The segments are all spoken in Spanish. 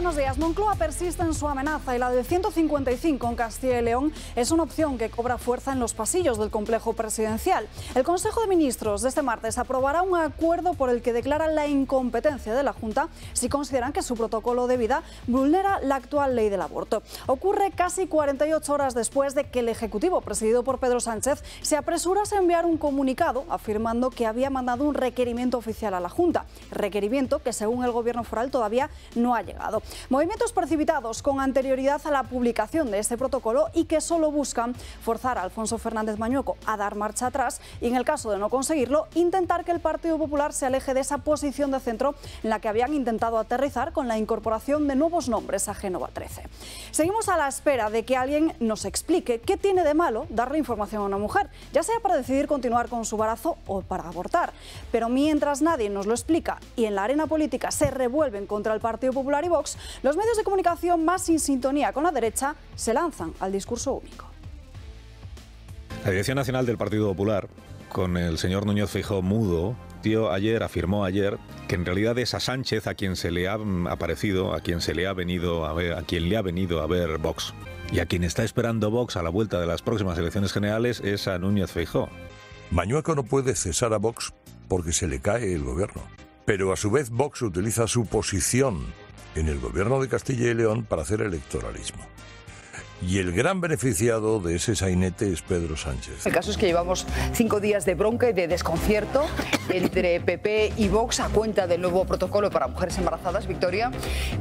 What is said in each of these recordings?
buenos días. Moncloa persiste en su amenaza y la de 155 en Castilla y León es una opción que cobra fuerza en los pasillos del complejo presidencial. El Consejo de Ministros de este martes aprobará un acuerdo por el que declara la incompetencia de la Junta si consideran que su protocolo de vida vulnera la actual ley del aborto. Ocurre casi 48 horas después de que el Ejecutivo, presidido por Pedro Sánchez, se apresurase a enviar un comunicado afirmando que había mandado un requerimiento oficial a la Junta, requerimiento que según el Gobierno foral todavía no ha llegado. Movimientos precipitados con anterioridad a la publicación de este protocolo y que solo buscan forzar a Alfonso Fernández Mañuco a dar marcha atrás y, en el caso de no conseguirlo, intentar que el Partido Popular se aleje de esa posición de centro en la que habían intentado aterrizar con la incorporación de nuevos nombres a Génova 13. Seguimos a la espera de que alguien nos explique qué tiene de malo darle información a una mujer, ya sea para decidir continuar con su embarazo o para abortar. Pero mientras nadie nos lo explica y en la arena política se revuelven contra el Partido Popular y Vox, los medios de comunicación más sin sintonía con la derecha se lanzan al discurso único. La Dirección Nacional del Partido Popular, con el señor Núñez Fijó mudo, tío ayer, afirmó ayer, que en realidad es a Sánchez a quien se le ha aparecido, a quien se le ha venido a ver, a quien le ha venido a ver Vox. Y a quien está esperando Vox a la vuelta de las próximas elecciones generales es a Núñez Feijóo. Mañueco no puede cesar a Vox porque se le cae el gobierno. Pero a su vez Vox utiliza su posición en el gobierno de Castilla y León para hacer electoralismo y el gran beneficiado de ese sainete es Pedro Sánchez. El caso es que llevamos cinco días de bronca y de desconcierto entre PP y Vox a cuenta del nuevo protocolo para mujeres embarazadas, Victoria.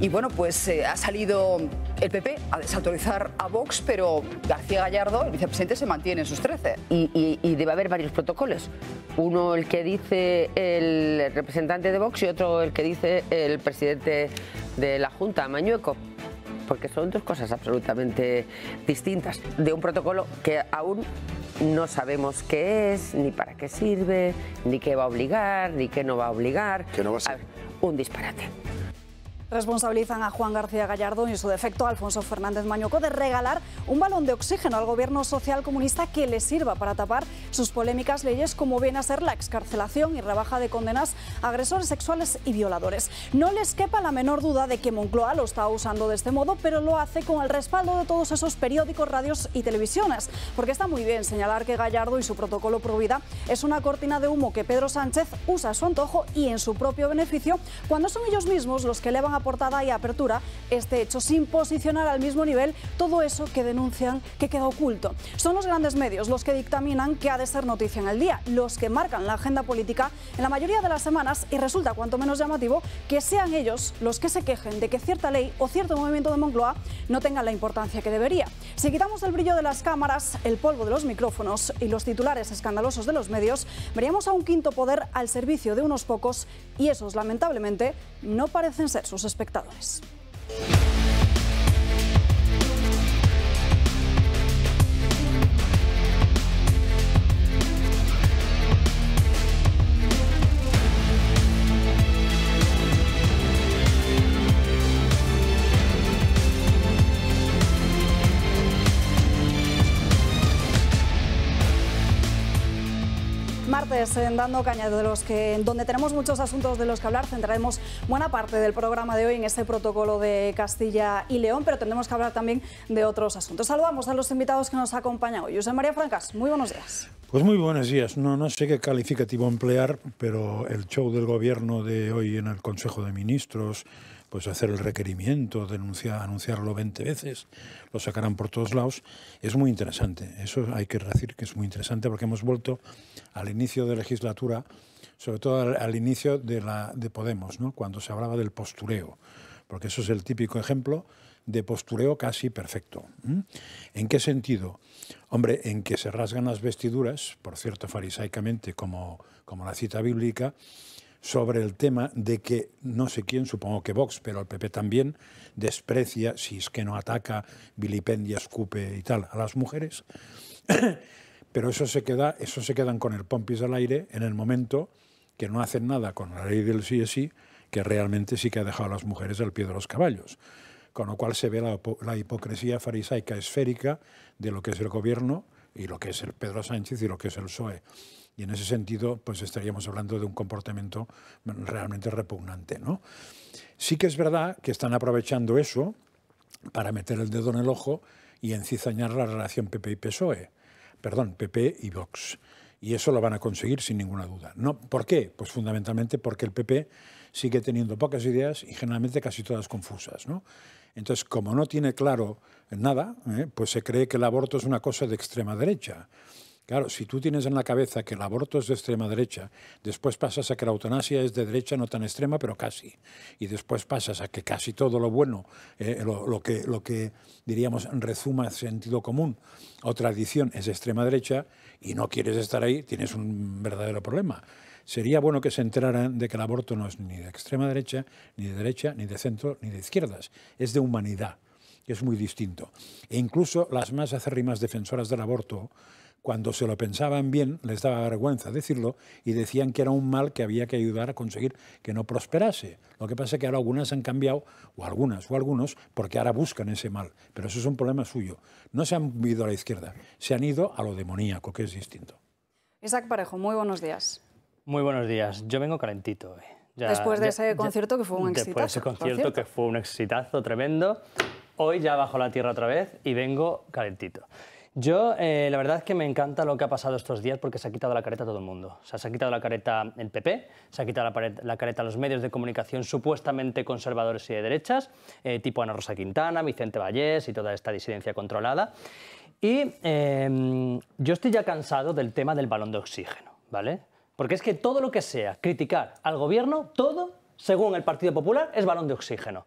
Y bueno, pues eh, ha salido el PP a desautorizar a Vox, pero García Gallardo, el vicepresidente, se mantiene en sus 13. Y, y debe haber varios protocolos. Uno el que dice el representante de Vox y otro el que dice el presidente de la Junta, Mañueco porque son dos cosas absolutamente distintas de un protocolo que aún no sabemos qué es, ni para qué sirve, ni qué va a obligar, ni qué no va a obligar. ¿Qué no va a ser? A ver, un disparate. Responsabilizan a Juan García Gallardo y su defecto Alfonso Fernández Mañoco de regalar un balón de oxígeno al gobierno social comunista que le sirva para tapar sus polémicas leyes como viene a ser la excarcelación y rebaja de condenas a agresores sexuales y violadores. No les quepa la menor duda de que Moncloa lo está usando de este modo, pero lo hace con el respaldo de todos esos periódicos, radios y televisiones, porque está muy bien señalar que Gallardo y su protocolo Provida es una cortina de humo que Pedro Sánchez usa a su antojo y en su propio beneficio, cuando son ellos mismos los que van a portada y apertura este hecho, sin posicionar al mismo nivel todo eso que denuncian que queda oculto. Son los grandes medios los que dictaminan que ha de ser noticia en el día, los que marcan la agenda política en la mayoría de las semanas y resulta cuanto menos llamativo que sean ellos los que se quejen de que cierta ley o cierto movimiento de Moncloa no tengan la importancia que debería. Si quitamos el brillo de las cámaras, el polvo de los micrófonos y los titulares escandalosos de los medios, veríamos a un quinto poder al servicio de unos pocos y esos, lamentablemente, no parecen ser sus espectadores. en Dando Caña, de los que, donde tenemos muchos asuntos de los que hablar. Centraremos buena parte del programa de hoy en este protocolo de Castilla y León, pero tendremos que hablar también de otros asuntos. Saludamos a los invitados que nos acompañan hoy. José María Francas, muy buenos días. Pues muy buenos días. No, no sé qué calificativo emplear, pero el show del gobierno de hoy en el Consejo de Ministros, pues hacer el requerimiento, denunciar, anunciarlo 20 veces, lo sacarán por todos lados. Es muy interesante, eso hay que decir que es muy interesante porque hemos vuelto al inicio de legislatura, sobre todo al, inicio de, la, de Podemos, ¿no? cuando se hablaba del postureo, porque eso es el típico ejemplo de postureo casi perfecto. ¿En qué sentido? Hombre, en que se rasgan las vestiduras, por cierto, farisaicamente, como, como la cita bíblica, sobre el tema de que no sé quién, supongo que Vox, pero el PP también, desprecia, si es que no ataca, vilipendia, escupe y tal, a las mujeres. Pero eso se, queda, eso se quedan con el pompis al aire en el momento que no hacen nada con la ley del sí sí, que realmente sí que ha dejado a las mujeres al pie de los caballos. Con lo cual se ve la, la hipocresía farisaica esférica de lo que es el gobierno y lo que es el Pedro Sánchez y lo que es el PSOE. Y en ese sentido, pues estaríamos hablando de un comportamiento realmente repugnante. ¿no? Sí que es verdad que están aprovechando eso para meter el dedo en el ojo y encizañar la relación PP y PSOE. Perdón, PP y Vox. Y eso lo van a conseguir sin ninguna duda. ¿No? ¿Por qué? Pues fundamentalmente porque el PP sigue teniendo pocas ideas y generalmente casi todas confusas. Entonces, como no tiene claro nada, ¿eh? pues se cree que el aborto es una cosa de extrema derecha. Claro, si tú tienes en la cabeza que el aborto es de extrema derecha, después pasas a que la eutanasia es de derecha no tan extrema, pero casi, y después pasas a que casi todo lo bueno, eh, lo, que, lo que diríamos resuma sentido común o tradición es de extrema derecha, y no quieres estar ahí, tienes un verdadero problema. Sería bueno que se enteraran de que el aborto no es ni de extrema derecha, ni de derecha, ni de centro, ni de izquierdas, es de humanidad, es muy distinto. E incluso las más acérrimas defensoras del aborto, cuando se lo pensaban bien, les daba vergüenza decirlo y decían que era un mal que había que ayudar a conseguir que no prosperase. Lo que pasa es que ahora algunas han cambiado, o algunas, o algunos, porque ahora buscan ese mal. Pero eso es un problema suyo. No se han ido a la izquierda, se han ido a lo demoníaco, que es distinto. Isaac Parejo, muy buenos días. Muy buenos días. Yo vengo calentito eh. Ya, después de ese concierto que fue un exitazo. Después de ese concierto que fue un exitazo tremendo, hoy ya bajo la tierra otra vez y vengo calentito. Yo, eh, la verdad es que me encanta lo que ha pasado estos días porque se ha quitado la careta a todo el mundo. O sea, se ha quitado la careta el PP, se ha quitado la, careta a los medios de comunicación supuestamente conservadores y de derechas, eh, tipo Ana Rosa Quintana, Vicente Vallés y toda esta disidencia controlada. Y em, yo estoy ya cansado del tema del balón de oxígeno, ¿vale? Porque es que todo lo que sea criticar al gobierno, todo, según el Partido Popular, es balón de oxígeno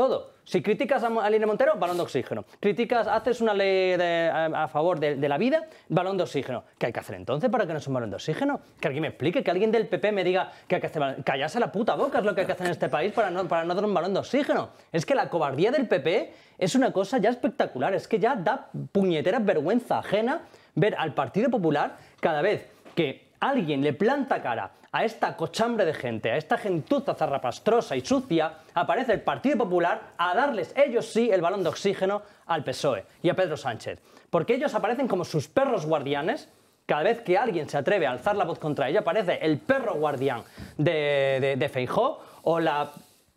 todo. Si criticas a Aline Montero, balón de oxígeno. Criticas, haces una ley a, favor de, la vida, balón de oxígeno. ¿Qué hay que hacer entonces para que no sea un balón de oxígeno? Que alguien me explique, que alguien del PP me diga que hay que hacer Callarse la puta boca es lo que hay que hacer en este país para no, para no dar un balón de oxígeno. Es que la cobardía del PP es una cosa ya espectacular. Es que ya da puñetera vergüenza ajena ver al Partido Popular cada vez que alguien le planta cara a esta cochambre de gente, a esta gentuza zarrapastrosa y sucia, aparece el Partido Popular a darles ellos sí el balón de oxígeno al PSOE y a Pedro Sánchez. Porque ellos aparecen como sus perros guardianes. Cada vez que alguien se atreve a alzar la voz contra ella, aparece el perro guardián de, de, Feijó o la,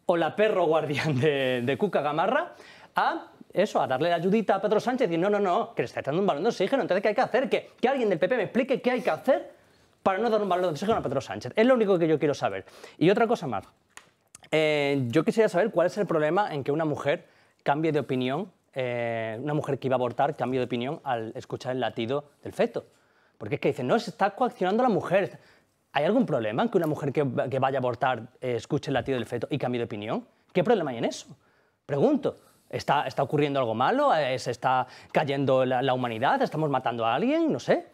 o la perro guardián de, Cuca Gamarra a eso, a darle la ayudita a Pedro Sánchez y no, no, no, que le está echando un balón de oxígeno. Entonces, ¿qué hay que hacer? Que, que alguien del PP me explique qué hay que hacer para no dar un valor de oxígeno a Pedro Sánchez. Es lo único que yo quiero saber. Y otra cosa más. Eh, yo quisiera saber cuál es el problema en que una mujer cambie de opinión, eh, una mujer que iba a abortar cambie de opinión al escuchar el latido del feto. Porque es que dicen, no, se está coaccionando a la mujer. ¿Hay algún problema en que una mujer que, vaya a abortar eh, escuche el latido del feto y cambie de opinión? ¿Qué problema hay en eso? Pregunto. ¿Está, ocurriendo algo malo? ¿Se está cayendo la humanidad? ¿Estamos matando a alguien? No sé.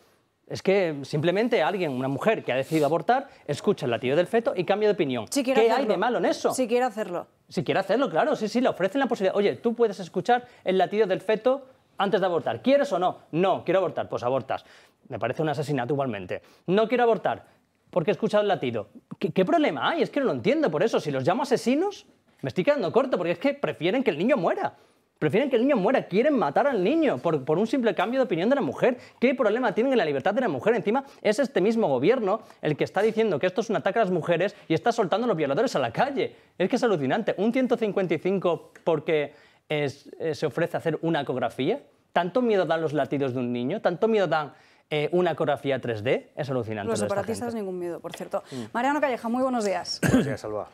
Es que simplemente alguien, una mujer que ha decidido abortar, escucha el latido del feto y cambia de opinión. Si ¿Qué hay de malo en eso? Si quiere hacerlo. Si quiere hacerlo, claro, sí, sí, le ofrecen la posibilidad. Oye, tú puedes escuchar el latido del feto antes de abortar. ¿Quieres o no? No, quiero abortar. Pues abortas. Me parece un asesinato igualmente. No quiero abortar porque he escuchado el latido. ¿Qué, qué problema hay? Es que no lo entiendo por eso. Si los llamo asesinos, me estoy quedando corto porque es que prefieren que el niño muera. Prefieren que el niño muera, quieren matar al niño por, por un simple cambio de opinión de la mujer. ¿Qué problema tienen en la libertad de la mujer? Encima es este mismo gobierno el que está diciendo que esto es un ataque a las mujeres y está soltando a los violadores a la calle. Es que es alucinante. Un 155 porque es, eh, se ofrece a hacer una ecografía. ¿Tanto miedo dan los latidos de un niño? ¿Tanto miedo dan eh, una ecografía 3D. Es alucinante. Los separatistas ningún miedo, por cierto. Mm. Mariano Calleja, muy buenos días. Buenos días, Alba.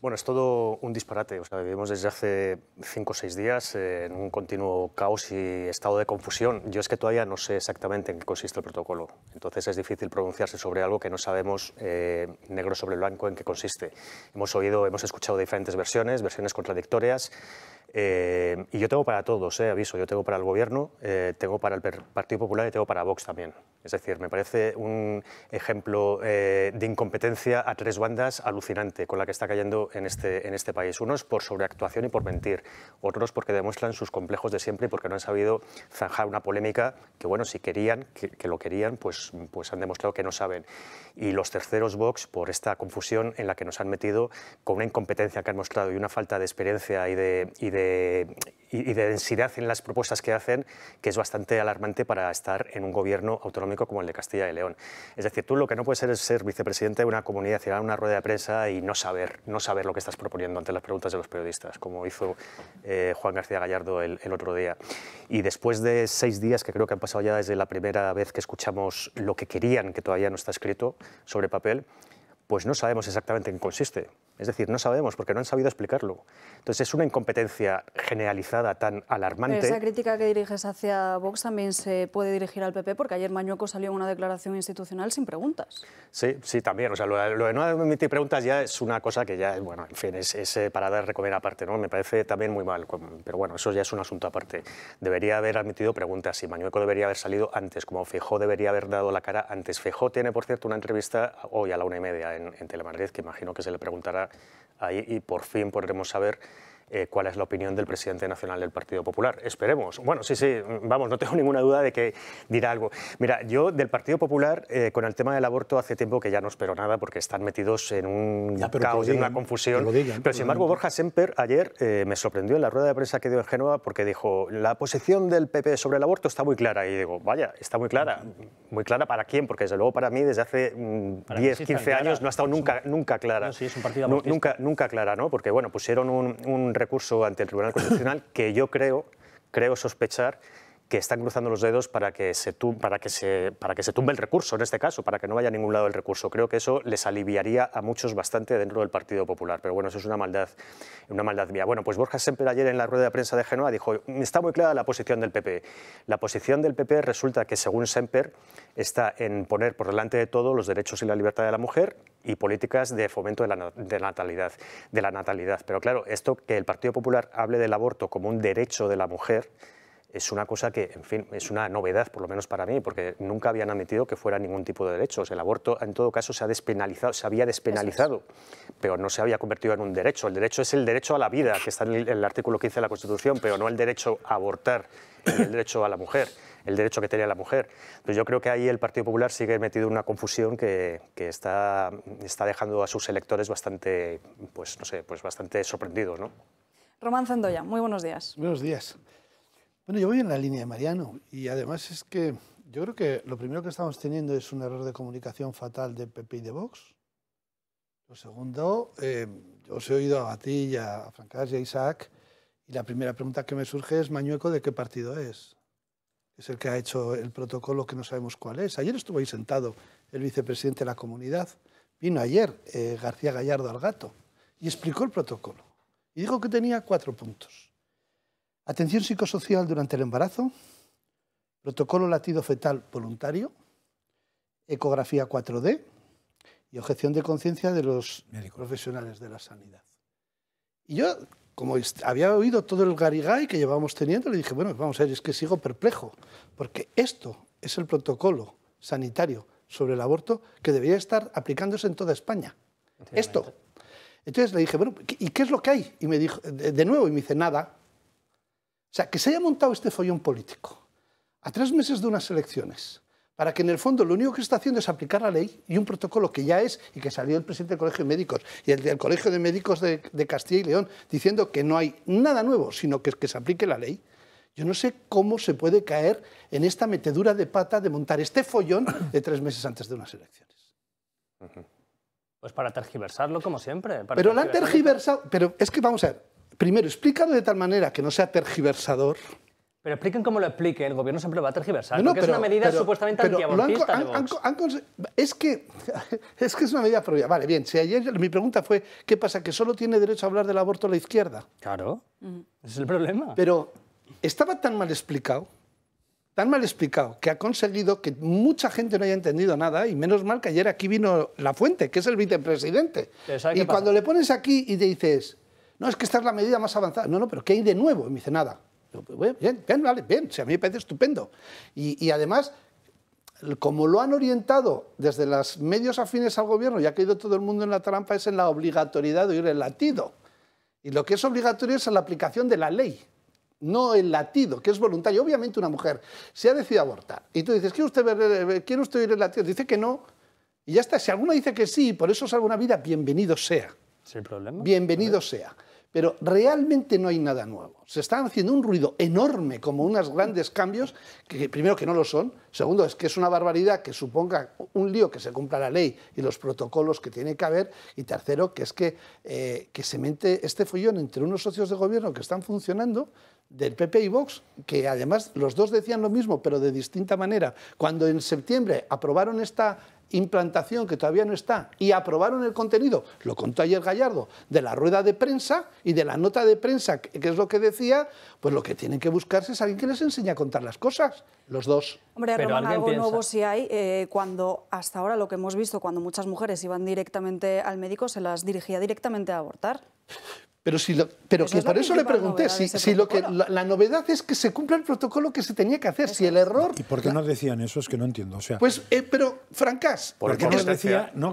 Bueno, es todo un disparate. O sea, vivimos desde hace cinco o seis días en un continuo caos y estado de confusión. Yo es que todavía no sé exactamente en qué consiste el protocolo. Entonces es difícil pronunciarse sobre algo que no sabemos eh, negro sobre blanco en qué consiste. Hemos oído, hemos escuchado diferentes versiones, versiones contradictorias. Eh, y yo tengo para todos, eh, aviso, yo tengo para el Gobierno, eh, tengo para el Partido Popular y tengo para Vox también. Es decir, me parece un ejemplo de incompetencia a tres bandas alucinante con la que está cayendo en este, en este país. Unos por sobreactuación y por mentir, otros porque demuestran sus complejos de siempre y porque no han sabido zanjar una polémica que, bueno, si querían, que, lo querían, pues, pues han demostrado que no saben y los terceros Vox por esta confusión en la que nos han metido con una incompetencia que han mostrado y una falta de experiencia y de, y de, y, de densidad en las propuestas que hacen, que es bastante alarmante para estar en un gobierno autonómico como el de Castilla y León. Es decir, tú lo que no puedes ser es ser vicepresidente de una comunidad, llegar una rueda de prensa y no saber, no saber lo que estás proponiendo ante las preguntas de los periodistas, como hizo eh, Juan García Gallardo el, el, otro día. Y después de seis días, que creo que han pasado ya desde la primera vez que escuchamos lo que querían, que todavía no está escrito sobre papel, pues no sabemos exactamente en qué consiste. Es decir, no sabemos porque no han sabido explicarlo. Entonces es una incompetencia generalizada tan alarmante. Pero esa crítica que diriges hacia Vox también se puede dirigir al PP porque ayer Mañueco salió en una declaración institucional sin preguntas. Sí, sí, también. O sea, lo, de no admitir preguntas ya es una cosa que ya, bueno, en fin, es, eh, para dar recomendación aparte, ¿no? Me parece también muy mal, pero bueno, eso ya es un asunto aparte. Debería haber admitido preguntas y Mañueco debería haber salido antes, como Fejó debería haber dado la cara antes. Fejó tiene, por cierto, una entrevista hoy a la una y media en, en Telemadrid, que imagino que se le preguntará Ahí, y por fin podremos saber eh, cuál es la opinión del presidente nacional del Partido Popular. Esperemos. Bueno, sí, sí, vamos, no tengo ninguna duda de que dirá algo. Mira, yo del Partido Popular, eh, con el tema del aborto, hace tiempo que ya no espero nada porque están metidos en un caos y en una confusión. pero sin embargo, Borja Semper ayer eh, me sorprendió en la rueda de prensa que dio en Génova porque dijo, la posición del PP sobre el aborto está muy clara. Y digo, vaya, está muy clara. Muy clara para quién, porque desde luego para mí desde hace 10, mm, 15 años no ha estado nunca, nunca clara. sí, es un partido nunca, nunca clara, ¿no? Porque bueno, pusieron un, un recurso ante el Tribunal Constitucional que yo creo, creo sospechar que están cruzando los dedos para que, se tumbe, para, que se, para que se tumbe el recurso, en este caso, para que no vaya a ningún lado el recurso. Creo que eso les aliviaría a muchos bastante dentro del Partido Popular, pero bueno, eso es una maldad, una maldad mía. Bueno, pues Borja Semper ayer en la rueda de prensa de Genoa dijo, mm, está muy clara la posición del PP. E. La posición del PP e resulta que, según Semper, está en poner por delante de todo los derechos y la libertad de la mujer y políticas de fomento de la, natalidad, de la natalidad. Pero claro, esto que el Partido Popular hable del aborto como un derecho de la mujer, es una cosa que, en fin, es una novedad, por lo menos para mí, porque nunca habían admitido que fuera ningún tipo de derechos. El aborto, en todo caso, se, ha despenalizado, se había despenalizado, pero no se había convertido en un derecho. El derecho es el derecho a la vida, que está en el, artículo 15 de la Constitución, pero no el derecho a abortar, el derecho a la mujer, el derecho que tenía la mujer. Entonces yo creo que ahí el Partido Popular sigue metido en una confusión que, está, está dejando a sus electores bastante, pues, no sé, pues bastante sorprendidos. ¿no? Román Zendoya, muy buenos días. Buenos días. Bueno, yo voy en la línea de Mariano y además es que yo creo que lo primero que estamos teniendo es un error de comunicación fatal de PP y de Vox. Lo segundo, eh, yo os he oído a ti y a Francas y a Isaac y la primera pregunta que me surge es, Mañueco, ¿de qué partido es? Es el que ha hecho el protocolo que no sabemos cuál es. Ayer estuvo ahí sentado el vicepresidente de la comunidad. Vino ayer eh, García Gallardo al gato y explicó el protocolo. Y dijo que tenía cuatro puntos. Atención psicosocial durante el embarazo, protocolo latido fetal voluntario, ecografía 4D y objeción de conciencia de los profesionales de la sanidad. Y yo, como había oído todo el garigay que llevábamos teniendo, le dije, bueno, vamos a ver, es que sigo perplejo, porque esto es el protocolo sanitario sobre el aborto que debería estar aplicándose en toda España. Esto. Entonces le dije, bueno, ¿y qué es lo que hay? Y me dijo, de nuevo, y me dice, nada, o sea, que se haya montado este follón político a tres meses de unas elecciones, para que en el fondo lo único que se está haciendo es aplicar la ley y un protocolo que ya es y que salió el presidente del Colegio de Médicos y el del Colegio de Médicos de, Castilla y León diciendo que no hay nada nuevo, sino que, que se aplique la ley. Yo no sé cómo se puede caer en esta metedura de pata de montar este follón de tres meses antes de unas elecciones. Pues para tergiversarlo, como siempre. pero la han Pero es que vamos a ver, primero, explícalo de tal manera que no sea tergiversador. Pero expliquen cómo lo explique el gobierno siempre lo va a tergiversar, no, porque es una medida supuestamente antiabortista es, que, es que es una medida propia. Vale, bien, si ayer mi pregunta fue, ¿qué pasa? ¿Que solo tiene derecho a hablar del aborto la izquierda? Claro, ese es el problema. Pero estaba tan mal explicado, tan mal explicado, que ha conseguido que mucha gente no haya entendido nada, y menos mal que ayer aquí vino la fuente, que es el vicepresidente. Y cuando le pones aquí y te dices no, es que esta es la medida más avanzada. No, no, pero ¿qué hay de nuevo? Y me dice, nada. Pues, bien, bien, vale, bien, a mí me parece estupendo. Y, además, como lo han orientado desde los medios afines al gobierno, y ha caído todo el mundo en la trampa, es en la obligatoriedad de oír el latido. Y lo que es obligatorio es la aplicación de la ley, no el latido, que es voluntario. Obviamente una mujer, se ha decidido abortar, y tú dices, ¿quiere usted, eh, ¿quiere usted oír el latido? Dice que no, y ya está. Si alguno dice que sí, por eso salga una vida, bienvenido sea. Sin problema. Bienvenido sea pero realmente no hay nada nuevo. Se están haciendo un ruido enorme, como unos grandes cambios, que primero que no lo son, segundo es que es una barbaridad que suponga un lío que se cumpla la ley y los protocolos que tiene que haber, y tercero que es que, eh, que se mente este follón entre unos socios de gobierno que están funcionando del PP y Vox, que además los dos decían lo mismo, pero de distinta manera. Cuando en septiembre aprobaron esta, implantación que todavía no está y aprobaron el contenido, lo contó ayer Gallardo, de la rueda de prensa y de la nota de prensa, que es lo que decía, pues lo que tienen que buscarse es alguien que les enseñe a contar las cosas, los dos. Hombre, Pero algo nuevo si hay, eh, cuando hasta ahora lo que hemos visto, cuando muchas mujeres iban directamente al médico, se las dirigía directamente a abortar. Pero, si lo, pero que por eso le pregunté si, si lo que la, novedad es que se cumpla el protocolo que se tenía que hacer, si el error. ¿Y por qué no decían eso? Es que no entiendo. O sea, pues, eh, pero Francas, ¿por qué no decía no,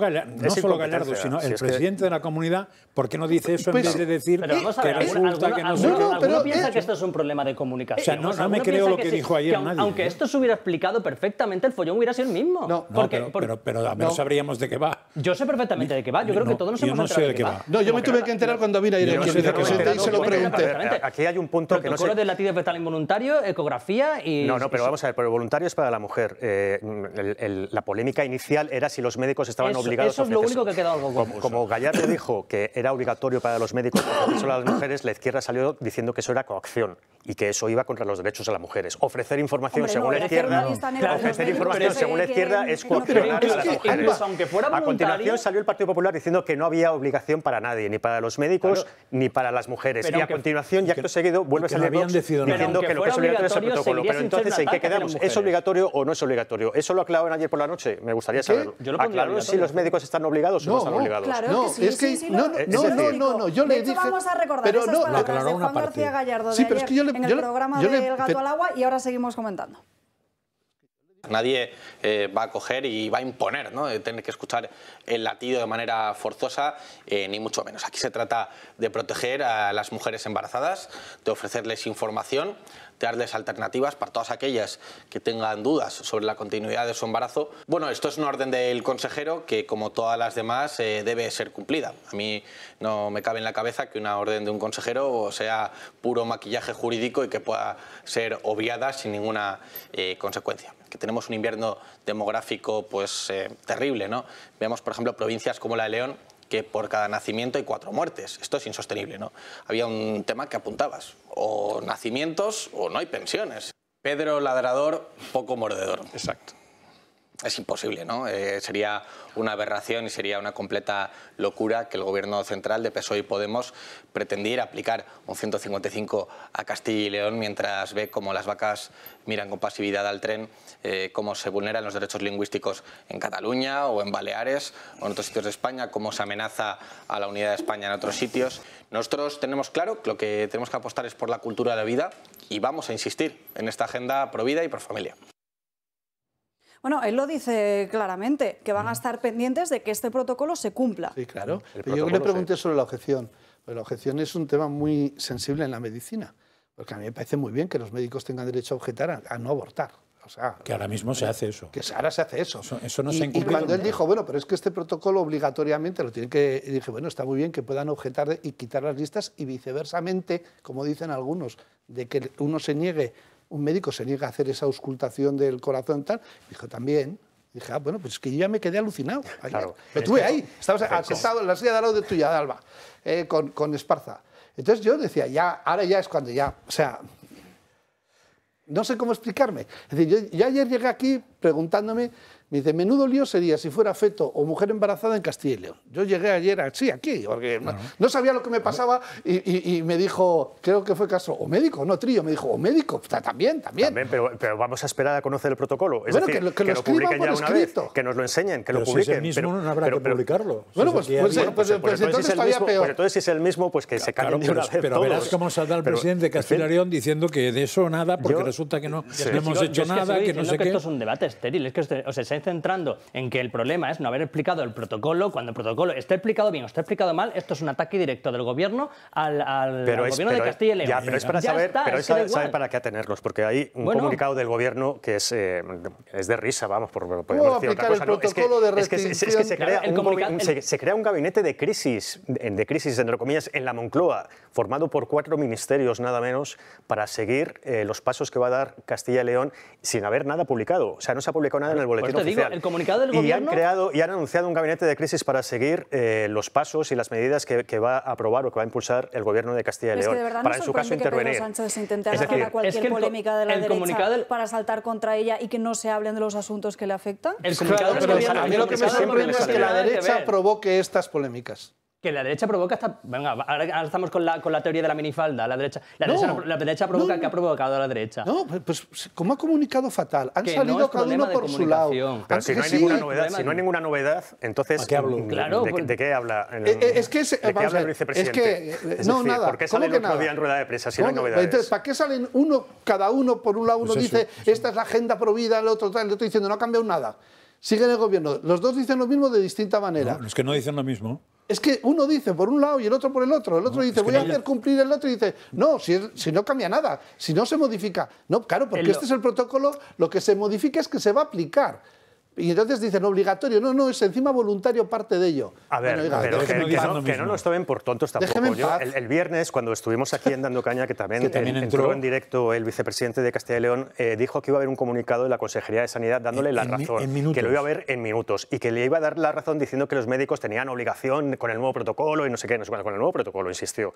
solo Gallardo, sino el presidente de la comunidad? ¿Por qué no dice eso en pues, vez de decir pero que resulta que no? no, no piensa eh, que esto es un problema de comunicación. O sea, no, no me creo lo que, dijo ayer nadie. Aunque ¿eh? esto se hubiera explicado perfectamente, el follón hubiera sido el mismo. No, pero pero menos sabríamos de qué va. Yo sé perfectamente de qué va. Yo creo que todos nos hemos enterado de qué va. No, yo me tuve que enterar cuando vine a se Aquí hay un punto que no sé... de latido fetal involuntario, ecografía y... No, no, pero vamos a ver, pero voluntario es para la mujer. Eh, la polémica inicial era si los médicos estaban obligados a Eso es lo único que quedado algo como, como Gallardo dijo que era obligatorio para los médicos solo a las mujeres, la izquierda salió diciendo que eso era coacción y que eso iba contra los derechos de las mujeres. Ofrecer información según la izquierda, ofrecer información según la izquierda es coaccionar a las mujeres. a continuación salió el Partido Popular diciendo que no había obligación para nadie, ni para los médicos, ni para las mujeres. y a continuación, ya acto seguido, vuelve a salir diciendo que lo que es obligatorio es el protocolo. Pero entonces, ¿en qué quedamos? ¿Es obligatorio o no es obligatorio? Eso lo aclararon ayer por la noche. Me gustaría saberlo. Yo lo Aclararon si los médicos están obligados o no, están obligados. no, que sí, es que sí, no, no, no, no, no, yo le dije. vamos a recordar pero esas no, palabras de Juan García Gallardo de sí, pero ayer es que yo le, en el programa yo le, del Gato al Agua y ahora seguimos comentando. Nadie eh, va a coger y va a imponer, ¿no? De tener que escuchar el latido de manera forzosa, eh, ni mucho menos. Aquí se trata de proteger a las mujeres embarazadas, de ofrecerles información, de darles alternativas para todas aquellas que tengan dudas sobre la continuidad de su embarazo. Bueno, esto es una orden del consejero que, como todas las demás, eh, debe ser cumplida. A mí no me cabe en la cabeza que una orden de un consejero sea puro maquillaje jurídico y que pueda ser obviada sin ninguna consecuencia que tenemos un invierno demográfico pues, eh, terrible. ¿no? Vemos, por ejemplo, provincias como la de León, que por cada nacimiento hay cuatro muertes. Esto es insostenible. ¿no? Había un tema que apuntabas, o nacimientos o no hay pensiones. Pedro Ladrador, poco mordedor. Exacto es imposible, ¿no? Eh, sería una aberración y sería una completa locura que el gobierno central de PSOE y Podemos pretendiera aplicar un 155 a Castilla y León mientras ve cómo las vacas miran con pasividad al tren, eh, cómo se vulneran los derechos lingüísticos en Cataluña o en Baleares o en otros sitios de España, cómo se amenaza a la unidad de España en otros sitios. Nosotros tenemos claro que lo que tenemos que apostar es por la cultura de la vida y vamos a insistir en esta agenda pro vida y pro familia. Bueno, él lo dice claramente, que van a estar pendientes de que este protocolo se cumpla. Sí, claro. yo le pregunté sobre la objeción. la objeción es un tema muy sensible en la medicina, porque a mí me parece muy bien que los médicos tengan derecho a objetar, a, no abortar. O sea, que ahora mismo se eh, hace eso. Que ahora se hace eso. Eso, no se Y cuando él dijo, bueno, pero es que este protocolo obligatoriamente lo tiene que... dije, bueno, está muy bien que puedan objetar y quitar las listas y viceversamente, como dicen algunos, de que uno se niegue un médico se niega a hacer esa auscultación del corazón tal. Dijo, también. Dije, ah, bueno, pues es que yo ya me quedé alucinado. Claro, me tuve ahí. Estaba acostado en la silla de al lado de tuya, de Alba, eh, con, Esparza. Entonces yo decía, ya, ahora ya es cuando ya, o sea, no sé cómo explicarme. Es decir, yo ayer llegué aquí preguntándome me dice, menudo lío sería si fuera feto o mujer embarazada en Castilla y León. Yo llegué ayer sí, aquí, porque no, sabía lo que me pasaba y, me dijo, creo que fue caso, o médico, no trío, me dijo, o médico, también, también. También, pero, vamos a esperar a conocer el protocolo. bueno, que lo, que lo, publiquen ya una vez, que nos lo enseñen, que pero lo publiquen. el mismo, pero, no habrá que publicarlo. Bueno, pues, pues, pues, pues, entonces, peor. entonces si es el mismo, pues que se callen Pero verás cómo saldrá el presidente de Castilla y León diciendo que de eso nada, porque resulta que no hemos hecho nada, que no sé qué. Esto es un debate estéril, es que centrando en que el problema es no haber explicado el protocolo, cuando el protocolo está explicado bien o está explicado mal, esto es un ataque directo del gobierno al, gobierno de Castilla y León. pero es para saber, pero es saber para qué atenernos, porque hay un comunicado del gobierno que es, eh, es de risa, vamos, por, podemos decir otra cosa. protocolo es que, es que, se, crea un, gabinete de crisis, eh, de crisis, entre comillas, en la Moncloa, formado por cuatro ministerios, nada menos, para seguir eh, los pasos que va a dar Castilla y León sin haber nada publicado. O sea, no se ha publicado nada en el boletín el comunicado del gobierno... Y han, creado, y han anunciado un gabinete de crisis para seguir eh, los pasos y las medidas que, va a aprobar o que va a impulsar el gobierno de Castilla y León. verdad para, en su caso, intervenir. Sánchez es cualquier que el, polémica de la derecha para saltar contra ella y que no se hablen de los asuntos que le afectan. El comunicado a mí lo que me sorprende es que la derecha provoque estas polémicas. Que la derecha provoca esta. Venga, ahora, estamos con la, con la teoría de la minifalda. La derecha, la derecha, provoca que ha provocado a la derecha. No, pues, pues como ha comunicado fatal. Han salido cada uno por su lado. Pero si, no hay ninguna novedad, si no hay ninguna novedad, entonces. ¿A qué hablo? De, claro, de, pues, qué habla? El, eh, eh, es que vicepresidente? Es que. Eh, no, nada. ¿Por qué sale el otro día en rueda de prensa si no hay novedades? ¿para qué salen uno, cada uno por un lado? Uno pues dice, esta es la agenda prohibida, el otro tal, el otro diciendo, no ha cambiado nada sigue el gobierno. Los dos dicen lo mismo de distinta manera. los que no dicen lo mismo. Es que uno dice por un lado y el otro por el otro. El otro dice, voy a hacer cumplir el otro y dice, no, si, si, no cambia nada, si no se modifica. No, claro, porque este es el protocolo, lo que se modifica es que se va a aplicar. Y entonces dicen obligatorio. No, no, es encima voluntario parte de ello. A ver, que, no, no, nos tomen por tontos tampoco. el, viernes, cuando estuvimos aquí en Dando Caña, que también, entró. en directo el vicepresidente de Castilla y León, eh, dijo que iba a haber un comunicado de la Consejería de Sanidad dándole la razón. que lo iba a ver en minutos. Y que le iba a dar la razón diciendo que los médicos tenían obligación con el nuevo protocolo y no sé qué. No sé, con el nuevo protocolo, insistió.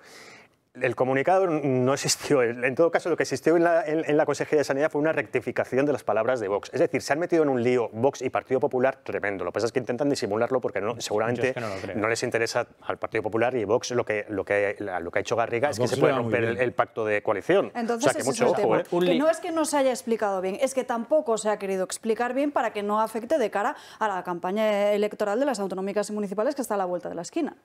El comunicado no existió. En todo caso, lo que existió en la, Consejería de Sanidad fue una rectificación de las palabras de Vox. Es decir, se han metido en un lío Vox y Partido Popular tremendo. Lo que pasa es que intentan disimularlo porque no, seguramente no, les interesa al Partido Popular y Vox lo que, lo que, ha hecho Garriga es que se puede romper el, pacto de coalición. Entonces, o ¿eh? no es que no se haya explicado bien, es que tampoco se ha querido explicar bien para que no afecte de cara a la campaña electoral de las autonómicas y municipales que está a la vuelta de la esquina.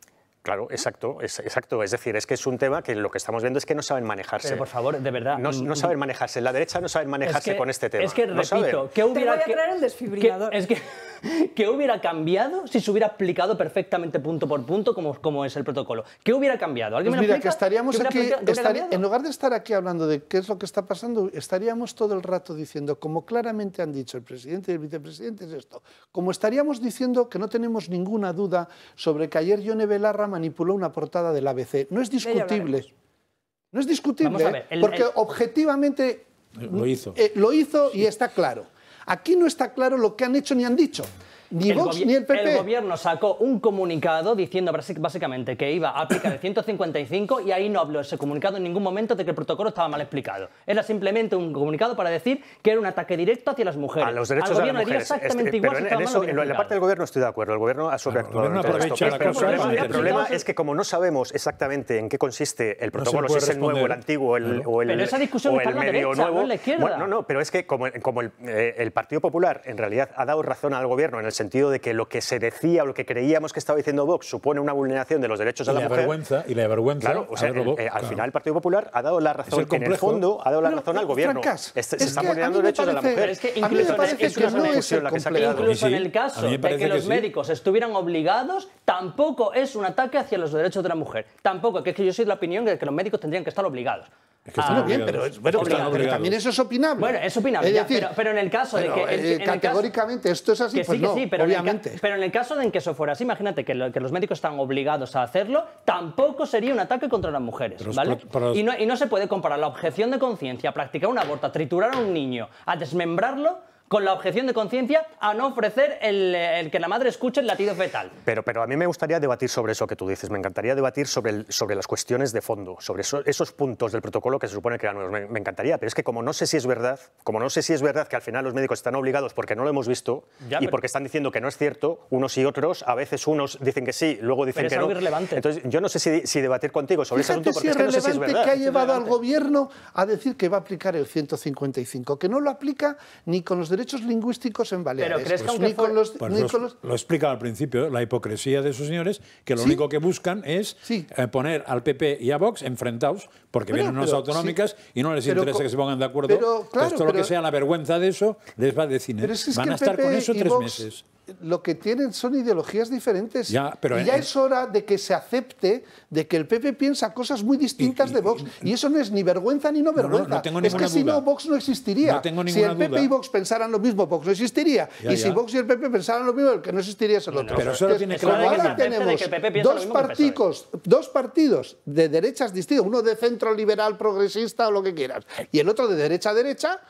Claro, exacto, es, exacto. Es decir, es que es un tema que lo que estamos viendo es que no saben manejarse. por favor, de verdad. No, mm, mm. saben manejarse. La derecha no saben manejarse con este tema. Es que, repito, ¿qué hubiera, el hubiera cambiado si se hubiera aplicado perfectamente punto por punto como, es el protocolo? ¿Qué hubiera cambiado? ¿Alguien me pues que estaríamos aquí, en lugar de estar aquí hablando de qué es lo que está pasando, estaríamos todo el rato diciendo, como claramente han dicho el presidente y el vicepresidente, es esto. Como estaríamos diciendo que no tenemos ninguna duda sobre que ayer Yone Belarra manipuló una portada del ABC. No es discutible. No es discutible, porque objetivamente lo hizo, eh, lo hizo y está claro. Aquí no está claro lo que han hecho ni han dicho el gobierno sacó un comunicado diciendo básicamente que iba a aplicar el 155 y ahí no habló ese comunicado en ningún momento de que el protocolo estaba mal explicado. Era simplemente un comunicado para decir que era un ataque directo hacia las mujeres. A los derechos de las mujeres. Este, en, la parte del gobierno estoy de acuerdo. El gobierno ha sobreactuado. El, problema es que como no sabemos exactamente en qué consiste el protocolo, si es el nuevo, el antiguo o el, pero esa o el medio nuevo. Bueno, no, pero es que como, el, eh, el Partido Popular en realidad ha dado razón al gobierno en el sentido de que lo que se decía o lo que creíamos que estaba diciendo Vox supone una vulneración de los derechos de la, la mujer. Vergüenza, y la vergüenza. Claro, o sea, eh, al final el Partido Popular ha dado la razón, en el fondo ha dado la razón al gobierno. Este, se, están vulnerando derechos de la mujer. Es que incluso, en el caso de que los médicos estuvieran obligados, tampoco es un ataque hacia los derechos de la mujer. Tampoco, que es que yo soy de la opinión de que los médicos tendrían que estar obligados. Es que está ah, bien, pero, también eso es opinable. Bueno, es opinable, pero, en el caso de que... Eh, categóricamente, esto es así, pues no pero, Obviamente. En el, pero en el caso de que eso fuera así, imagínate que, que, los médicos están obligados a hacerlo, tampoco sería un ataque contra las mujeres, ¿vale? Y, no, se puede comparar la objeción de conciencia, practicar un aborto, a triturar a un niño, a desmembrarlo con la objeción de conciencia a no ofrecer eh, el, que la madre escuche el latido fetal. Pero, pero a mí me gustaría debatir sobre eso que tú dices, me encantaría debatir sobre, el, sobre las cuestiones de fondo, sobre esos puntos del protocolo que se supone que eran nuevos, me, encantaría, pero es que como no sé si es verdad, como no sé si es verdad que al final los médicos están obligados porque no lo hemos visto y porque están diciendo que no es cierto, unos y otros, a veces unos dicen que sí, luego dicen que no. Entonces yo no sé si, debatir contigo sobre ese asunto porque es, que no sé si es verdad. que ha llevado al gobierno a decir que va a aplicar el 155, que no lo aplica ni con los derechos lingüísticos en Baleares. Pero, ¿crees que los, pues pues Lo explicaba al principio, la hipocresía de esos señores, que lo único que buscan es eh, poner al PP y a Vox enfrentados, porque vienen unas autonómicas y no les interesa que se pongan de acuerdo. Pero, claro, pues lo que sea la vergüenza de eso les va a decir. Van a estar con eso tres meses lo que tienen son ideologías diferentes. Ya, pero ya es hora de que se acepte de que el PP piensa cosas muy distintas de Vox. Y, eso no es ni vergüenza ni no vergüenza. No, es que si no, Vox no existiría. si el PP y Vox pensaran lo mismo, Vox no existiría. y si Vox y el PP pensaran lo mismo, el que no existiría es el otro. pero eso tiene Ahora tenemos dos, partidos dos partidos de derechas distintos, uno de centro liberal, progresista o lo que quieras, y el otro de derecha a derecha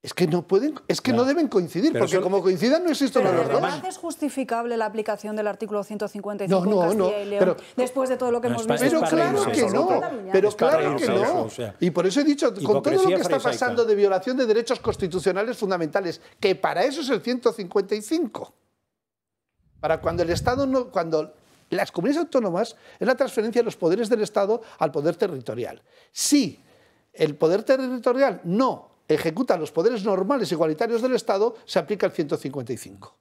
es que no pueden, es que no, deben coincidir, porque como coincidan no existen los De ¿Verdad es justificable la aplicación del artículo 155 no, Castilla y después de todo lo que hemos visto? Pero claro que no, pero claro que no. Y por eso he dicho, con todo lo que está pasando de violación de derechos constitucionales fundamentales, que para eso es el 155. Para cuando el Estado no, cuando las comunidades autónomas es la transferencia de los poderes del Estado al poder territorial. Si el poder territorial no ejecutan los poderes normales igualitarios del Estado, se aplica el 155.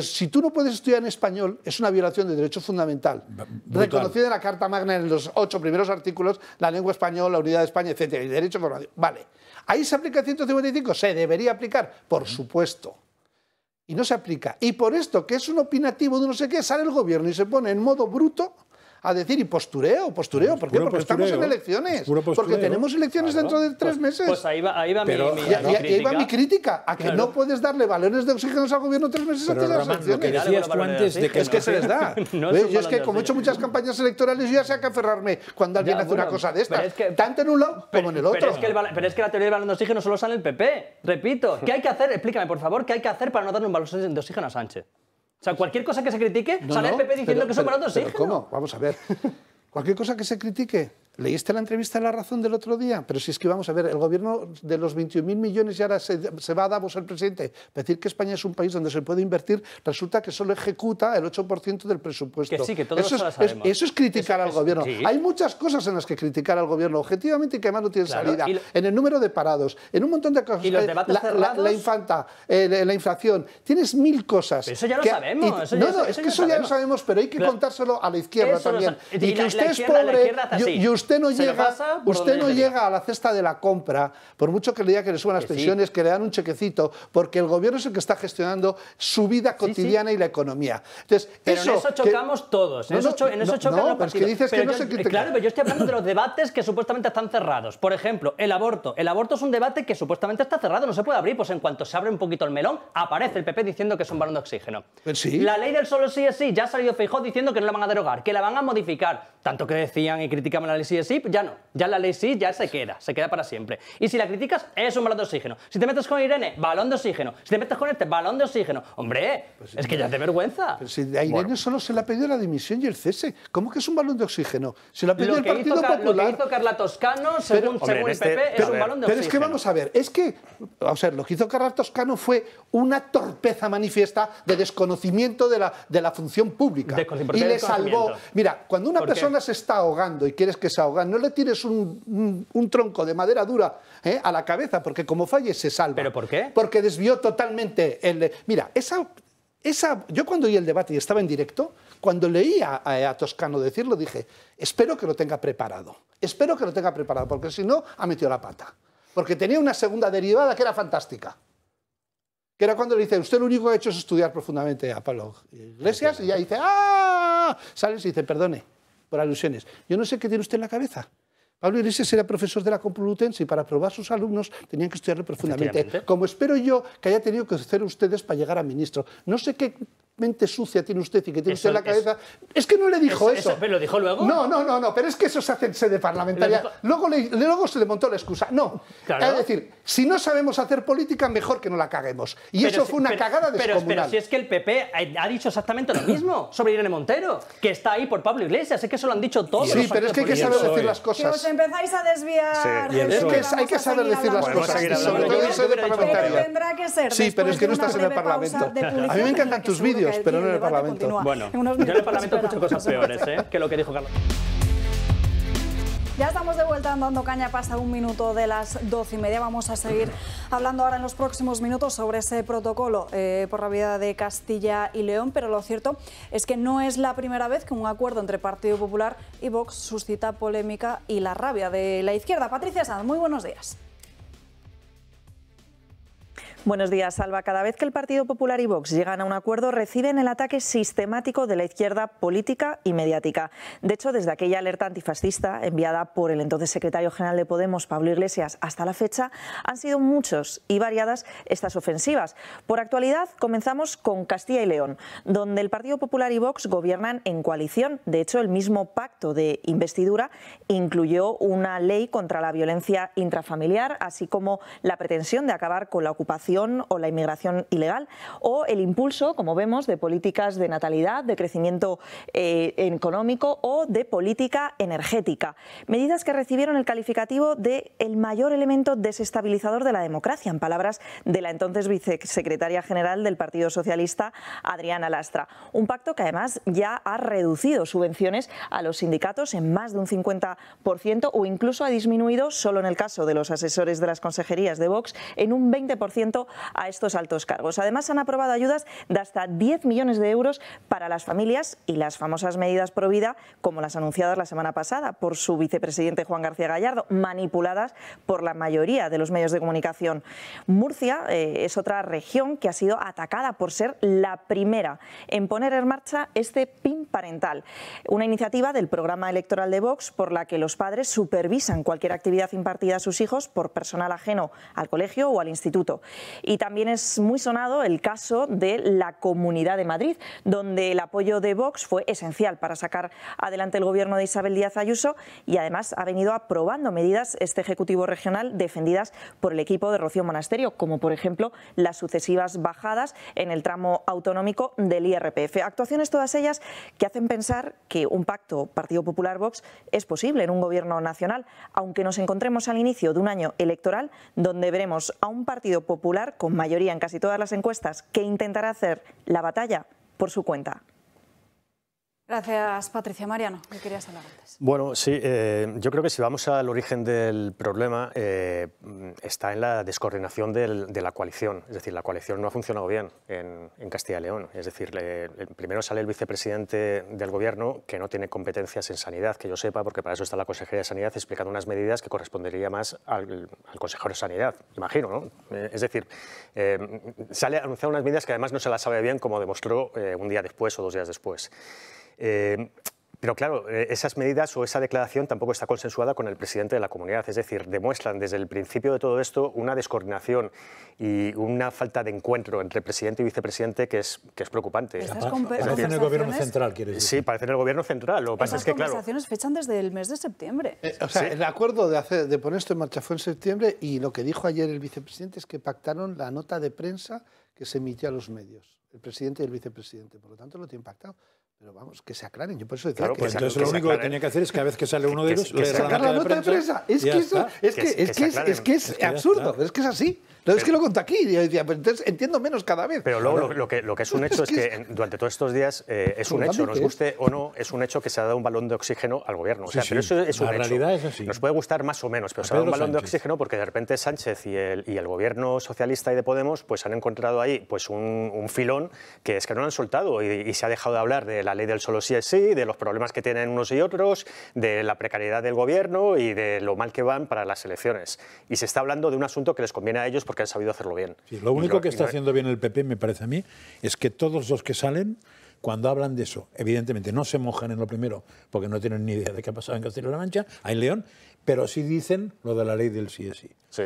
si tú no puedes estudiar en español, es una violación de derecho fundamental. Reconocida en la Carta Magna en los ocho primeros artículos, la lengua española, la unidad de España, etc. Y derecho Vale. ¿Ahí se aplica el 155? Se debería aplicar, por supuesto. Y no se aplica. Y por esto, que es un opinativo de no sé qué, sale el gobierno y se pone en modo bruto a decir y postureo, postureo, ¿por qué? Porque estamos en elecciones, porque tenemos elecciones dentro de tres pues, meses. Pues ahí va, ahí mi, crítica. Ahí mi crítica, a que no puedes darle valores de oxígeno al gobierno tres meses antes de las elecciones. que es que se les da. yo es que como he hecho muchas campañas electorales, yo ya sé que aferrarme cuando alguien hace una cosa de esta tanto en un lado como en el otro. Pero es, que la teoría del balón de oxígeno solo sale en el PP. Repito, ¿qué hay que hacer? Explícame, por favor, ¿qué hay que hacer para no darle un balón de oxígeno a Sánchez? O sea, cualquier cosa que se critique, sale el PP diciendo que son baratos, sí. ¿eh? ¿Cómo? Vamos a ver. cualquier cosa que se critique, ¿Leíste la entrevista de La Razón del otro día? Pero si es que vamos a ver, el gobierno de los 21.000 millones y ahora se, va a dar Davos el presidente. Decir que España es un país donde se puede invertir resulta que solo ejecuta el 8% del presupuesto. Que sí, que todos eso, es, eso es criticar al gobierno. Hay muchas cosas en las que criticar al gobierno objetivamente y que además no tiene salida. en el número de parados, en un montón de cosas. ¿Y los eh, debates la, La, infanta, eh, la inflación. Tienes mil cosas. eso ya lo sabemos. no, es que eso ya, lo sabemos, pero hay que contárselo a la izquierda también. y, que usted es pobre. y usted usted no, llega, usted no llega a la cesta de la compra, por mucho que le diga que le suban las pensiones, que le dan un chequecito, porque el gobierno es el que está gestionando su vida cotidiana y la economía. Entonces, en eso chocamos todos. En, eso, los Claro, pero yo estoy hablando de los debates que supuestamente están cerrados. Por ejemplo, el aborto. El aborto es un debate que supuestamente está cerrado, no se puede abrir. Pues en cuanto se abre un poquito el melón, aparece el PP diciendo que es un balón de oxígeno. Pues la ley del solo sí es sí. Ya ha salido Feijó diciendo que no la van a derogar, que la van a modificar. Tanto que decían y criticaban la ley sí, pues ya no. Ya la ley sí, ya se queda, se queda para siempre. Y si la criticas, es un balón de oxígeno. Si te metes con Irene, balón de oxígeno. Si te metes con este, balón de oxígeno. Hombre, pues es que ya es de vergüenza. si a Irene solo se le ha pedido la dimisión y el cese. ¿Cómo que es un balón de oxígeno? Se lo ha pedido el Partido Popular. Lo que hizo Carla Toscano, según, el este PP, es un balón de oxígeno. Pero es que vamos a ver, es que, a sea, lo que hizo Carla Toscano fue una torpeza manifiesta de desconocimiento de la, de la función pública. y le salvó. Mira, cuando una persona se está ahogando y quieres que se ahogue, no le tires un, tronco de madera dura ¿eh? a la cabeza, porque como falle se salva. ¿Pero por qué? Porque desvió totalmente el... Mira, esa, esa... yo cuando oí el debate y estaba en directo, cuando leía a, Toscano decirlo, dije, espero que lo tenga preparado, espero que lo tenga preparado, porque si no, ha metido la pata. Porque tenía una segunda derivada que era fantástica. Que era cuando le dice, usted lo único que ha hecho es estudiar profundamente a Pablo Iglesias, y ya dice, ¡ah! Sales y dice, perdone, por alusiones. Yo no sé qué tiene usted en la cabeza. Pablo Iglesias era profesor de la Complutense y para aprobar sus alumnos tenían que estudiarlo profundamente, como espero yo que haya tenido que hacer ustedes para llegar a ministro. No sé qué mente sucia tiene usted y que tiene usted en la cabeza. es que no le dijo eso. eso. lo dijo luego? No, no, no, no, pero es que eso se hace en sede parlamentaria. Luego, luego se le montó la excusa. No, es decir, si no sabemos hacer política, mejor que no la caguemos. Y eso fue una cagada descomunal. Pero, si es que el PP ha dicho exactamente lo mismo sobre Irene Montero, que está ahí por Pablo Iglesias, es que eso lo han dicho todos. Sí, pero es que hay que saber decir las cosas. Que os empezáis a desviar. es que hay que saber decir las cosas. sobre todo en sede parlamentaria. Sí, pero es que no estás en el Parlamento. A mí me encantan tus vídeos pero no en el Parlamento. yo en el Parlamento escucho cosas peores ¿eh? que lo que dijo Carlos. Ya estamos de vuelta andando caña, pasa un minuto de las doce y media. Vamos a seguir hablando ahora en los próximos minutos sobre ese protocolo eh, por la vida de Castilla y León, pero lo cierto es que no es la primera vez que un acuerdo entre Partido Popular y Vox suscita polémica y la rabia de la izquierda. Patricia Sanz, muy buenos días. Buenos días, Salva. Cada vez que el Partido Popular y Vox llegan a un acuerdo, reciben el ataque sistemático de la izquierda política y mediática. De hecho, desde aquella alerta antifascista enviada por el entonces secretario general de Podemos, Pablo Iglesias, hasta la fecha, han sido muchos y variadas estas ofensivas. Por actualidad, comenzamos con Castilla y León, donde el Partido Popular y Vox gobiernan en coalición. De hecho, el mismo pacto de investidura incluyó una ley contra la violencia intrafamiliar, así como la pretensión de acabar con la ocupación o la inmigración ilegal, o el impulso, como vemos, de políticas de natalidad, de crecimiento eh, económico o de política energética. Medidas que recibieron el calificativo de el mayor elemento desestabilizador de la democracia, en palabras de la entonces vicesecretaria general del Partido Socialista, Adriana Lastra. Un pacto que además ya ha reducido subvenciones a los sindicatos en más de un 50% o incluso ha disminuido, solo en el caso de los asesores de las consejerías de Vox, en un 20% a estos altos cargos. Además, han aprobado ayudas de hasta 10 millones de euros para las familias y las famosas medidas prohibidas, como las anunciadas la semana pasada por su vicepresidente Juan García Gallardo, manipuladas por la mayoría de los medios de comunicación. Murcia eh, es otra región que ha sido atacada por ser la primera en poner en marcha este PIN parental, una iniciativa del programa electoral de Vox por la que los padres supervisan cualquier actividad impartida a sus hijos por personal ajeno al colegio o al instituto. Y también es muy sonado el caso de la Comunidad de Madrid, donde el apoyo de Vox fue esencial para sacar adelante el gobierno de Isabel Díaz Ayuso y además ha venido aprobando medidas este Ejecutivo Regional defendidas por el equipo de Rocío Monasterio, como por ejemplo las sucesivas bajadas en el tramo autonómico del IRPF. Actuaciones todas ellas que hacen pensar que un pacto Partido Popular-Vox es posible en un gobierno nacional, aunque nos encontremos al inicio de un año electoral donde veremos a un Partido Popular con mayoría en casi todas las encuestas, que intentará hacer la batalla por su cuenta. Gracias, Patricia. Mariano, ¿qué querías hablar antes? Bueno, sí, eh, yo creo que si vamos al origen del problema, eh, está en la descoordinación de la coalición. Es decir, la coalición no ha funcionado bien en, Castilla y León. Es decir, primero sale el vicepresidente del gobierno, que no tiene competencias en sanidad, que yo sepa, porque para eso está la Consejería de Sanidad explicando unas medidas que correspondería más al, consejero de Sanidad, imagino, ¿no? Eh, es decir, sale a anunciar unas medidas que además no se las sabe bien, como demostró un día después o dos días después. Eh, pero claro, eh, esas medidas o esa declaración tampoco está consensuada con el presidente de la comunidad. Es decir, demuestran desde el principio de todo esto una descoordinación y una falta de encuentro entre presidente y vicepresidente que es, que es preocupante. Parece en el gobierno central, quieres decir. Sí, parece en el gobierno central. Lo que, Las conversaciones fechan desde el mes de septiembre. Eh, el acuerdo de, de poner esto en marcha fue en septiembre y lo que dijo ayer el vicepresidente es que pactaron la nota de prensa que se emitió a los medios, el presidente y el vicepresidente. Por lo tanto, lo tienen pactado. Pero vamos, que se aclaren. Yo por eso decía claro, que pues entonces lo único que tenía que hacer es que a vez que sale uno de ellos, Es que, es, que, es, que, es, absurdo, es que es así. es que lo conté aquí, y yo decía, pues entonces entiendo menos cada vez. Pero luego lo, que, lo que es un hecho es, que, durante todos estos días eh, es un hecho, nos guste o no, es un hecho que se ha dado un balón de oxígeno al gobierno. pero eso es un la realidad es así. Nos puede gustar más o menos, pero se ha dado un balón de oxígeno porque de repente Sánchez y el, y el gobierno socialista y de Podemos pues han encontrado ahí pues un, filón que es que no lo han soltado y, se ha dejado de hablar de la ley del solo sí es sí, de los problemas que tienen unos y otros, de la precariedad del gobierno y de lo mal que van para las elecciones. Y se está hablando de un asunto que les conviene a ellos porque han sabido hacerlo bien. lo único que está haciendo bien el PP, me parece a mí, es que todos los que salen cuando hablan de eso, evidentemente no se mojan en lo primero, porque no tienen ni idea de qué ha pasado en Castilla-La Mancha, hay León, pero sí dicen lo de la ley del sí es sí.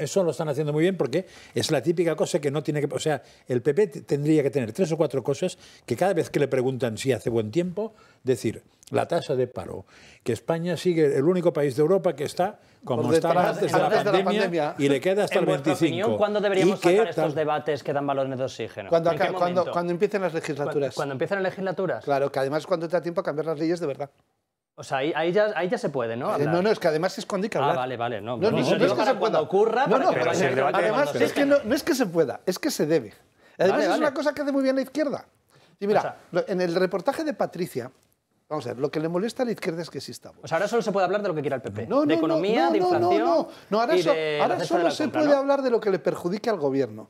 eso, lo están haciendo muy bien porque es la típica cosa que no tiene que... O sea, el PP tendría que tener tres o cuatro cosas que cada vez que le preguntan si hace buen tiempo, decir la tasa de paro, que España sigue el único país de Europa que está como estaba antes, de, la, pandemia, y le queda hasta el 25. ¿Cuándo deberíamos sacar estos debates que dan valores de oxígeno? Cuando, empiecen las legislaturas. Cuando, empiezan empiecen las legislaturas. Claro, que además cuando te tiempo a cambiar las leyes de verdad. O sea, ahí, ya, ahí ya se puede, ¿no? Eh, no, no, es que además es cuando hay que hablar. Ah, vale, vale. No, no, es que se pueda. ocurra, no, no, pero además, es que no, es que se pueda, es que se debe. Además, es una cosa que hace muy bien la izquierda. Y mira, en el reportaje de Patricia, Vamos a ver, lo que le molesta a la izquierda es que existamos. O sea, ahora solo se puede hablar de lo que quiera el PP. No, no, de economía, de inflación. No, no, no. ahora, ahora solo se puede hablar de lo que le perjudique al gobierno.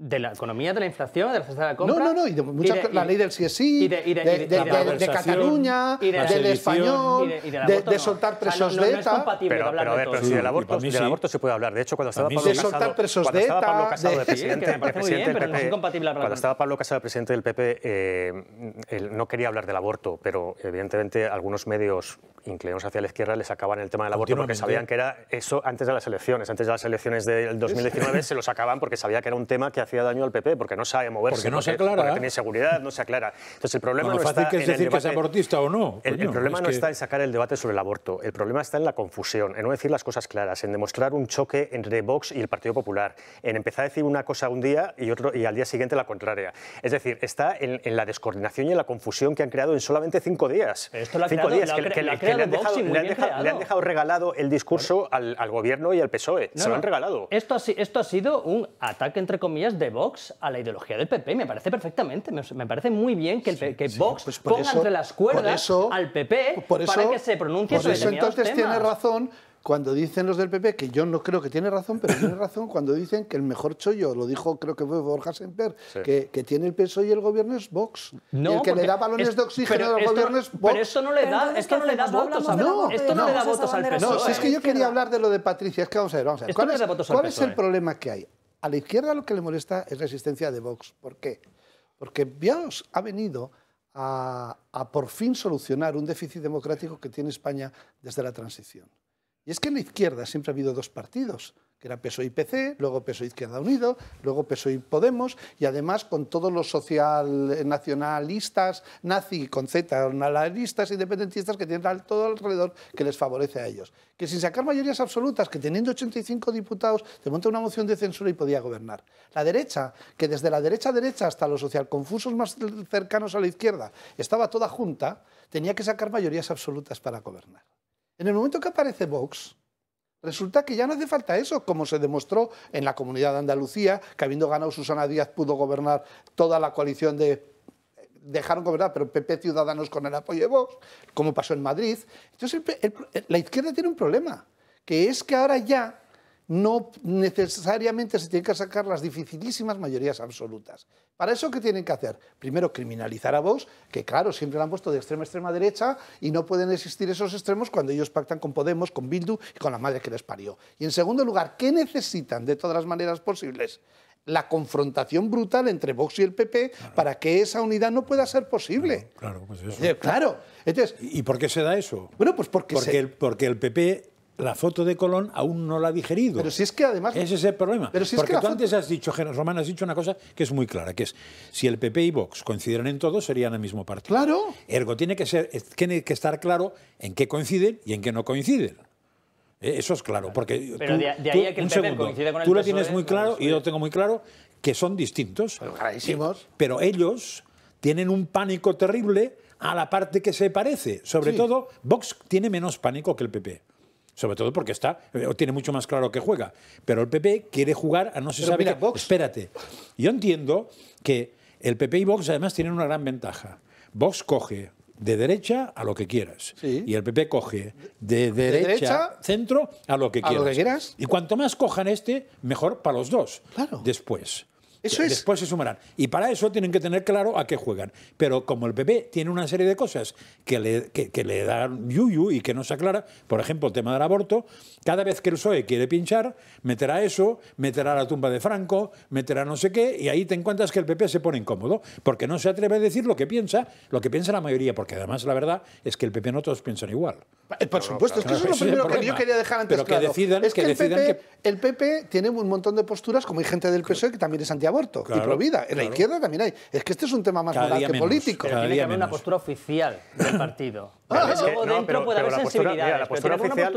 De la economía, de la inflación, de la cesta de la compra. No, no, no, y de muchas, la ley del CSI, de Cataluña, del español, de, soltar presos no, de ETA. pero, pero, de si del aborto, del aborto se puede hablar. De hecho, cuando estaba Pablo Casado, de Pablo Casado, de, presidente, cuando estaba Pablo Casado, presidente del PP, eh, él no quería hablar del aborto, pero evidentemente algunos medios inclinados hacia la izquierda le sacaban el tema del aborto porque sabían que era eso antes de las elecciones. Antes de las elecciones del 2019 se lo sacaban porque sabía que era un tema que daño al PP, porque no sabe moverse. Porque no se aclara. Porque tiene seguridad, no se aclara. Entonces el problema no está en abortista o no. El, problema no está en sacar el debate sobre el aborto. El problema está en la confusión, en no decir las cosas claras, en demostrar un choque entre Vox y el Partido Popular, en empezar a decir una cosa un día y, otro, y al día siguiente la contraria. Es decir, está en, la descoordinación y en la confusión que han creado en solamente cinco días. Esto lo días que, le, han dejado, le, han dejado, regalado el discurso al, gobierno y al PSOE. Se lo han regalado. Esto esto ha sido un ataque, entre comillas, de Vox a la ideología del PP. Me parece perfectamente, me, parece muy bien que, Vox pues ponga entre las cuerdas al PP para que se pronuncie por eso entonces tiene razón cuando dicen los del PP, que yo no creo que tiene razón, pero tiene razón cuando dicen que el mejor chollo, lo dijo creo que fue Borja Semper, que, tiene el PSOE y el gobierno es Vox. y el que le da balones de oxígeno al gobierno es Vox. Pero eso no le da, votos al no, no, le da PSOE. No, es que yo quería hablar de lo de Patricia, es que vamos a ver, cuál es el problema que hay? a la izquierda lo que le molesta es la existencia de Vox. ¿Por qué? Porque Vox ha venido a, a, por fin solucionar un déficit democrático que tiene España desde la transición. Y es que en la izquierda siempre ha habido dos partidos que era e y pc luego psoe izquierda Unido, luego y e podemos y además con todos los social eh, nacionalistas, nazi con independentistas que tienen todo alrededor que les favorece a ellos. Que sin sacar mayorías absolutas, que teniendo 85 diputados, se monta una moción de censura y podía gobernar. La derecha, que desde la derecha derecha hasta los social confusos más cercanos a la izquierda, estaba toda junta, tenía que sacar mayorías absolutas para gobernar. En el momento que aparece Vox, Resulta que ya no hace falta eso, como se demostró en la comunidad de Andalucía, que habiendo ganado Susana Díaz pudo gobernar toda la coalición de dejaron gobernar, pero PP Ciudadanos con el apoyo de Vox, como pasó en Madrid. Entonces la izquierda tiene un problema, que es que ahora ya no necesariamente se tienen que sacar las dificilísimas mayorías absolutas. ¿Para eso qué tienen que hacer? Primero, criminalizar a Vox, que claro, siempre la han puesto de extrema a extrema derecha y no pueden existir esos extremos cuando ellos pactan con Podemos, con Bildu y con la madre que les parió. Y en segundo lugar, ¿qué necesitan de todas las maneras posibles? la confrontación brutal entre Vox y el PP para que esa unidad no pueda ser posible. Claro, pues eso. Eh, claro. Entonces, ¿Y por qué se da eso? Bueno, pues porque... Porque, porque el PP la foto de Colón aún no la ha digerido. Pero si es que además... Ese es el problema. Pero si es que tú antes has dicho, Román, has dicho una cosa que es muy clara, que es, si el PP y Vox coinciden en todo, serían el mismo partido. Claro. Ergo, tiene que, ser, que estar claro en qué coinciden y en qué no coinciden. Eh, eso es claro, porque Pero de, ahí que el tú lo tienes e, muy claro y yo lo tengo muy claro que son distintos. Pero, eh, pero ellos tienen un pánico terrible a la parte que se parece. Sobre todo, Vox tiene menos pánico que el PP sobre todo porque está, tiene mucho más claro que juega. Pero el PP quiere jugar a no se sabe qué. Espérate, yo entiendo que el PP y Vox además tienen una gran ventaja. Vox coge de derecha a lo que quieras. Y el PP coge de derecha, centro a lo que quieras. A lo que quieras. Y cuanto más cojan este, mejor para los dos. Claro. Después. Después se sumarán. Y para eso tienen que tener claro a qué juegan. Pero como el PP tiene una serie de cosas que le, que, le dan yuyu y que no se aclara, por ejemplo, el tema del aborto, cada vez que el PSOE quiere pinchar, meterá eso, meterá la tumba de Franco, meterá no sé qué, y ahí te encuentras que el PP se pone incómodo, porque no se atreve a decir lo que piensa, lo que piensa la mayoría, porque además la verdad es que el PP no todos piensan igual. Eh, por supuesto, es que eso es lo primero que yo quería dejar antes que claro. es que, el, PP, el PP tiene un montón de posturas, como hay gente del PSOE que también es antiaborto y pro vida. En la izquierda también hay. Es que este es un tema más moral que político. Pero tiene que haber una postura oficial del partido. Ah, dentro puede haber sensibilidad. La, postura, oficial,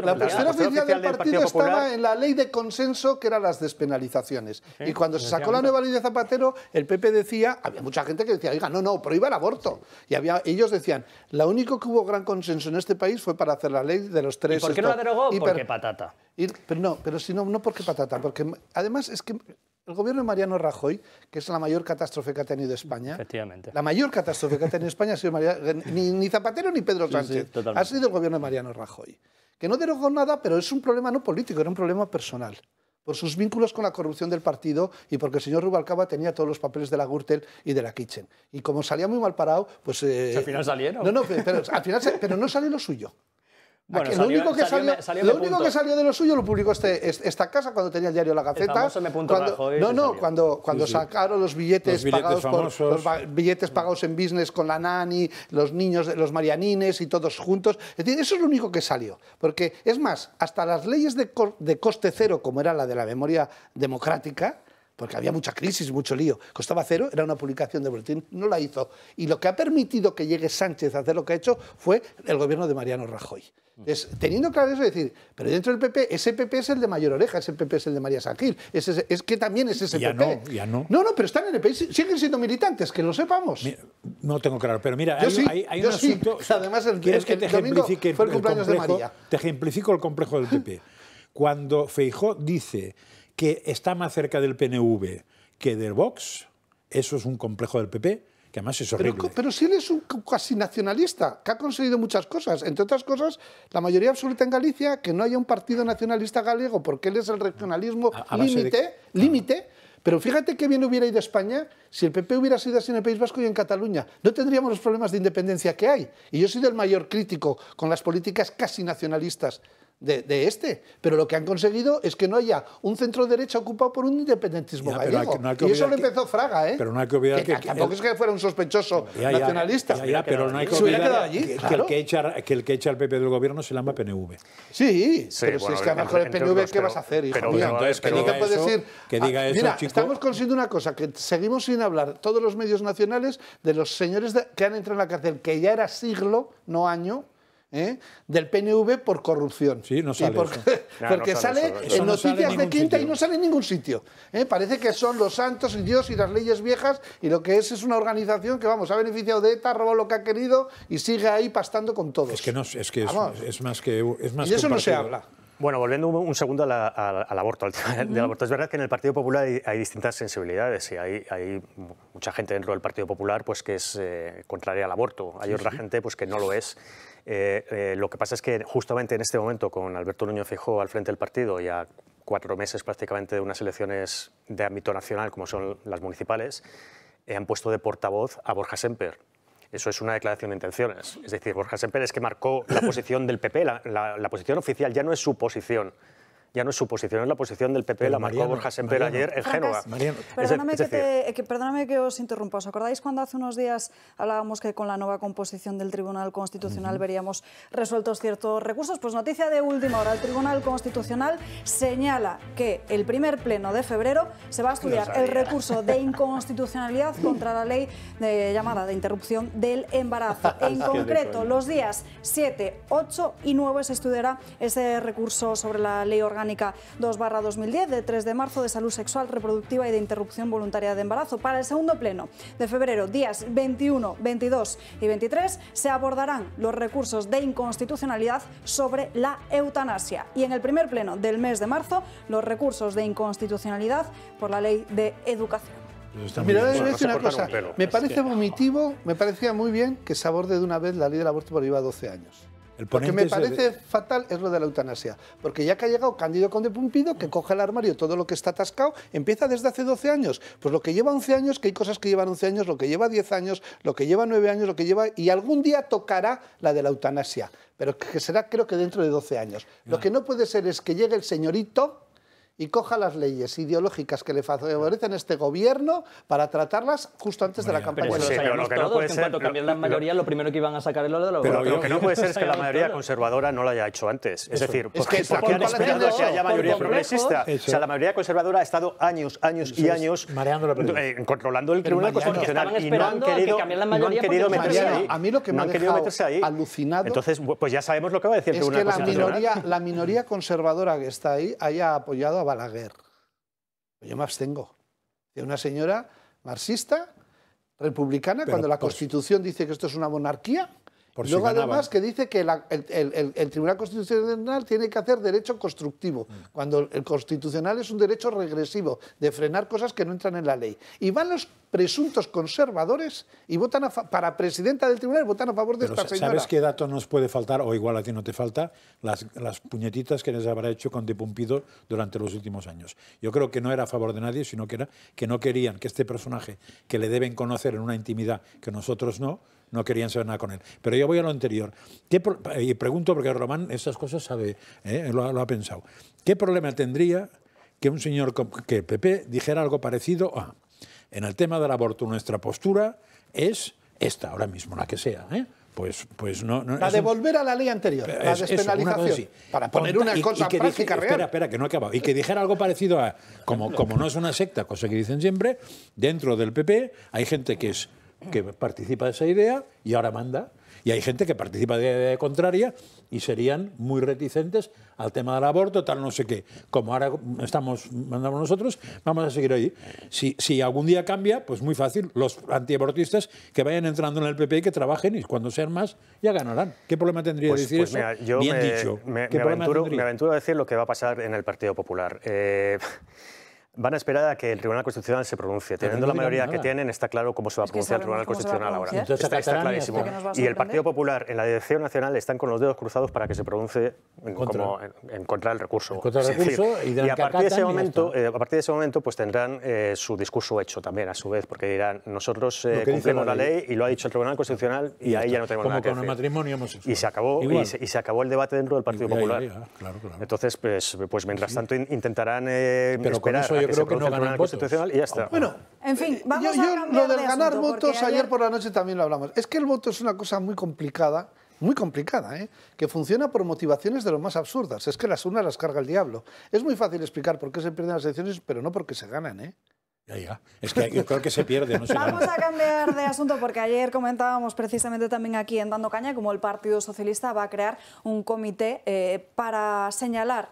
del partido, estaba en la ley de consenso que eran las despenalizaciones. y cuando se sacó la nueva ley de Zapatero, el PP decía, había mucha gente que decía, oiga, no, no, prohíba el aborto. Y había, ellos decían, la único que hubo gran consenso en este país fue para hacer la ley de los tres. ¿Por qué no la derogó? porque patata. pero no, pero si no, no porque patata, porque además es que el gobierno de Mariano Rajoy, que es la mayor catástrofe que ha tenido España. Efectivamente. La mayor catástrofe que ha tenido España ha sido ni, Zapatero ni Pedro Sánchez. ha sido el gobierno de Mariano Rajoy. Que no derogó nada, pero es un problema no político, era un problema personal. Por sus vínculos con la corrupción del partido y porque el señor Rubalcaba tenía todos los papeles de la Gürtel y de la Kitchen. Y como salía muy mal parado, pues. Eh, al final salieron. No, no, pero, al final, pero no sale lo suyo lo único, que salió, de lo suyo lo publicó este, esta casa cuando tenía el diario La Gaceta. no, no, cuando, cuando sacaron los billetes, pagados billetes mm. pagados en business con la nani, los niños, los marianines y todos juntos. Es decir, eso es lo único que salió. Porque, es más, hasta las leyes de, de coste cero, como era la de la memoria democrática, porque había mucha crisis, mucho lío. Costaba cero, era una publicación de boletín, no la hizo. Y lo que ha permitido que llegue Sánchez a hacer lo que ha hecho fue el gobierno de Mariano Rajoy teniendo claro eso, decir, pero dentro del PP, ese PP es el de Mayor Oreja, ese PP es el de María Saquil, es que también es ese ya No, ya no. No, no, pero están en el PP, siguen siendo militantes, que lo sepamos. no tengo claro, pero mira, hay, un asunto. Además, el, que te ejemplifique el, de María. Te ejemplifico el complejo del PP. Cuando Feijó dice que está más cerca del PNV que del Vox, eso es un complejo del PP pero, si él es un casi nacionalista, que ha conseguido muchas cosas, entre otras cosas, la mayoría absoluta en Galicia, que no haya un partido nacionalista gallego, porque él es el regionalismo límite, límite. Pero fíjate qué bien hubiera ido España si el PP hubiera sido así en el País Vasco y en Cataluña. No tendríamos los problemas de independencia que hay. Y yo soy el mayor crítico con las políticas casi nacionalistas de, este. Pero lo que han conseguido es que no haya un centro derecha ocupado por un independentismo ya, gallego. y eso lo empezó Fraga, ¿eh? Pero no hay que olvidar que... tampoco es que fuera un sospechoso nacionalista. pero no hay que olvidar que el que, echa, que el que echa al PP del gobierno se llama PNV. Sí, pero si es que a lo mejor el PNV, ¿qué vas a hacer, hijo pero, que, no Que diga ah, eso, Mira, estamos consiguiendo una cosa, que seguimos sin hablar todos los medios nacionales de los señores que han entrado en la cárcel, que ya era siglo, no año, ¿eh? del PNV por corrupción. Sí, no sale. porque sale, en noticias de quinta y no sale en ningún sitio. ¿eh? Parece que son los santos y Dios y las leyes viejas y lo que es es una organización que, vamos, ha beneficiado de ETA, ha robado lo que ha querido y sigue ahí pastando con todos. Es que, no, es, que es, más que... Es más y eso no se habla. Bueno, volviendo un segundo al aborto, Es verdad que en el Partido Popular hay, distintas sensibilidades y hay, mucha gente dentro del Partido Popular pues, que es eh, contraria al aborto. Hay otra gente pues, que no lo es. Eh, eh, lo que pasa es que justamente en este momento, con Alberto Núñez Fijó al frente del partido y a cuatro meses prácticamente de unas elecciones de ámbito nacional, como son las municipales, eh, han puesto de portavoz a Borja Semper. Eso es una declaración de intenciones. Es decir, Borja Semper es que marcó la posición del PP, la posición oficial, ya no es su posición ya no es su posición, es la posición del PP, la marcó Borja Semper ayer en Génova. Perdóname, que os interrumpa. ¿Os acordáis cuando hace unos días hablábamos que con la nueva composición del Tribunal Constitucional veríamos resueltos ciertos recursos? Pues noticia de última hora. El Tribunal Constitucional señala que el primer pleno de febrero se va a estudiar el recurso de inconstitucionalidad contra la ley de, llamada de interrupción del embarazo. En concreto, ¿eh? los días 7, 8 y 9 se estudiará ese recurso sobre la ley orgánica 2-2010 de 3 de marzo de Salud Sexual, Reproductiva y de Interrupción Voluntaria de Embarazo. Para el segundo pleno de febrero, días 21, 22 y 23, se abordarán los recursos de inconstitucionalidad sobre la eutanasia. Y en el primer pleno del mes de marzo, los recursos de inconstitucionalidad por la ley de educación. Mira, voy una cosa. me parece vomitivo, me parecía muy bien que se aborde de una vez la ley del aborto por iba a 12 años lo que me parece fatal es lo de la eutanasia, porque ya que ha llegado Cándido Conde Pumpido, que coge el armario todo lo que está atascado, empieza desde hace 12 años. Pues lo que lleva 11 años, que hay cosas que llevan 11 años, lo que lleva 10 años, lo que lleva 9 años, lo que lleva... Y algún día tocará la de la eutanasia, pero que será creo que dentro de 12 años. Lo que no puede ser es que llegue el señorito y coja las leyes ideológicas que le favorecen este gobierno para tratarlas justo antes de la campaña. Pero, lo que no puede ser, es de Pero lo que no puede ser es que la mayoría conservadora no lo haya hecho antes. Es decir, porque, que, porque que haya mayoría progresista. O sea, la mayoría conservadora ha estado años, años y años eh, controlando el Tribunal Constitucional y no han querido, no han querido meterse ahí. A mí lo que me ha alucinado. Entonces, pues ya sabemos lo que va a decir el Tribunal Es que la minoría conservadora que está ahí haya apoyado Balaguer. Yo me abstengo. De una señora marxista, republicana, cuando la pues, Constitución dice que esto es una monarquía, Luego, además, que dice que el, Tribunal Constitucional tiene que hacer derecho constructivo, mm. cuando el constitucional es un derecho regresivo, de frenar cosas que no entran en la ley. Y van los presuntos conservadores y votan para presidenta del tribunal, votan a favor de esta señora. ¿Sabes qué dato nos puede faltar, o igual a ti no te falta, las, las puñetitas que les habrá hecho con Depumpido durante los últimos años? Yo creo que no era a favor de nadie, sino que era que no querían que este personaje, que le deben conocer en una intimidad que nosotros no, no querían saber nada con él. Pero yo voy a lo anterior. y pregunto, porque Román estas cosas sabe, ¿eh? lo, ha pensado. ¿Qué problema tendría que un señor, que el PP dijera algo parecido a, en el tema del aborto, nuestra postura es esta, ahora mismo, la que sea, ¿eh? Pues, pues no, la de volver a la ley anterior, la despenalización. para poner una cosa práctica real. Espera, espera, que no he acabado. Y que dijera algo parecido a, como, como no es una secta, cosa que dicen siempre, dentro del PP hay gente que es que participa de esa idea y ahora manda. Y hay gente que participa de idea contraria y serían muy reticentes al tema del aborto, tal no sé qué. Como ahora estamos mandamos nosotros, vamos a seguir ahí. Si, algún día cambia, pues muy fácil, los antiabortistas que vayan entrando en el PP y que trabajen y cuando sean más ya ganarán. ¿Qué problema tendría pues, decir pues eso? Bien dicho. Me, aventuro, a decir lo que va a pasar en el Partido Popular. Eh, Van a esperar a que el Tribunal Constitucional se pronuncie. Teniendo la mayoría que tienen, está claro cómo se va a pronunciar el Tribunal Constitucional ahora. está, clarísimo. Y el Partido Popular en la Dirección Nacional están con los dedos cruzados para que se pronuncie en contra, en, en contra del recurso. el recurso y, a partir de ese momento, eh, a partir de ese momento, pues tendrán eh, su discurso hecho también a su vez, porque dirán nosotros eh, cumplimos la ley? y lo ha dicho el Tribunal Constitucional y, ahí ya no tenemos nada que con El matrimonio Y se acabó y se, acabó el debate dentro del Partido Popular. Entonces, pues, pues mientras tanto intentarán esperar yo creo que no ganan constitucional y ya está. Bueno, en fin, vamos a lo del ganar votos ayer... por la noche también lo hablamos. Es que el voto es una cosa muy complicada muy complicada, ¿eh? que funciona por motivaciones de lo más absurdas. Es que las unas las carga el diablo. Es muy fácil explicar por qué se pierden las elecciones, pero no porque se ganan. ¿eh? Ya, ya. Es que yo creo que se pierde, Vamos a cambiar de asunto porque ayer comentábamos precisamente también aquí en Dando Caña como el Partido Socialista va a crear un comité eh, para señalar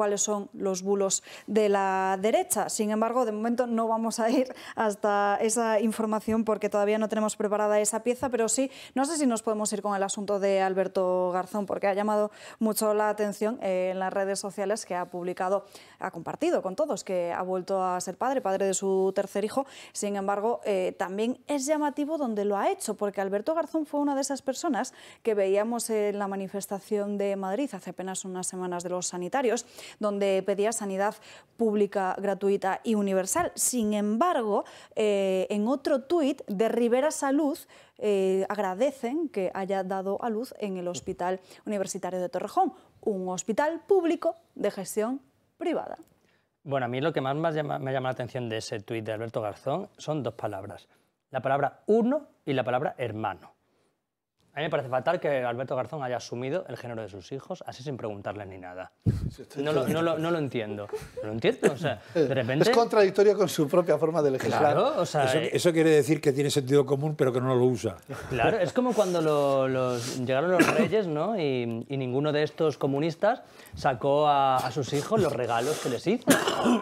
cuáles son los bulos de la derecha. Sin embargo, de momento no vamos a ir hasta esa información porque todavía no tenemos preparada esa pieza, pero sí, no sé si nos podemos ir con el asunto de Alberto Garzón, porque ha llamado mucho la atención eh, en las redes sociales que ha publicado, ha compartido con todos que ha vuelto a ser padre, padre de su tercer hijo. Sin embargo, eh, también es llamativo donde lo ha hecho, porque Alberto Garzón fue una de esas personas que veíamos en la manifestación de Madrid hace apenas unas semanas de los sanitarios, donde pedía sanidad pública, gratuita y universal. Sin embargo, eh, en otro tuit de Rivera Salud eh, agradecen que haya dado a luz en el Hospital Universitario de Torrejón, un hospital público de gestión privada. Bueno, a mí lo que más me llama, me llama la atención de ese tuit de Alberto Garzón son dos palabras. La palabra uno y la palabra hermano. A mí me parece fatal que Alberto Garzón haya asumido el género de sus hijos así sin preguntarle ni nada. No lo, entiendo. No entiendo. repente... Es contradictorio con su propia forma de legislar. Eh, eso, quiere decir que tiene sentido común, pero que no lo usa. Claro, es como cuando los, llegaron los reyes, ¿no? Y, ninguno de estos comunistas sacó a, a, sus hijos los regalos que les hizo.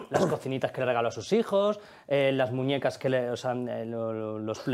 Las cocinitas que le regaló a sus hijos, eh, las muñecas que le, o sea, eh, los,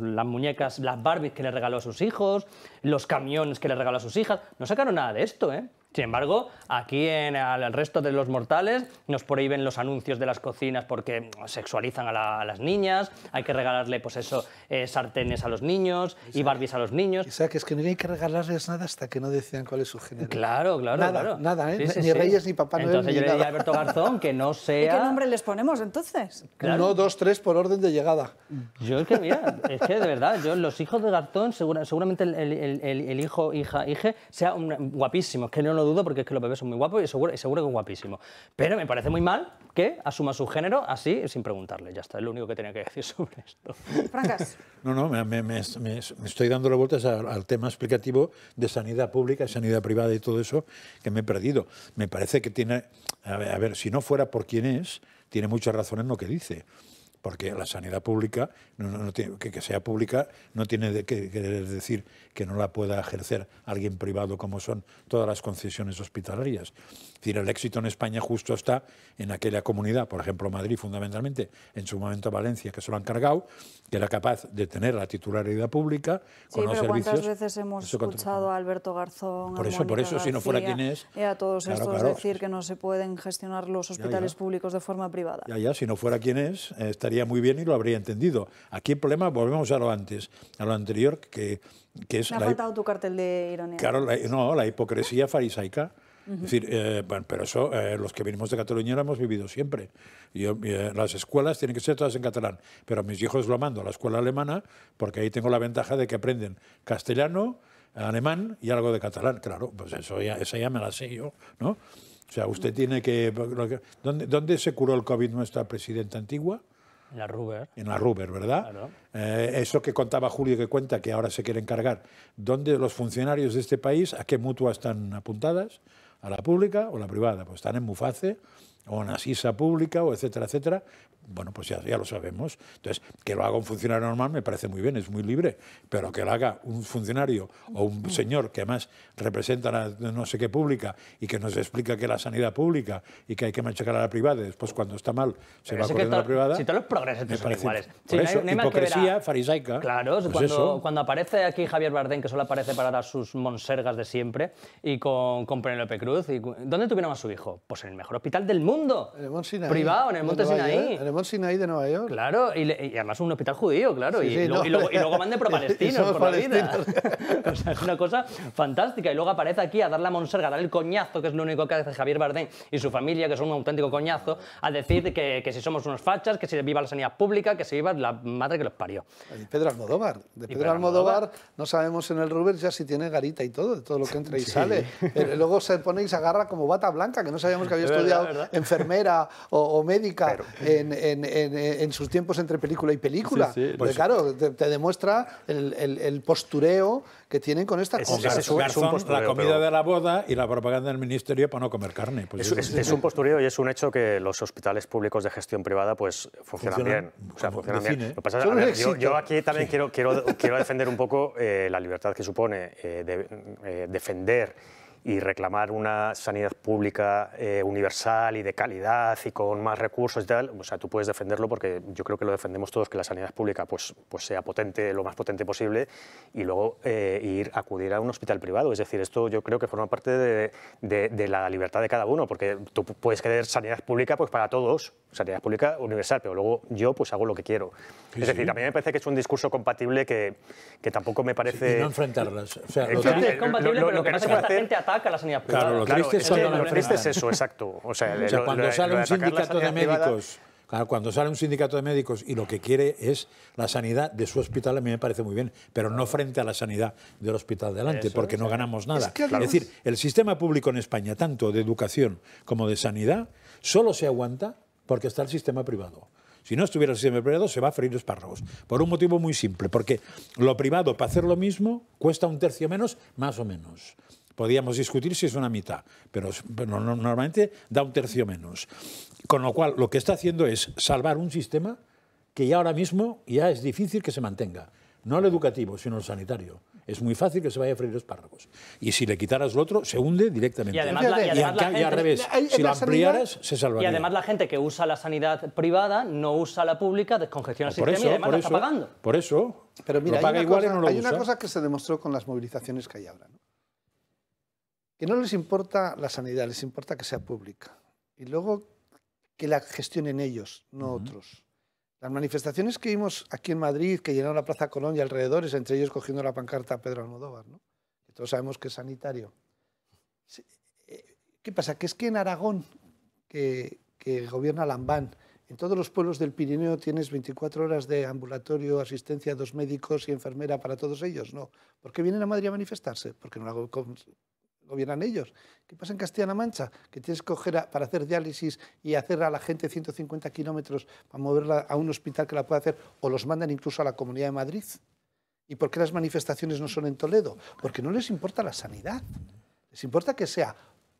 las muñecas, las Barbies que le regaló a sus hijos, los camiones que le regaló a sus hijas. No sacaron nada de esto, ¿eh? Sin embargo, aquí en el resto de los mortales nos prohíben los anuncios de las cocinas porque sexualizan a, las niñas, hay que regalarle, pues eso, eh, sartenes a los niños y, Barbies a los niños. O sea, que es que no hay que regalarles nada hasta que no decían cuál es su género. Claro, claro, nada, ¿eh? ni Reyes ni Papá Entonces yo le diría Alberto Garzón que no sea... ¿Y qué nombre les ponemos entonces? Uno, dos, tres por orden de llegada. Yo es que, mira, es que de verdad, yo los hijos de Garzón, seguramente el, hijo, hija, hije, sea guapísimo, es que no lo dudo porque es que los bebés son muy guapos y seguro, seguro que es guapísimo. Pero me parece muy mal que asuma su género así sin preguntarle. Ya está, es lo único que tenía que decir sobre esto. Francas. No, no, me, estoy dando la vueltas al, tema explicativo de sanidad pública, sanidad privada y todo eso que me he perdido. Me parece que tiene... A ver, si no fuera por quién es, tiene muchas razones en lo que dice porque la sanidad pública, tiene, que, sea pública, no tiene que decir que no la pueda ejercer alguien privado como son todas las concesiones hospitalarias decir, el éxito en España justo está en aquella comunidad, por ejemplo Madrid fundamentalmente, en su momento Valencia, que se lo han cargado, que era capaz de tener la titularidad pública con sí, los pero servicios. ¿Cuántas veces hemos escuchado a Alberto Garzón? Por eso, por eso, si no fuera quien es. Y a todos estos decir que no se pueden gestionar los hospitales públicos de forma privada. Ya, ya, si no fuera quien es, eh, estaría muy bien y lo habría entendido. Aquí el problema, volvemos a lo antes, a lo anterior, que, que es. Me ha faltado tu cartel de ironía. Claro, no, la hipocresía farisaica. Es decir, eh, bueno, pero eso eh, los que venimos de Cataluña lo hemos vivido siempre. Eh, las escuelas tienen que ser todas en catalán, pero a mis hijos lo mando a la escuela alemana porque ahí tengo la ventaja de que aprenden castellano, alemán y algo de catalán. Claro, pues eso ya, esa ya me la sé yo, ¿no? O sea, usted tiene que... ¿Dónde, dónde se curó el COVID nuestra presidenta antigua? En la Ruber. En la Ruber, ¿verdad? eso que contaba Julio, que cuenta que ahora se quiere encargar. ¿Dónde los funcionarios de este país, a qué mutua están apuntadas? a la pública o la privada, pues están en Muface o una asisa pública, o etcétera, etcétera, bueno, pues ya, lo sabemos. Entonces, que lo haga un funcionario normal me parece muy bien, es muy libre, pero que lo haga un funcionario o un señor que además representa la no sé qué pública y que nos explica que la sanidad pública y que hay que machacar a la privada y después cuando está mal se va corriendo a la privada. Si todos los progresos son iguales. hipocresía farisaica. Claro, pues cuando, cuando aparece aquí Javier Bardén, que solo aparece para dar sus monsergas de siempre, y con, con Penélope Cruz, y, ¿dónde tuvieron a su hijo? Pues en el mejor hospital del mundo. En el monte Sinaí. Privado, en el Monte Sinaí. En el monte Sinaí de Nueva York. Claro, y, además un hospital judío, claro. y, luego, y, pro-palestinos por es una cosa fantástica. Y luego aparece aquí a dar la monserga, a dar el coñazo, que es lo único que hace Javier Bardem y su familia, que son un auténtico coñazo, a decir que, si somos unos fachas, que si viva la sanidad pública, que si viva la madre que los parió. Y Pedro Almodóvar. De Pedro, Almodóvar, no sabemos en el Rubens ya si tiene garita y todo, de todo lo que entra y sale. Eh, luego se pone y se agarra como bata blanca, que no sabíamos que había estudiado enfermera o, médica en, sus tiempos entre película y película. Porque pues claro, te, demuestra el, postureo que tienen con esta Es, es, la comida de la boda y la propaganda del ministerio para no comer carne. Pues es, un postureo y es un hecho que los hospitales públicos de gestión privada pues funcionan, bien. O yo, aquí también quiero, quiero, defender un poco eh, la libertad que supone eh, eh, defender y reclamar una sanidad pública eh, universal y de calidad y con más recursos y tal, o sea, tú puedes defenderlo porque yo creo que lo defendemos todos, que la sanidad pública pues, pues sea potente, lo más potente posible, y luego eh, ir a acudir a un hospital privado. Es decir, esto yo creo que forma parte de, de, la libertad de cada uno, porque tú puedes querer sanidad pública pues, para todos, sanidad pública universal, pero luego yo pues hago lo que quiero. es decir, también a mí me parece que es un discurso compatible que, que tampoco me parece... y no enfrentarlas. Eh, lo, es compatible, pero lo que, que no se puede Gente Claro, lo triste, es, eso, lo es eso, exacto. O sea, cuando sale un sindicato de médicos... cuando sale un sindicato de médicos y lo que quiere es la sanidad de su hospital, a mí me parece muy bien, pero no frente a la sanidad del hospital delante, porque no ganamos nada. Es, decir, el sistema público en España, tanto de educación como de sanidad, solo se aguanta porque está el sistema privado. Si no estuviera el sistema privado, se va a freír espárragos. Por un motivo muy simple, porque lo privado, para hacer lo mismo, cuesta un tercio menos, más o menos. Podríamos discutir si es una mitad, pero, normalmente da un tercio menos. Con lo cual, lo que está haciendo es salvar un sistema que ya ahora mismo ya es difícil que se mantenga. No el educativo, sino el sanitario. Es muy fácil que se vaya a freír espárragos. Y si le quitaras lo otro, se hunde directamente. Y, además la, al revés, si la ampliaras, se salvaría. Y además la gente que usa la sanidad privada no usa la pública, descongestiona el por sistema eso, y además por eso, está pagando. Por eso, Pero mira, paga hay una igual cosa, y no lo Hay una cosa que se demostró con las movilizaciones que hay ahora que no les importa la sanidad, les importa que sea pública. Y luego que la gestionen ellos, no otros. Las manifestaciones que vimos aquí en Madrid, que llenaron la Plaza Colón y alrededores, entre ellos cogiendo la pancarta Pedro Almodóvar, ¿no? que todos sabemos que es sanitario. Eh, ¿Qué pasa? Que es que en Aragón, que, gobierna Lambán, en todos los pueblos del Pirineo tienes 24 horas de ambulatorio, asistencia dos médicos y enfermera para todos ellos. No. ¿Por qué vienen a Madrid a manifestarse? Porque no la gobiernan ellos. ¿Qué pasa en Castilla-La Mancha? Que tienes que coger para hacer diálisis y hacer a la gente 150 kilómetros para moverla a un hospital que la pueda hacer, o los mandan incluso a la Comunidad de Madrid. ¿Y por qué las manifestaciones no son en Toledo? Porque no les importa la sanidad. Les importa que sea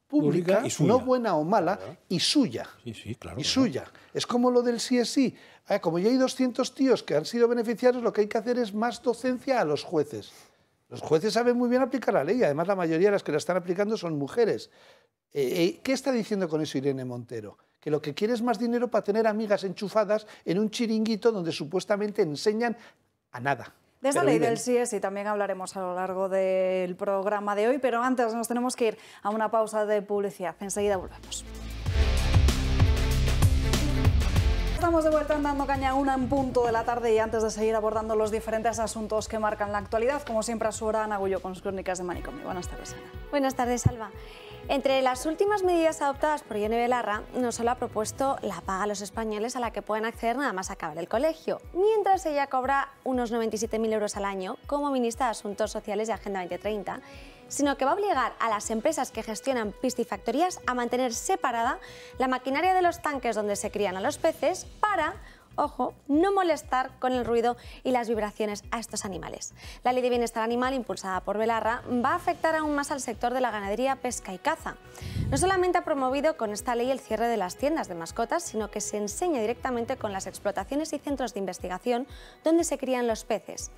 pública, no buena o mala, y suya. Y suya. Es como lo del sí es sí. Ah, como ya hay 200 tíos que han sido beneficiarios, lo que hay que hacer es más docencia a los jueces. Los jueces saben muy bien aplicar la ley, además la mayoría de las que la están aplicando son mujeres. Eh, eh, ¿Qué está diciendo con eso Irene Montero? Que lo que quiere es más dinero para tener amigas enchufadas en un chiringuito donde supuestamente enseñan a nada. De esa ley del es eh, y también hablaremos a lo largo del programa de hoy, pero antes nos tenemos que ir a una pausa de publicidad. Enseguida volvemos. estamos de vuelta andando caña una en punto de la tarde y antes de seguir abordando los diferentes asuntos que marcan la actualidad, como siempre a su hora, Ana Gullo con sus crónicas de Manicomio. Buenas tardes, Ana. Buenas tardes, Alba. Entre las últimas medidas adoptadas por Yone Belarra, no solo ha propuesto la paga a los españoles a la que pueden acceder nada más acabar el colegio, mientras ella cobra unos 97.000 euros al año como ministra de Asuntos Sociales de Agenda 2030 sino que va a obligar a las empresas que gestionan piscifactorías a mantener separada la maquinaria de los tanques donde se crían a los peces para ojo, no molestar con el ruido y las vibraciones a estos animales. La ley de bienestar animal impulsada por Belarra va a afectar aún más al sector de la ganadería, pesca y caza. No solamente ha promovido con esta ley el cierre de las tiendas de mascotas, sino que se enseña directamente con las explotaciones y centros de investigación donde se crían los peces.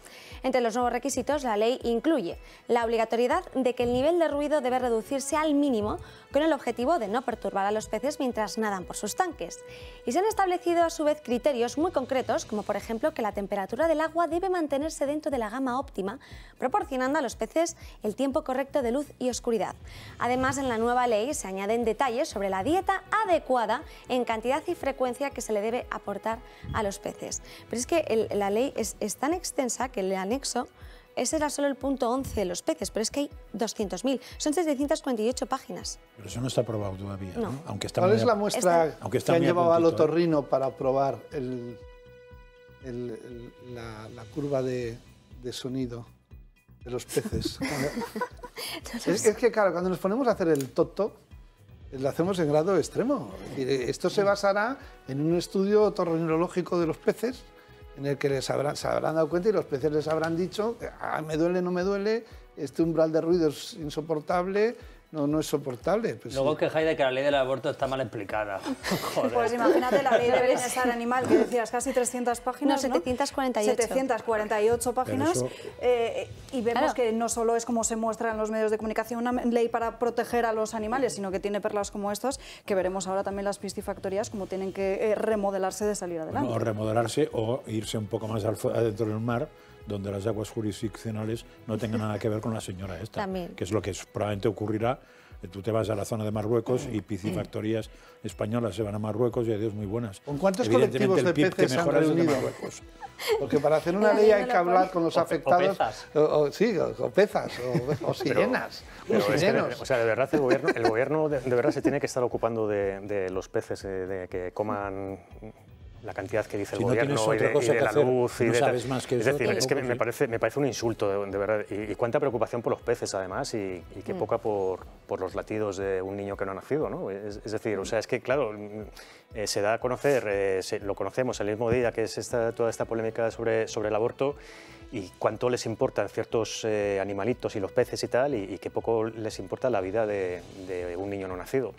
Entre los nuevos requisitos, la ley incluye la obligatoriedad de que el nivel de ruido debe reducirse al mínimo con el objetivo de no perturbar a los peces mientras nadan por sus tanques. Y se han establecido a su vez criterios muy concretos, como por ejemplo que la temperatura del agua debe mantenerse dentro de la gama óptima, proporcionando a los peces el tiempo correcto de luz y oscuridad. Además, en la nueva ley se añaden detalles sobre la dieta adecuada en cantidad y frecuencia que se le debe aportar a los peces. Pero es que la ley es, es tan extensa que el anexo ese era solo el punto 11 de los peces, pero es que hay 200.000. Son 748 páginas. Pero eso no está probado todavía, ¿no? Aunque está ¿Cuál es la muestra está que han llevado al ¿eh? otorrino para probar la, curva de, sonido? de los peces. es, es, que, claro, cuando nos ponemos a hacer el toto, eh, lo hacemos en grado extremo. Eh, esto se basará en un estudio otorrinológico de los peces en el que les se habrán dado cuenta y los peces les habrán dicho, ah, me duele, no me duele, este umbral de ruido es insoportable, no, no es soportable. Pues Luego de que la ley del aborto está mal explicada. Pues imagínate la ley de bienestar animal que decías, casi 300 páginas. No, 748. ¿no? 748 páginas. Eh, y vemos que no solo es como se muestra en los medios de comunicación una ley para proteger a los animales, sino que tiene perlas como estas, que veremos ahora también las piscifactorías, como tienen que eh, remodelarse de salir adelante. o remodelarse o irse un poco más adentro del mar donde las aguas jurisdiccionales no tengan nada que ver con la señora esta, que es lo que probablemente ocurrirá. Eh, tú te vas a la zona de Marruecos y piscifactorías españolas se van a Marruecos y dios muy buenas. ¿Con cuántos colectivos de peces se han reunido? Marruecos. Porque para hacer una ley hay que hablar con los afectados. O, o, sí, o pezas, o, o sirenas. o sea, de verdad el gobierno, el gobierno de, verdad se tiene que estar ocupando de, los peces eh, de que coman la cantidad que dice el gobierno y de, la luz. sabes más que es decir, es que me parece, me parece un insulto, de, verdad. Y, cuánta preocupación por los peces, además, y, qué mm. poca por, por los latidos de un niño que no ha nacido, ¿no? Es, decir, o sea, es que, claro, eh, se da a conocer, eh, lo conocemos el mismo día que es esta, toda esta polémica sobre, sobre el aborto y cuánto les importan ciertos eh, animalitos y los peces y tal, y, qué poco les importa la vida de, de un niño no nacido.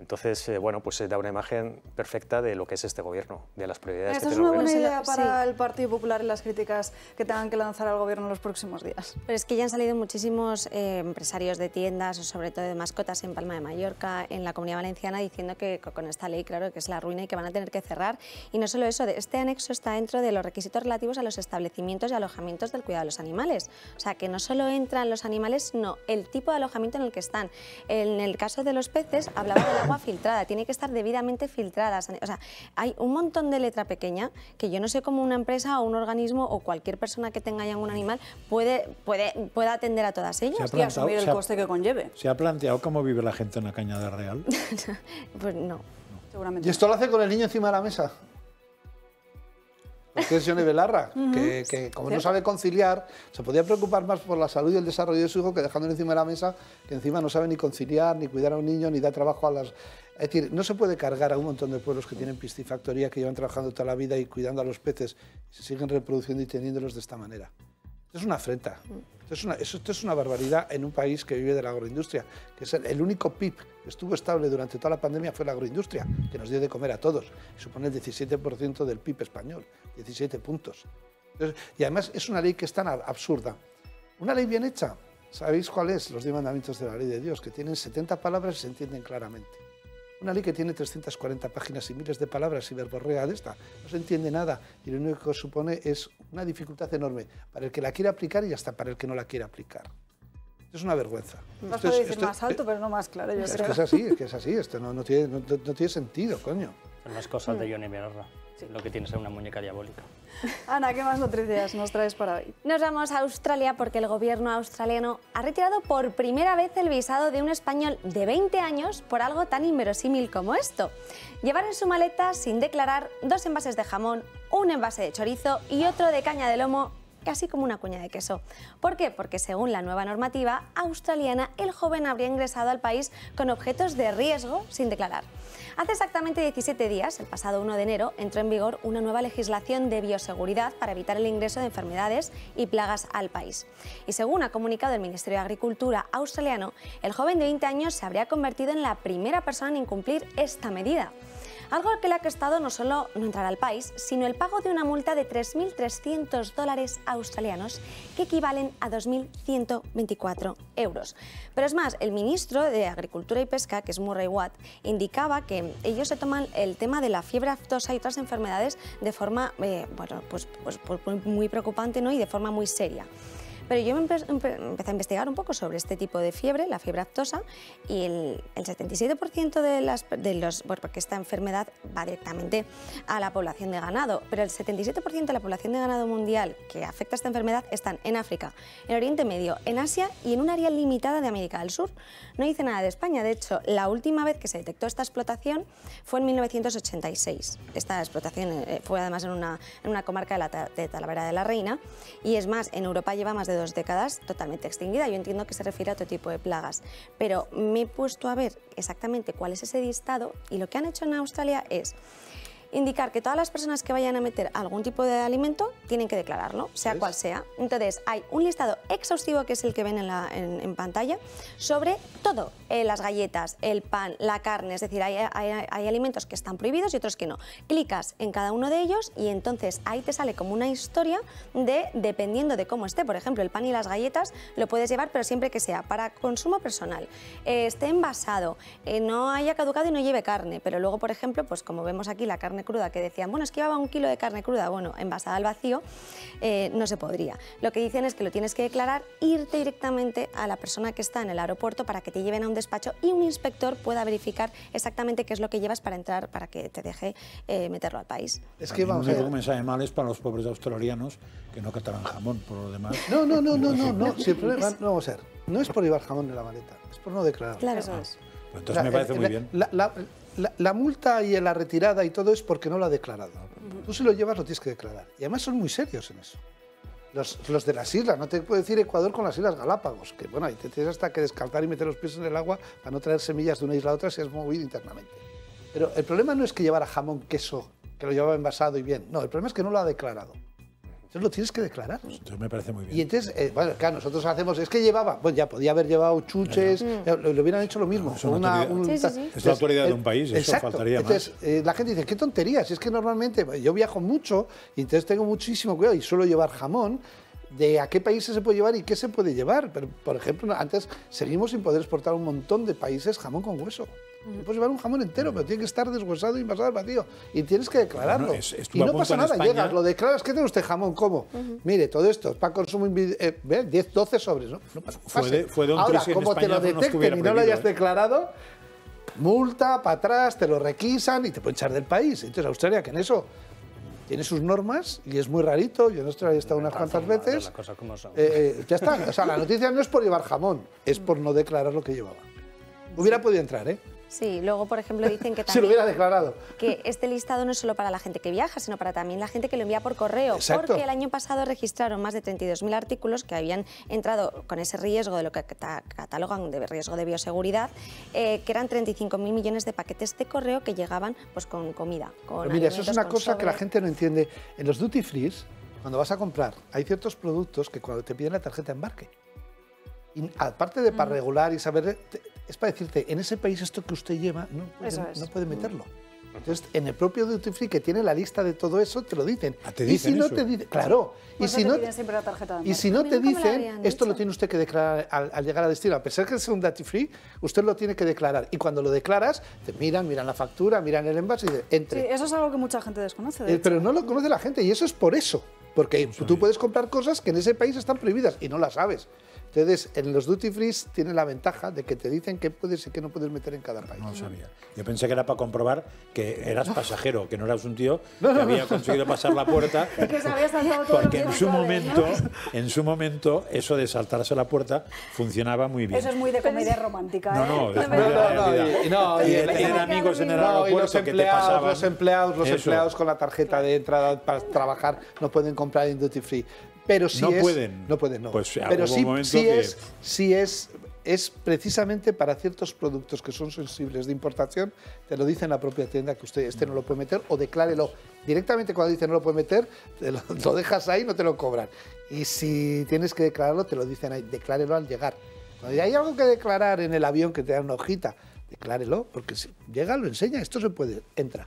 Entonces, eh, bueno, pues se da una imagen perfecta de lo que es este gobierno, de las prioridades Esta que tiene es una buena idea para el Partido Popular y las críticas que tengan que lanzar al gobierno en los próximos días. Pero es que ya han salido muchísimos eh, empresarios de tiendas, sobre todo de mascotas en Palma de Mallorca, en la Comunidad Valenciana, diciendo que con esta ley, claro, que es la ruina y que van a tener que cerrar. Y no solo eso, este anexo está dentro de los requisitos relativos a los establecimientos y alojamientos del cuidado de los animales. O sea, que no solo entran los animales, sino el tipo de alojamiento en el que están. En el caso de los peces, hablaba de la filtrada, tiene que estar debidamente filtrada. O sea, hay un montón de letra pequeña que yo no sé cómo una empresa o un organismo o cualquier persona que tenga ya un animal puede, puede, atender a todas ellas y asumir el coste que conlleve. ¿Se ha planteado cómo vive la gente en la cañada real? pues no. no. Seguramente. ¿Y esto lo hace con el niño encima de la mesa? Pues que es Johnny Belarra, que, como no sabe conciliar, se podía preocupar más por la salud y el desarrollo de su hijo que dejándolo encima de la mesa, que encima no sabe ni conciliar, ni cuidar a un niño, ni dar trabajo a las... Es decir, no se puede cargar a un montón de pueblos que tienen piscifactoría, que llevan trabajando toda la vida y cuidando a los peces, y se siguen reproduciendo y teniéndolos de esta manera. Esto es una afrenta. Esto es una, barbaridad en un país que vive de la agroindustria, que es el, único PIB que estuvo estable durante toda la pandemia fue la agroindustria, que nos dio de comer a todos. Supone el 17% del PIB español, 17 puntos. y además es una ley que es tan absurda. Una ley bien hecha, ¿sabéis cuál es? Los 10 mandamientos de la ley de Dios, que tienen 70 palabras y se entienden claramente. Una ley que tiene 340 páginas y miles de palabras y verborrea de esta. No se entiende nada y lo único que supone es una dificultad enorme para el que la quiere aplicar y hasta para el que no la quiere aplicar. Es una vergüenza. No esto decir más alto, pero no más claro, yo es Que es así, es que es así, esto no, tiene, sentido, coño. Son es cosas de Johnny Mierda. Lo que tienes es una muñeca diabólica. Ana, ¿qué más noticias nos traes para hoy? Nos vamos a Australia porque el gobierno australiano ha retirado por primera vez el visado de un español de 20 años por algo tan inverosímil como esto. Llevar en su maleta, sin declarar, dos envases de jamón, un envase de chorizo y otro de caña de lomo casi como una cuña de queso. ¿Por qué? Porque según la nueva normativa australiana, el joven habría ingresado al país con objetos de riesgo sin declarar. Hace exactamente 17 días, el pasado 1 de enero, entró en vigor una nueva legislación de bioseguridad para evitar el ingreso de enfermedades y plagas al país. Y según ha comunicado el Ministerio de Agricultura australiano, el joven de 20 años se habría convertido en la primera persona en incumplir esta medida algo que le ha costado no solo no entrar al país, sino el pago de una multa de 3.300 dólares australianos, que equivalen a 2.124 euros. Pero es más, el ministro de Agricultura y Pesca, que es Murray Watt, indicaba que ellos se toman el tema de la fiebre aftosa y otras enfermedades de forma eh, pues, pues, pues, muy preocupante ¿no? y de forma muy seria. Pero yo empecé a investigar un poco sobre este tipo de fiebre, la fiebre aftosa, y el, 77% de, las, de los... Bueno, porque esta enfermedad va directamente a la población de ganado, pero el 77% de la población de ganado mundial que afecta a esta enfermedad están en África, en Oriente Medio, en Asia y en un área limitada de América del Sur. No dice nada de España, de hecho, la última vez que se detectó esta explotación fue en 1986. Esta explotación eh, fue además en una, en una comarca de, de Talavera de la Reina y es más, en Europa lleva más de dos décadas totalmente extinguida. Yo entiendo que se refiere a otro tipo de plagas, pero me he puesto a ver exactamente cuál es ese listado y lo que han hecho en Australia es indicar que todas las personas que vayan a meter algún tipo de alimento tienen que declararlo, sea cual sea. Entonces, hay un listado exhaustivo, que es el que ven en, pantalla, sobre todo, eh, las galletas, el pan, la carne, es decir, hay, alimentos que están prohibidos y otros que no. Clicas en cada uno de ellos y entonces ahí te sale como una historia de, dependiendo de cómo esté, por ejemplo, el pan y las galletas lo puedes llevar, pero siempre que sea para consumo personal, eh, esté envasado, eh, no haya caducado y no lleve carne, pero luego, por ejemplo, pues como vemos aquí, la carne cruda, que decían, bueno, es que llevaba un kilo de carne cruda, bueno, envasada al vacío, eh, no se podría. Lo que dicen es que lo tienes que declarar, irte directamente a la persona que está en el aeropuerto para que te lleven a un despacho y un inspector pueda verificar exactamente qué es lo que llevas para entrar, para que te deje eh, meterlo al país. Es que vamos a un mensaje mal es para los pobres australianos que no catarán jamón, por lo demás. No, no, no, no, no, no, no, vamos a no es por llevar jamón en la maleta, es por no declarar. Claro, ah, eso es. Pues entonces me parece muy bien la, multa y la retirada y todo es porque no lo ha declarado. Tú si lo llevas lo tienes que declarar. Y además son muy serios en eso. Los, de las islas, no te puedo decir Ecuador con las Islas Galápagos, que bueno, ahí te tienes hasta que descartar y meter los pies en el agua para no traer semillas de una isla a otra si has movido internamente. Pero el problema no es que llevara jamón, queso, que lo llevaba envasado y bien. No, el problema es que no lo ha declarado. Entonces lo tienes que declarar. Pues me parece muy bien. Y entonces, eh, bueno, claro, nosotros hacemos, es que llevaba, pues ya podía haber llevado chuches, lo hubieran hecho lo mismo. es la autoridad de un país, eso faltaría entonces, eh, la gente dice, qué tonterías, es que normalmente yo viajo mucho y entonces tengo muchísimo cuidado y suelo llevar jamón de a qué países se puede llevar y qué se puede llevar. Pero, por ejemplo, antes seguimos sin poder exportar un montón de países jamón con hueso puedes llevar un jamón entero, pero tiene que estar deshuesado y envasado al vacío. Y tienes que declararlo. y no pasa nada, llegas, lo declaras, ¿qué tiene usted jamón? ¿Cómo? Mire, todo esto para consumo eh, 10, 12 sobres, ¿no? no pasa, fue, fue de un Ahora, como te lo detecten y no lo hayas ¿eh? declarado, multa para atrás, te lo requisan y te pueden echar del país. Entonces Australia, que en eso tiene sus normas y es muy rarito. Yo en Australia he estado unas cuantas veces. Eh, eh, ya está. O sea, la noticia no es por llevar jamón, es por no declarar lo que llevaba. Hubiera podido entrar, ¿eh? Sí, luego, por ejemplo, dicen que también... lo hubiera declarado. Que este listado no es solo para la gente que viaja, sino para también la gente que lo envía por correo. Porque el año pasado registraron más de 32.000 artículos que habían entrado con ese riesgo de lo que catalogan de riesgo de bioseguridad, eh, que eran 35.000 millones de paquetes de correo que llegaban pues, con comida, con pues Mira, eso es una cosa que la gente no entiende. En los duty free cuando vas a comprar, hay ciertos productos que cuando te piden la tarjeta de embarque, aparte de para regular y saber, es para decirte, en ese país esto que usted lleva no puede, meterlo. Entonces, en el propio duty free que tiene la lista de todo eso, te lo dicen. Ah, y si no te dicen, claro, y pues si, no, te dicen, esto lo tiene usted que declarar al, llegar a destino. A pesar que es un duty free, usted lo tiene que declarar. Y cuando lo declaras, te miran, miran la factura, miran el envase y dicen, entre. eso es algo que mucha gente desconoce. Eh, pero no lo conoce la gente y eso es por eso. Porque tú puedes comprar cosas que en ese país están prohibidas y no las sabes. Entonces, en los duty free tiene la ventaja de que te dicen qué puedes y qué no puedes meter en cada país. No lo sabía. Yo pensé que era para comprobar que eras pasajero, que no eras un tío que había conseguido pasar la puerta. Porque en su momento, en su momento, eso de saltarse la puerta funcionaba muy bien. Eso es muy de comedia romántica. No, ¿eh? no, no, y, de amigos en el aeropuerto que te pasaban. Los empleados, los empleados con la tarjeta de entrada para trabajar no pueden comprar en duty free. Pero sí no pueden. No pueden, no. Pues, ah, pero si es, sí es, es precisamente para ciertos productos que son sensibles de importación, te lo dicen la propia tienda que usted este no lo puede meter o declárelo. Directamente cuando dice no lo puede meter, lo, dejas ahí no te lo cobran. Y si tienes que declararlo, te lo dicen ahí, declárelo al llegar. Cuando hay algo que declarar en el avión que te dan una hojita, declárelo, porque si llega, lo enseña, esto se puede, entra.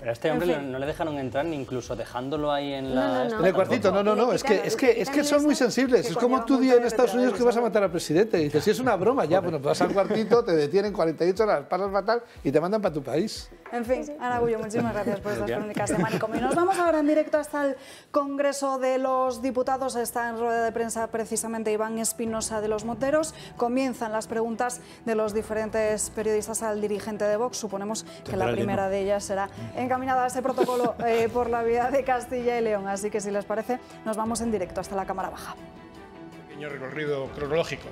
Pero a este hombre no le dejaron entrar ni incluso dejándolo ahí en la... En el cuartito, no, no, no, es que, es que, es que son muy sensibles. Es como tú día en Estados Unidos que vas a matar al presidente. Y dices, si es una broma, ya, pues vas al cuartito, te detienen 48 horas, pasas fatal y te mandan para tu país. En fin, Ana muchísimas gracias por estas crónicas de y Nos vamos ahora en directo hasta el Congreso de los Diputados. Está en rueda de prensa precisamente Iván Espinosa de los Monteros. Comienzan las preguntas de los diferentes periodistas al dirigente de Vox. Suponemos que la primera de ellas será a ese protocolo eh, por la vía de Castilla y León. Así que si les parece, nos vamos en directo hasta la Cámara Baja. Un pequeño recorrido cronológico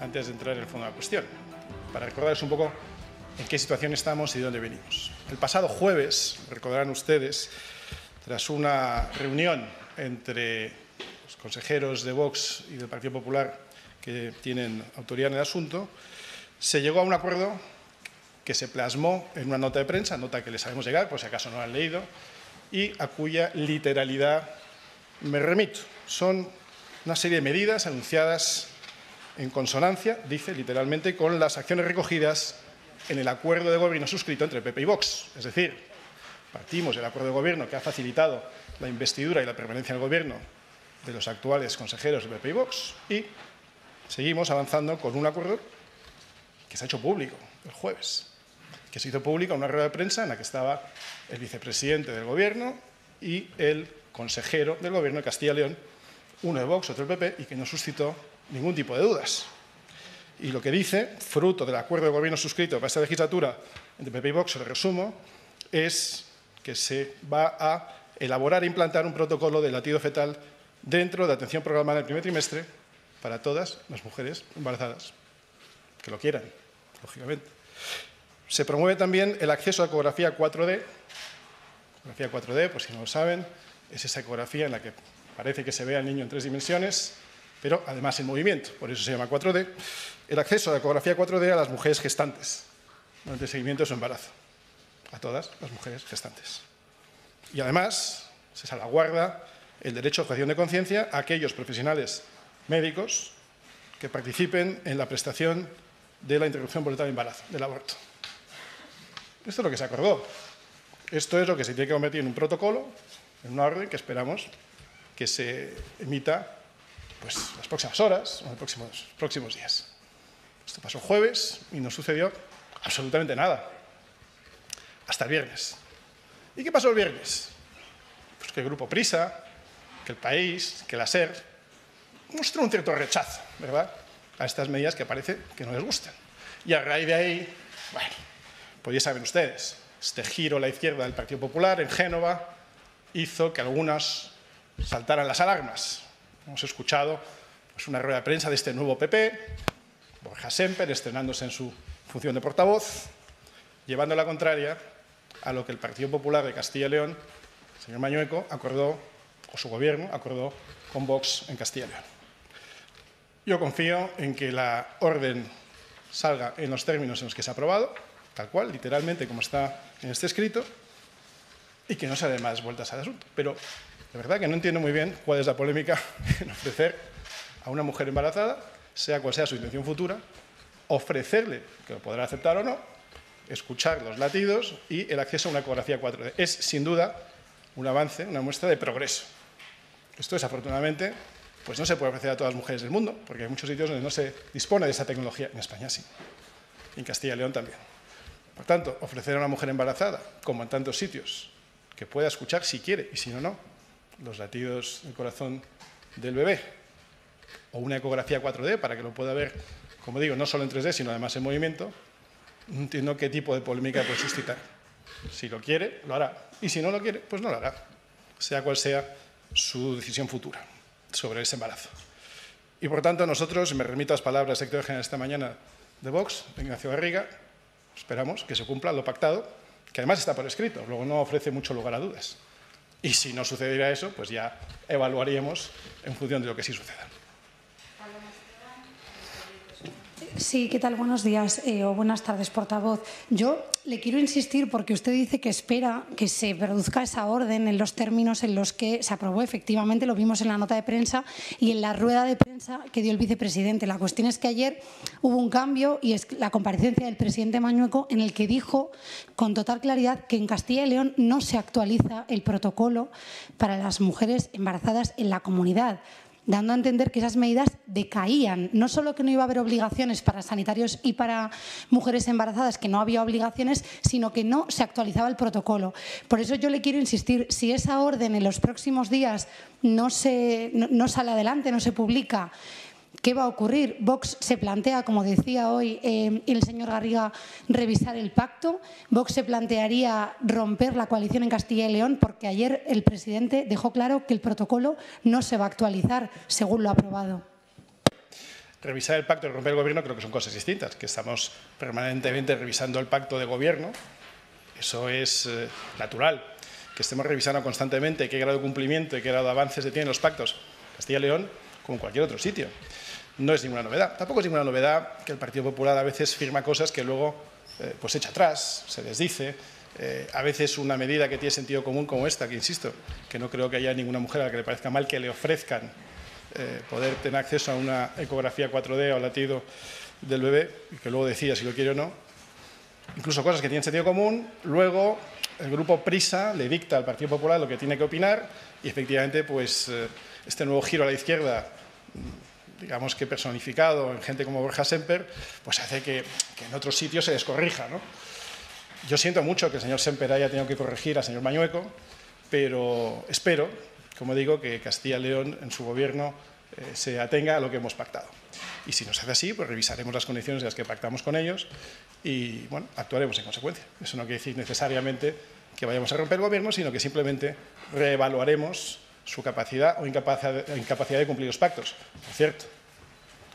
antes de entrar en el fondo de la cuestión, para recordarles un poco en qué situación estamos y de dónde venimos. El pasado jueves, recordarán ustedes, tras una reunión entre los consejeros de Vox y del Partido Popular que tienen autoridad en el asunto, se llegó a un acuerdo que se plasmó en una nota de prensa, nota que le sabemos llegar, por si acaso no la han leído, y a cuya literalidad me remito. Son una serie de medidas anunciadas en consonancia, dice literalmente, con las acciones recogidas en el acuerdo de gobierno suscrito entre PP y Vox. Es decir, partimos del acuerdo de gobierno que ha facilitado la investidura y la permanencia en el gobierno de los actuales consejeros de PP y Vox y seguimos avanzando con un acuerdo que se ha hecho público el jueves, que se hizo pública una rueda de prensa en la que estaba el vicepresidente del Gobierno y el consejero del Gobierno de Castilla y León, uno de Vox, otro del PP, y que no suscitó ningún tipo de dudas. Y lo que dice, fruto del acuerdo de gobierno suscrito para esta legislatura entre PP y Vox, lo resumo, es que se va a elaborar e implantar un protocolo de latido fetal dentro de atención programada en el primer trimestre para todas las mujeres embarazadas que lo quieran, lógicamente. Se promueve también el acceso a ecografía 4D. Ecografía 4D, por si no lo saben, es esa ecografía en la que parece que se ve al niño en tres dimensiones, pero además en movimiento, por eso se llama 4D. El acceso a la ecografía 4D a las mujeres gestantes durante el seguimiento de su embarazo. A todas las mujeres gestantes. Y además se salvaguarda el derecho a objeción de conciencia a aquellos profesionales médicos que participen en la prestación de la interrupción voluntaria de embarazo, del aborto. Esto es lo que se acordó. Esto es lo que se tiene que convertir en un protocolo, en una orden que esperamos que se emita pues, las próximas horas o en los próximos, próximos días. Esto pasó jueves y no sucedió absolutamente nada. Hasta el viernes. ¿Y qué pasó el viernes? Pues que el Grupo Prisa, que el país, que la SER, mostró un cierto rechazo, ¿verdad? A estas medidas que parece que no les gustan. Y a raíz de ahí, bueno, pues ya saben ustedes, este giro a la izquierda del Partido Popular en Génova hizo que algunas saltaran las alarmas. Hemos escuchado pues, una rueda de prensa de este nuevo PP, Borja Semper estrenándose en su función de portavoz, llevando la contraria a lo que el Partido Popular de Castilla y León, señor Mañueco, acordó, o su gobierno acordó con Vox en Castilla y León. Yo confío en que la orden salga en los términos en los que se ha aprobado, tal cual, literalmente, como está en este escrito, y que no se dé más vueltas al asunto. Pero de verdad que no entiendo muy bien cuál es la polémica en ofrecer a una mujer embarazada, sea cual sea su intención futura, ofrecerle, que lo podrá aceptar o no, escuchar los latidos y el acceso a una ecografía 4D. Es, sin duda, un avance, una muestra de progreso. Esto, desafortunadamente, pues no se puede ofrecer a todas las mujeres del mundo, porque hay muchos sitios donde no se dispone de esa tecnología. En España sí, en Castilla y León también. Por tanto, ofrecer a una mujer embarazada, como en tantos sitios, que pueda escuchar si quiere y si no, no, los latidos del corazón del bebé, o una ecografía 4D para que lo pueda ver, como digo, no solo en 3D, sino además en movimiento, no entiendo qué tipo de polémica puede suscitar. Si lo quiere, lo hará. Y si no lo quiere, pues no lo hará, sea cual sea su decisión futura sobre ese embarazo. Y por tanto, nosotros, me remito a las palabras del secretario general esta mañana de Vox, Ignacio Garriga, Esperamos que se cumpla lo pactado, que además está por escrito, luego no ofrece mucho lugar a dudas. Y si no sucediera eso, pues ya evaluaríamos en función de lo que sí suceda. Sí, ¿qué tal? Buenos días eh, o buenas tardes, portavoz. Yo le quiero insistir porque usted dice que espera que se produzca esa orden en los términos en los que se aprobó. Efectivamente, lo vimos en la nota de prensa y en la rueda de prensa que dio el vicepresidente. La cuestión es que ayer hubo un cambio y es la comparecencia del presidente Mañueco en el que dijo con total claridad que en Castilla y León no se actualiza el protocolo para las mujeres embarazadas en la comunidad dando a entender que esas medidas decaían. No solo que no iba a haber obligaciones para sanitarios y para mujeres embarazadas, que no había obligaciones, sino que no se actualizaba el protocolo. Por eso yo le quiero insistir, si esa orden en los próximos días no, se, no, sale adelante, no se publica, ¿Qué va a ocurrir? Vox se plantea, como decía hoy eh, el señor Garriga, revisar el pacto. Vox se plantearía romper la coalición en Castilla y León porque ayer el presidente dejó claro que el protocolo no se va a actualizar según lo aprobado. Revisar el pacto y romper el gobierno creo que son cosas distintas, que estamos permanentemente revisando el pacto de gobierno. Eso es eh, natural, que estemos revisando constantemente qué grado de cumplimiento y qué grado de avances se tienen los pactos Castilla y León como en cualquier otro sitio no es ninguna novedad. Tampoco es ninguna novedad que el Partido Popular a veces firma cosas que luego eh, pues echa atrás, se desdice. Eh, a veces una medida que tiene sentido común como esta, que insisto, que no creo que haya ninguna mujer a la que le parezca mal que le ofrezcan eh, poder tener acceso a una ecografía 4D o latido del bebé, y que luego decida si lo quiere o no. Incluso cosas que tienen sentido común, luego el grupo Prisa le dicta al Partido Popular lo que tiene que opinar y efectivamente pues eh, este nuevo giro a la izquierda digamos que personificado en gente como Borja Semper, pues hace que, en otros sitios se descorrija. ¿no? Yo siento mucho que el señor Semper haya tenido que corregir al señor Mañueco, pero espero, como digo, que Castilla y León en su gobierno eh, se atenga a lo que hemos pactado. Y si nos hace así, pues revisaremos las condiciones de las que pactamos con ellos y, actuaremos en consecuencia. Eso no quiere decir necesariamente que vayamos a romper el gobierno, sino que simplemente reevaluaremos su capacidad o incapacidad, de cumplir los pactos. Por cierto,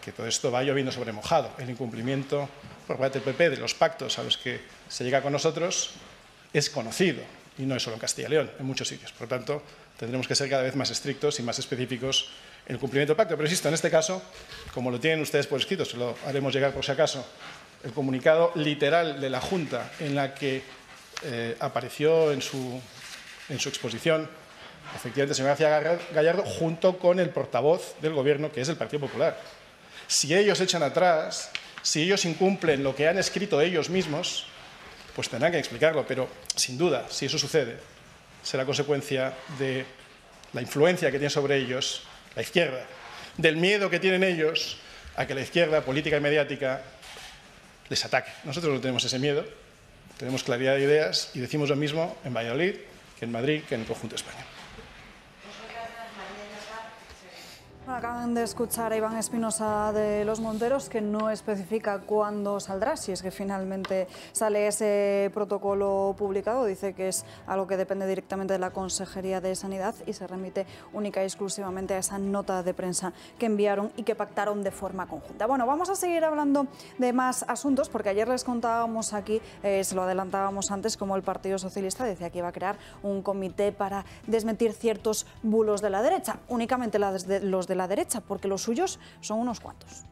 que todo esto va lloviendo sobre mojado. El incumplimiento por parte del PP de los pactos a los que se llega con nosotros es conocido, y no es solo en Castilla y León, en muchos sitios. Por lo tanto, tendremos que ser cada vez más estrictos y más específicos en el cumplimiento del pacto. Pero insisto, en este caso, como lo tienen ustedes por escrito, se lo haremos llegar por si acaso, el comunicado literal de la Junta en la que eh, apareció su, en su exposición efectivamente, me García Gallardo, junto con el portavoz del Gobierno, que es el Partido Popular. Si ellos echan atrás, si ellos incumplen lo que han escrito ellos mismos, pues tendrán que explicarlo, pero sin duda, si eso sucede, será consecuencia de la influencia que tiene sobre ellos la izquierda, del miedo que tienen ellos a que la izquierda política y mediática les ataque. Nosotros no tenemos ese miedo, tenemos claridad de ideas y decimos lo mismo en Valladolid, que en Madrid, que en el conjunto de España. Acaban de escuchar a Iván Espinosa de Los Monteros que no especifica cuándo saldrá, si es que finalmente sale ese protocolo publicado. Dice que es algo que depende directamente de la Consejería de Sanidad y se remite única y exclusivamente a esa nota de prensa que enviaron y que pactaron de forma conjunta. Bueno, vamos a seguir hablando de más asuntos porque ayer les contábamos aquí, eh, se lo adelantábamos antes, como el Partido Socialista decía que iba a crear un comité para desmentir ciertos bulos de la derecha. Únicamente los de la derecha, porque los suyos son unos cuantos.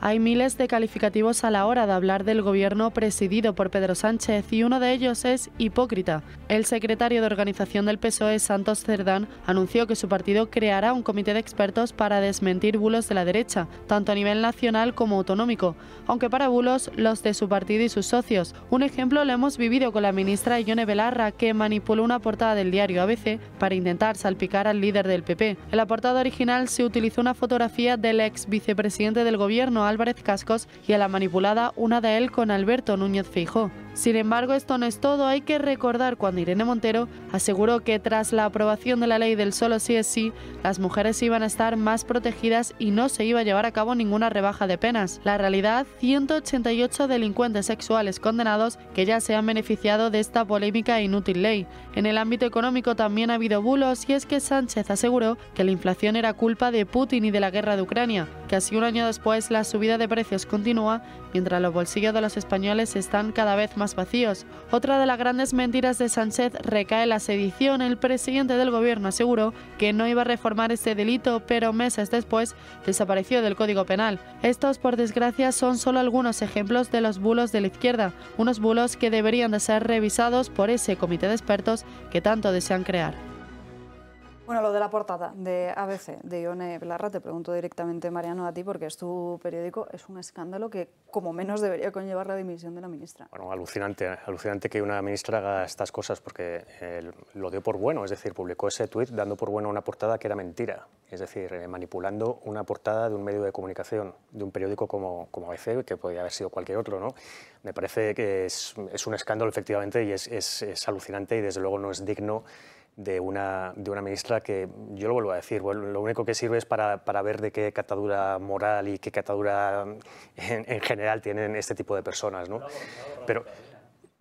Hay miles de calificativos a la hora de hablar del gobierno presidido por Pedro Sánchez y uno de ellos es hipócrita. El secretario de organización del PSOE, Santos Cerdán, anunció que su partido creará un comité de expertos para desmentir bulos de la derecha, tanto a nivel nacional como autonómico, aunque para bulos los de su partido y sus socios. Un ejemplo lo hemos vivido con la ministra Ione Belarra, que manipuló una portada del diario ABC para intentar salpicar al líder del PP. En la portada original se utilizó una fotografía del ex vicepresidente del gobierno, Álvarez Cascos y a la manipulada una de él con Alberto Núñez Feijóo. Sin embargo, esto no es todo. Hay que recordar cuando Irene Montero aseguró que tras la aprobación de la ley del solo sí es sí, las mujeres iban a estar más protegidas y no se iba a llevar a cabo ninguna rebaja de penas. La realidad, 188 delincuentes sexuales condenados que ya se han beneficiado de esta polémica e inútil ley. En el ámbito económico también ha habido bulos y es que Sánchez aseguró que la inflación era culpa de Putin y de la guerra de Ucrania. Casi un año después, la subida de precios continúa mientras los bolsillos de los españoles están cada vez más vacíos. Otra de las grandes mentiras de Sánchez recae la sedición. El presidente del gobierno aseguró que no iba a reformar este delito, pero meses después desapareció del Código Penal. Estos, por desgracia, son solo algunos ejemplos de los bulos de la izquierda, unos bulos que deberían de ser revisados por ese comité de expertos que tanto desean crear. Bueno, lo de la portada de ABC, de Ione blarra te pregunto directamente, Mariano, a ti, porque es tu periódico, es un escándalo que como menos debería conllevar la dimisión de la ministra. Bueno, alucinante, alucinante que una ministra haga estas cosas porque eh, lo dio por bueno, es decir, publicó ese tuit dando por bueno una portada que era mentira, es decir, eh, manipulando una portada de un medio de comunicación, de un periódico como, como ABC, que podría haber sido cualquier otro, ¿no? Me parece que es, un escándalo efectivamente y es alucinante y desde luego no es digno de una, de una ministra que, yo lo vuelvo a decir, lo único que sirve es para, ver de qué catadura moral y qué catadura en, general tienen este tipo de personas. ¿no? Pero,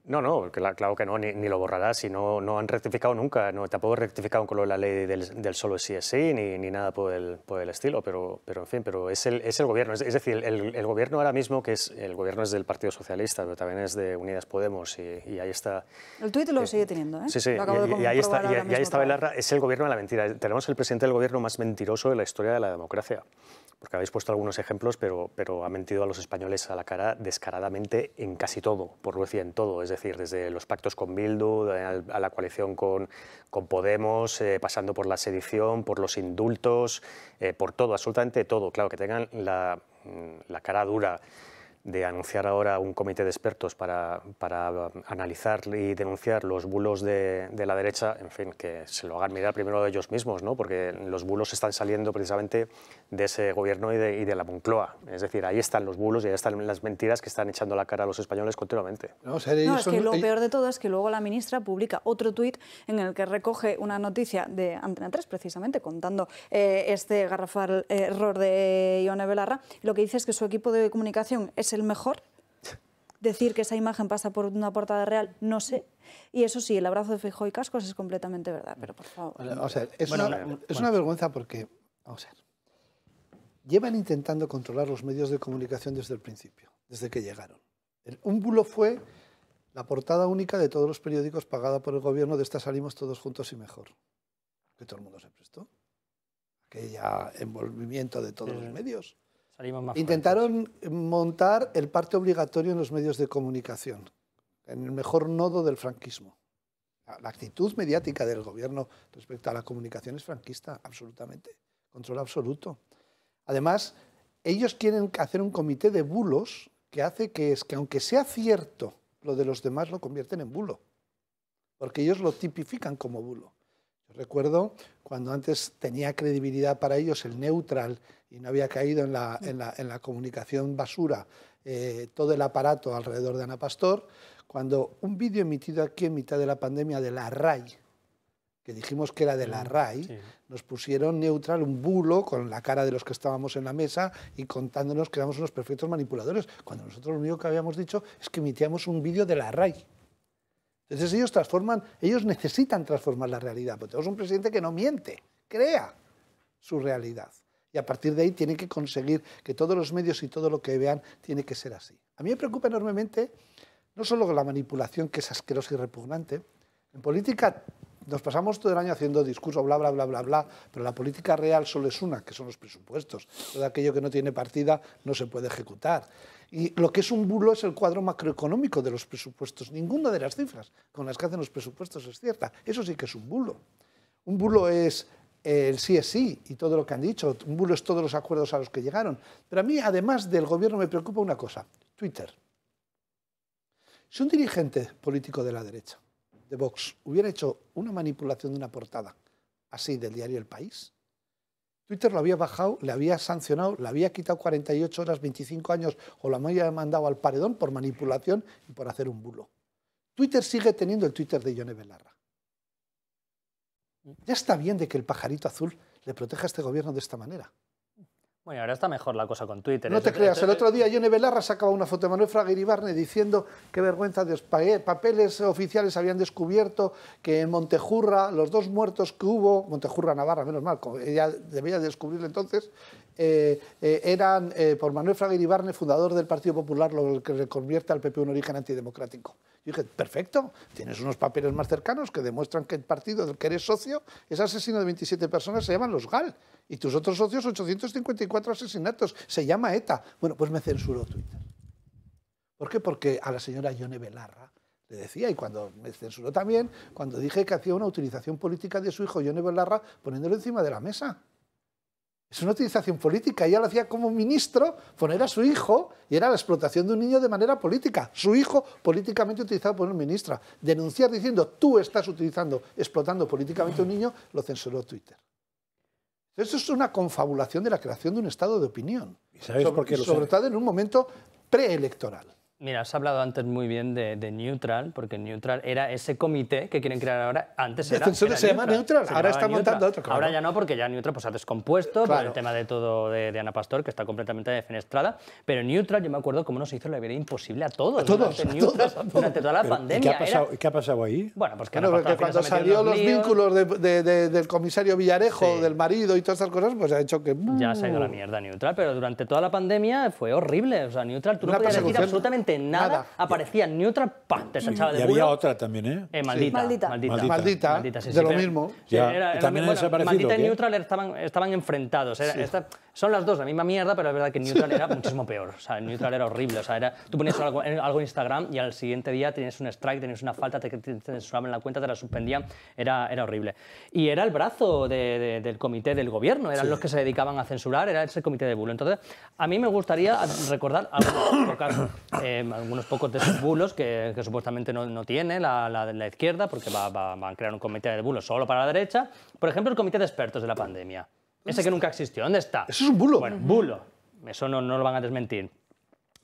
no, no, claro que no, ni, lo borrará, Y no, han rectificado nunca, no, tampoco rectificado con la ley del, solo sí es sí, ni, ni nada por el, estilo, pero, pero en fin, pero es el, es el gobierno, es, decir, el, gobierno ahora mismo, que es, el gobierno es del Partido Socialista, pero también es de Unidas Podemos y, ahí está... El tuit lo eh, sigue teniendo, ¿eh? Sí, sí, y, ahí está, y, ahí Belarra, es el gobierno de la mentira, tenemos el presidente del gobierno más mentiroso de la historia de la democracia porque habéis puesto algunos ejemplos, pero, pero ha mentido a los españoles a la cara descaradamente en casi todo, por que decir en todo. Es es decir, desde los pactos con Bildu, a la coalición con, con Podemos, eh, pasando por la sedición, por los indultos, eh, por todo, absolutamente todo. Claro, que tengan la, mm, la cara dura de anunciar ahora un comité de expertos para, para analizar y denunciar los bulos de, la derecha, en fin, que se lo hagan mirar primero ellos mismos, ¿no? porque los bulos están saliendo precisamente de ese gobierno y de, la Moncloa. Es decir, ahí están los bulos y ahí están las mentiras que están echando la cara a los españoles continuamente. No, es lo peor de todo es que luego la ministra publica otro tuit en el que recoge una noticia de Antena 3, precisamente, contando eh, este garrafal eh, error de Ione Belarra. Lo que dice es que su equipo de comunicación es el mejor decir que esa imagen pasa por una portada real, no sé. Y eso sí, el abrazo de Fijo y Cascos es completamente verdad, pero por favor. O sea, es, una, vergüenza porque, vamos a llevan intentando controlar los medios de comunicación desde el principio, desde que llegaron. El úmbulo fue la portada única de todos los periódicos pagada por el gobierno de esta salimos todos juntos y mejor. Que todo el mundo se prestó. Aquella envolvimiento de todos los medios. Salimos Intentaron montar el parte obligatorio en los medios de comunicación, en el mejor nodo del franquismo. La actitud mediática del gobierno respecto a la comunicación es franquista, absolutamente. Control absoluto. Además, ellos quieren hacer un comité de bulos que hace que es que aunque sea cierto, lo de los demás lo convierten en bulo, porque ellos lo tipifican como bulo. Yo recuerdo cuando antes tenía credibilidad para ellos el neutral y no había caído en la, comunicación basura eh, todo el aparato alrededor de Ana Pastor, cuando un vídeo emitido aquí en mitad de la pandemia de la RAI, que dijimos que era de la RAI, nos pusieron neutral un bulo con la cara de los que estábamos en la mesa y contándonos que éramos unos perfectos manipuladores, cuando nosotros lo único que habíamos dicho es que emitíamos un vídeo de la RAI. Entonces ellos transforman, ellos necesitan transformar la realidad, porque tenemos un presidente que no miente, crea su realidad. Y a partir de ahí tiene que conseguir que todos los medios y todo lo que vean tiene que ser así. A mí me preocupa enormemente no solo la manipulación, que es asquerosa y repugnante, en política nos pasamos todo el año haciendo discursos, bla, bla, bla, bla, bla, pero la política real solo es una, que son los presupuestos. Todo aquello que no tiene partida no se puede ejecutar. Y lo que es un bulo es el cuadro macroeconómico de los presupuestos. Ninguna de las cifras con las que hacen los presupuestos es cierta. Eso sí que es un bulo. Un bulo es eh, el sí es sí y todo lo que han dicho. Un bulo es todos los acuerdos a los que llegaron. Pero a mí, además del gobierno, me preocupa una cosa. Twitter. Si un dirigente político de la derecha de Vox hubiera hecho una manipulación de una portada así del diario El País, Twitter lo había bajado, le había sancionado, le había quitado 48 horas, 25 años o la había mandado al paredón por manipulación y por hacer un bulo. Twitter sigue teniendo el Twitter de Ione Belarra. Ya está bien de que el pajarito azul le proteja a este gobierno de esta manera. Bueno, ahora está mejor la cosa con Twitter. No te creas, el otro día Yone Belarra sacaba una foto de Manuel Fraga diciendo qué vergüenza de papeles oficiales habían descubierto que en Montejurra, los dos muertos que hubo, Montejurra Navarra, menos mal, ella debía descubrirlo entonces, eh, eh, eran eh, por Manuel Fraga Iribarne, fundador del Partido Popular, lo que convierte al PP un origen antidemocrático. Yo dije, perfecto, tienes unos papeles más cercanos que demuestran que el partido del que eres socio es asesino de 27 personas, se llaman los GAL, y tus otros socios 854 asesinatos, se llama ETA. Bueno, pues me censuró Twitter. ¿Por qué? Porque a la señora Yone Belarra le decía, y cuando me censuró también, cuando dije que hacía una utilización política de su hijo Yone Belarra poniéndolo encima de la mesa. Es una utilización política. Ella lo hacía como ministro, poner a su hijo, y era la explotación de un niño de manera política. Su hijo políticamente utilizado por un ministro, Denunciar diciendo, tú estás utilizando, explotando políticamente a un niño, lo censuró Twitter. Eso es una confabulación de la creación de un estado de opinión. ¿Y sobre todo en un momento preelectoral. Mira, has hablado antes muy bien de, Neutral, porque Neutral era ese comité que quieren crear ahora. Antes era. se llama Neutral, ahora está montando otro. Ahora ya no, porque ya Neutral pues, ha descompuesto por el tema de todo de, Ana Pastor, que está completamente defenestrada. Pero Neutral, yo me acuerdo cómo nos hizo la vida imposible a todos. A todos. Durante, toda la pandemia. ¿qué ha, pasado, ¿qué ha, pasado, ahí? Bueno, pues que, porque cuando salió los vínculos del comisario Villarejo, del marido y todas esas cosas, pues ha hecho que. Ya ha salido la ¡uh! mierda Neutral, pero durante toda la pandemia fue horrible. O sea, Neutral, tú no podías decir absolutamente nada, aparecía Neutral, ¡pam! Mm. Te echaba de Y había otra también, ¿eh? eh maldita, maldita, maldita. de lo mismo. Era, también lo mismo. Maldita y Neutral estaban, estaban enfrentados. Son las dos la misma mierda, pero es verdad que Neutral era muchísimo peor. O sea, Neutral era horrible. O sea, era, tú ponías algo, en Instagram y al siguiente día tenías un strike, tenías una falta, te, censuraban la cuenta, te la suspendían. Era, era horrible. Y era el brazo del comité del gobierno, eran los que se dedicaban a censurar, era ese comité de bulo. Entonces, a mí me gustaría recordar em, algunos, pocos de esos bulos que, supuestamente no, tiene la, la, la, izquierda, porque van a crear un comité de bulos solo para la derecha. Por ejemplo, el comité de expertos de la pandemia. Ese que nunca existió, ¿dónde está? Eso es un bulo. Bueno, bulo. Eso no, lo van a desmentir.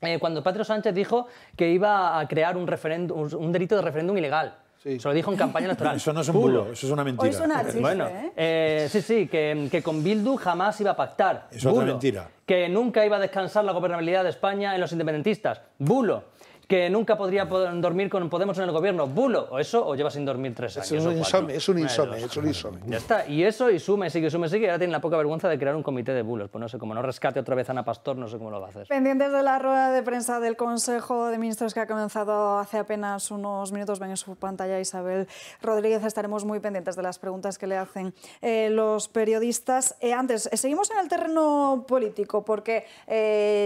Eh, cuando Patrio Sánchez dijo que iba a crear un, referéndum, un delito de referéndum ilegal. Se lo dijo en campaña electoral. Eso no es un bulo, eso es una mentira. bueno, ¿eh? Eh, sí, sí, que, con Bildu jamás iba a pactar. Eso es una mentira. Que nunca iba a descansar la gobernabilidad de España en los independentistas. Bulo que nunca podría dormir con Podemos en el gobierno. Bulo, o eso, o lleva sin dormir tres años. Es un insomne, es un insomne. Ya está, y eso, y sume, sigue, sume, sigue, ahora tiene la poca vergüenza de crear un comité de bulos. Pues no sé, como no rescate otra vez a Ana Pastor, no sé cómo lo va a hacer. Pendientes de la rueda de prensa del Consejo de Ministros que ha comenzado hace apenas unos minutos, ven en su pantalla Isabel Rodríguez, estaremos muy pendientes de las preguntas que le hacen eh, los periodistas. Eh, antes, eh, seguimos en el terreno político, porque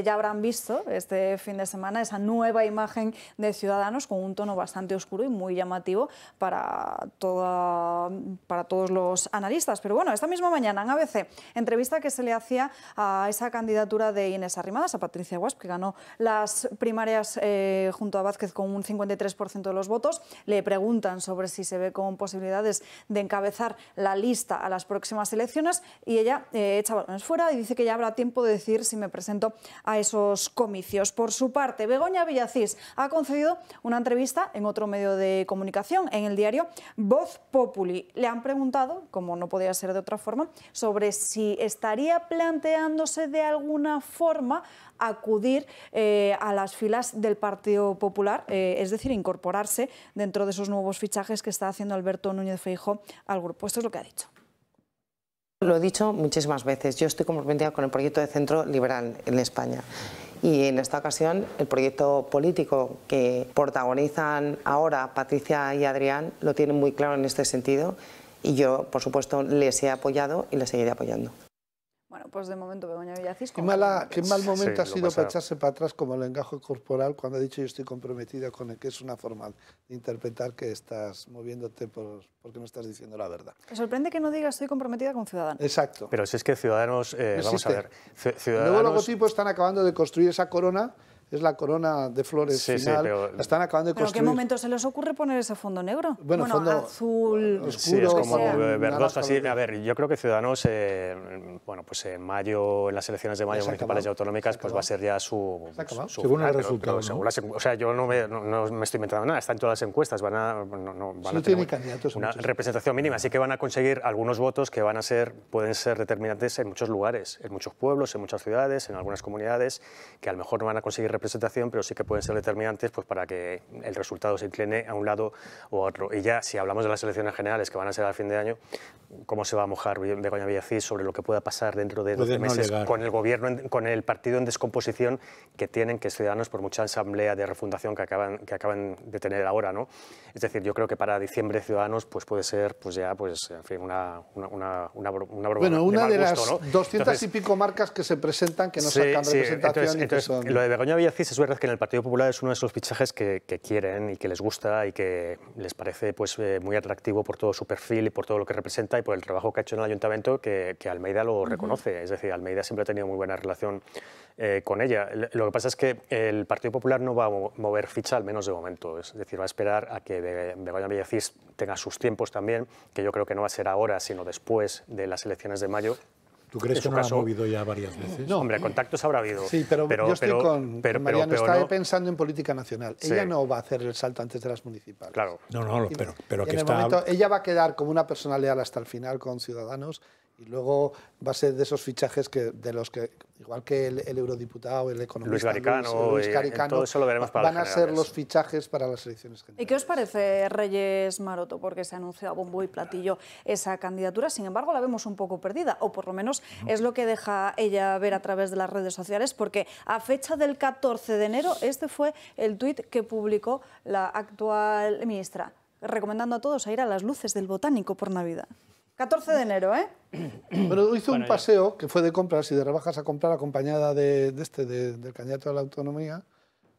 ya habrán visto este fin de semana esa nueva imagen de Ciudadanos con un tono bastante oscuro y muy llamativo para, toda, para todos los analistas. Pero bueno, esta misma mañana en ABC, entrevista que se le hacía a esa candidatura de Inés Arrimadas, a Patricia Guas, que ganó las primarias eh, junto a Vázquez con un 53% de los votos, le preguntan sobre si se ve con posibilidades de encabezar la lista a las próximas elecciones y ella eh, echa balones fuera y dice que ya habrá tiempo de decir si me presento a esos comicios. Por su parte, Begoña Villacís ha concedido una entrevista en otro medio de comunicación, en el diario Voz Populi. Le han preguntado, como no podía ser de otra forma, sobre si estaría planteándose de alguna forma acudir eh, a las filas del Partido Popular, eh, es decir, incorporarse dentro de esos nuevos fichajes que está haciendo Alberto Núñez Feijo al grupo. Esto es lo que ha dicho. Lo he dicho muchísimas veces, yo estoy comprometida con el proyecto de centro liberal en España y en esta ocasión el proyecto político que protagonizan ahora Patricia y Adrián lo tienen muy claro en este sentido y yo, por supuesto, les he apoyado y les seguiré apoyando. Bueno, pues de momento Begoña Villacisco. Qué, mala, qué mal momento ha sido para echarse para atrás como el engajo corporal cuando ha dicho yo estoy comprometida con el que es una forma de interpretar que estás moviéndote por, porque no estás diciendo la verdad. Me sorprende que no diga estoy comprometida con Ciudadanos. Exacto. Pero si es que Ciudadanos, eh, vamos a ver. Ciudadanos... Nuevo logotipo están acabando de construir esa corona es la corona de flores están acabando de construir. qué momento se les ocurre poner ese fondo negro? Bueno, azul, oscuro, sí, es como verdoso A ver, yo creo que Ciudadanos, eh, bueno, pues en mayo, en las elecciones de mayo municipales y autonómicas, pues va a ser ya su, según el resultado. o sea, yo no me, estoy inventando nada. están todas las encuestas, van a, van a tener una representación mínima, así que van a conseguir algunos votos que van a ser, pueden ser determinantes en muchos lugares, en muchos pueblos, en muchas ciudades, en algunas comunidades, que a lo mejor no van a conseguir presentación, pero sí que pueden ser determinantes pues, para que el resultado se incline a un lado o a otro. Y ya, si hablamos de las elecciones generales que van a ser al fin de año, ¿cómo se va a mojar Begoña Villacís sobre lo que pueda pasar dentro de dos meses con el gobierno, con el partido en descomposición que tienen que Ciudadanos por mucha asamblea de refundación que acaban, que acaban de tener ahora? ¿no? Es decir, yo creo que para diciembre Ciudadanos pues, puede ser pues, ya pues, en fin, una, una, una, broma. Bueno, una de, las y pico marcas que se presentan que no sacan representación. y son... Lo de Begoña es verdad que en el Partido Popular es uno de esos fichajes que, quieren y que les gusta y que les parece pues, eh, muy atractivo por todo su perfil y por todo lo que representa y por el trabajo que ha hecho en el ayuntamiento que, Almeida lo reconoce. Es decir, Almeida siempre ha tenido muy buena relación eh, con ella. Lo que pasa es que el Partido Popular no va a mover ficha, al menos de momento. Es decir, va a esperar a que Begoña Villacís tenga sus tiempos también, que yo creo que no va a ser ahora, sino después de las elecciones de mayo ¿Tú crees que no ha movido ya varias veces? No, hombre, contactos habrá habido. Sí, pero, yo estoy con, está pensando en política nacional. Ella no va a hacer el salto antes de las municipales. Claro. No, no, pero, pero que ella va a quedar como una persona leal hasta el final con Ciudadanos y luego va a ser de esos fichajes que de los que, igual que el, eurodiputado, el economista Luis Caricano, eh, van a ser los fichajes para las elecciones generales. ¿Y qué os parece Reyes Maroto? Porque se anunció a bombo y platillo esa candidatura, sin embargo la vemos un poco perdida, o por lo menos es lo que deja ella ver a través de las redes sociales, porque a fecha del 14 de enero este fue el tuit que publicó la actual ministra, recomendando a todos a ir a las luces del botánico por Navidad. 14 de enero, ¿eh? Pero hizo un paseo que fue de compras y de rebajas a comprar acompañada de, este, del candidato a la autonomía,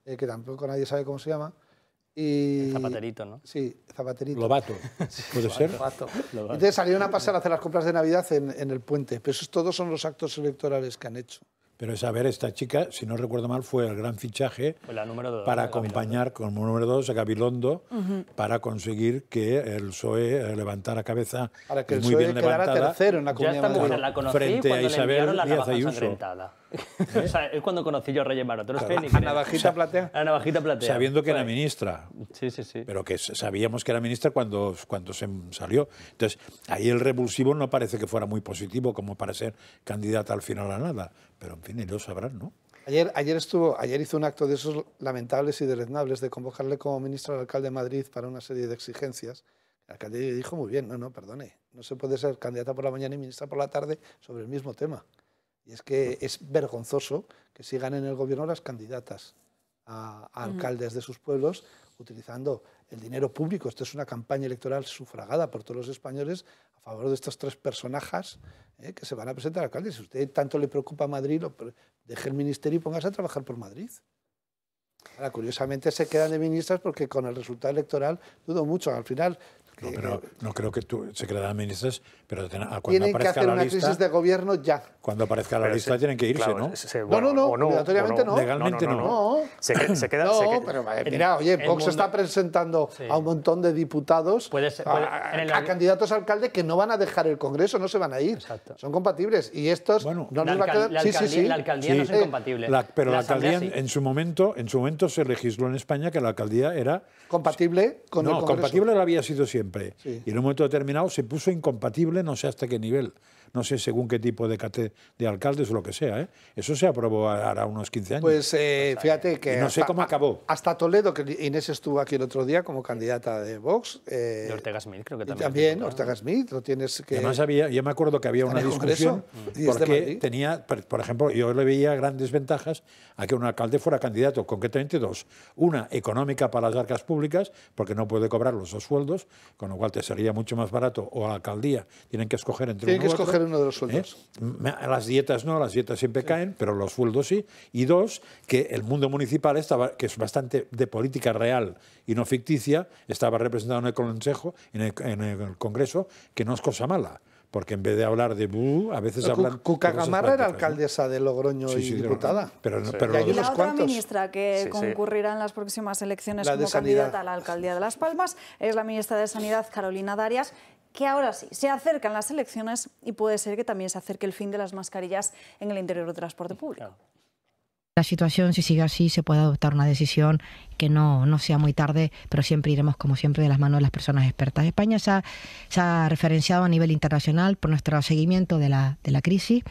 eh, que tampoco nadie sabe cómo se llama. Y... zapaterito, ¿no? Sí, zapaterito. Lobato, ¿puede ser? Lobato. Entonces salieron a pasar a hacer las compras de Navidad en, en el puente, pero esos todos son los actos electorales que han hecho. Pero es esta chica, si no recuerdo mal, fue el gran fichaje para acompañar como número dos a Gabilondo para conseguir que el PSOE eh, levantara cabeza para que muy bien levantada. la comunidad la frente a Isabel Díaz Ayuso es cuando conocí yo a Reyes Maroto. navajita platea. Sabiendo que era ministra. Sí, sí, sí. Pero que sabíamos que era ministra cuando, cuando se salió. Entonces, ahí el revulsivo no parece que fuera muy positivo como para ser candidata al final a nada. Pero, en fin, ellos sabrán, ¿no? Ayer, ayer, estuvo, ayer hizo un acto de esos lamentables y deleznables de convocarle como ministro al alcalde de Madrid para una serie de exigencias. El alcalde dijo muy bien, no, no, perdone, no se puede ser candidata por la mañana y ministra por la tarde sobre el mismo tema. Y es que es vergonzoso que sigan en el gobierno las candidatas a, alcaldes de sus pueblos utilizando el dinero público. Esto es una campaña electoral sufragada por todos los españoles a favor de estos tres personajes eh, que se van a presentar alcaldes. Si usted tanto le preocupa a Madrid, deje el ministerio y póngase a trabajar por Madrid. Ahora, curiosamente, se quedan de ministras porque con el resultado electoral dudo mucho. Al final, no, pero no creo que tú, se de ministros, pero cuando tienen que hacer una crisis de gobierno ya. Cuando aparezca la lista tienen que irse, ¿no? ¿no? no, no, obligatoriamente no. Legalmente no. Se, se queda, no, pero mira, oye, Vox está presentando a un montón de diputados, a, candidatos a alcalde que no van a dejar el Congreso, no se van a ir. Exacto. Son compatibles. Y estos no nos va a quedar... La sí, La alcaldía no es eh, compatible incompatible. pero la, alcaldía en su momento en su momento se legisló en España que la alcaldía era... Compatible con el Congreso. No, compatible la había sido siempre y en un momento determinado se puso incompatible, no sé hasta qué nivel no sé según qué tipo de, de alcaldes o lo que sea. ¿eh? Eso se aprobó ahora unos 15 años. Pues, eh, pues fíjate que... no sé cómo acabó. Hasta Toledo, que Inés estuvo aquí el otro día como candidata de Vox. Eh, Ortega Smith, creo que también. También, Ortega Smith, lo tienes que... Además, yo me acuerdo que había una discusión porque tenía, por ejemplo, yo le veía grandes ventajas a que un alcalde fuera candidato, concretamente dos. Una económica para las arcas públicas, porque no puede cobrar los dos sueldos, con lo cual te sería mucho más barato, o la alcaldía, tienen que escoger entre uno que escoger uno de los sueldos. ¿Eh? Las dietas no, las dietas siempre caen, pero los sueldos sí. Y dos, que el mundo municipal, estaba, que es bastante de política real y no ficticia, estaba representado en el Consejo, en el, Congreso, que no es cosa mala porque en vez de hablar de bu, a veces hablan. Gamarra era alcaldesa de Logroño y diputada. Pero, la otra ministra que concurrirá en las próximas elecciones como candidata a la alcaldía de Las Palmas es la ministra de Sanidad, Carolina Darias, que ahora sí, se acercan las elecciones y puede ser que también se acerque el fin de las mascarillas en el interior del transporte público. La situación, si sigue así, se puede adoptar una decisión que no, sea muy tarde, pero siempre iremos, como siempre, de las manos de las personas expertas. España se ha, referenciado a nivel internacional por nuestro seguimiento de la, de la crisis.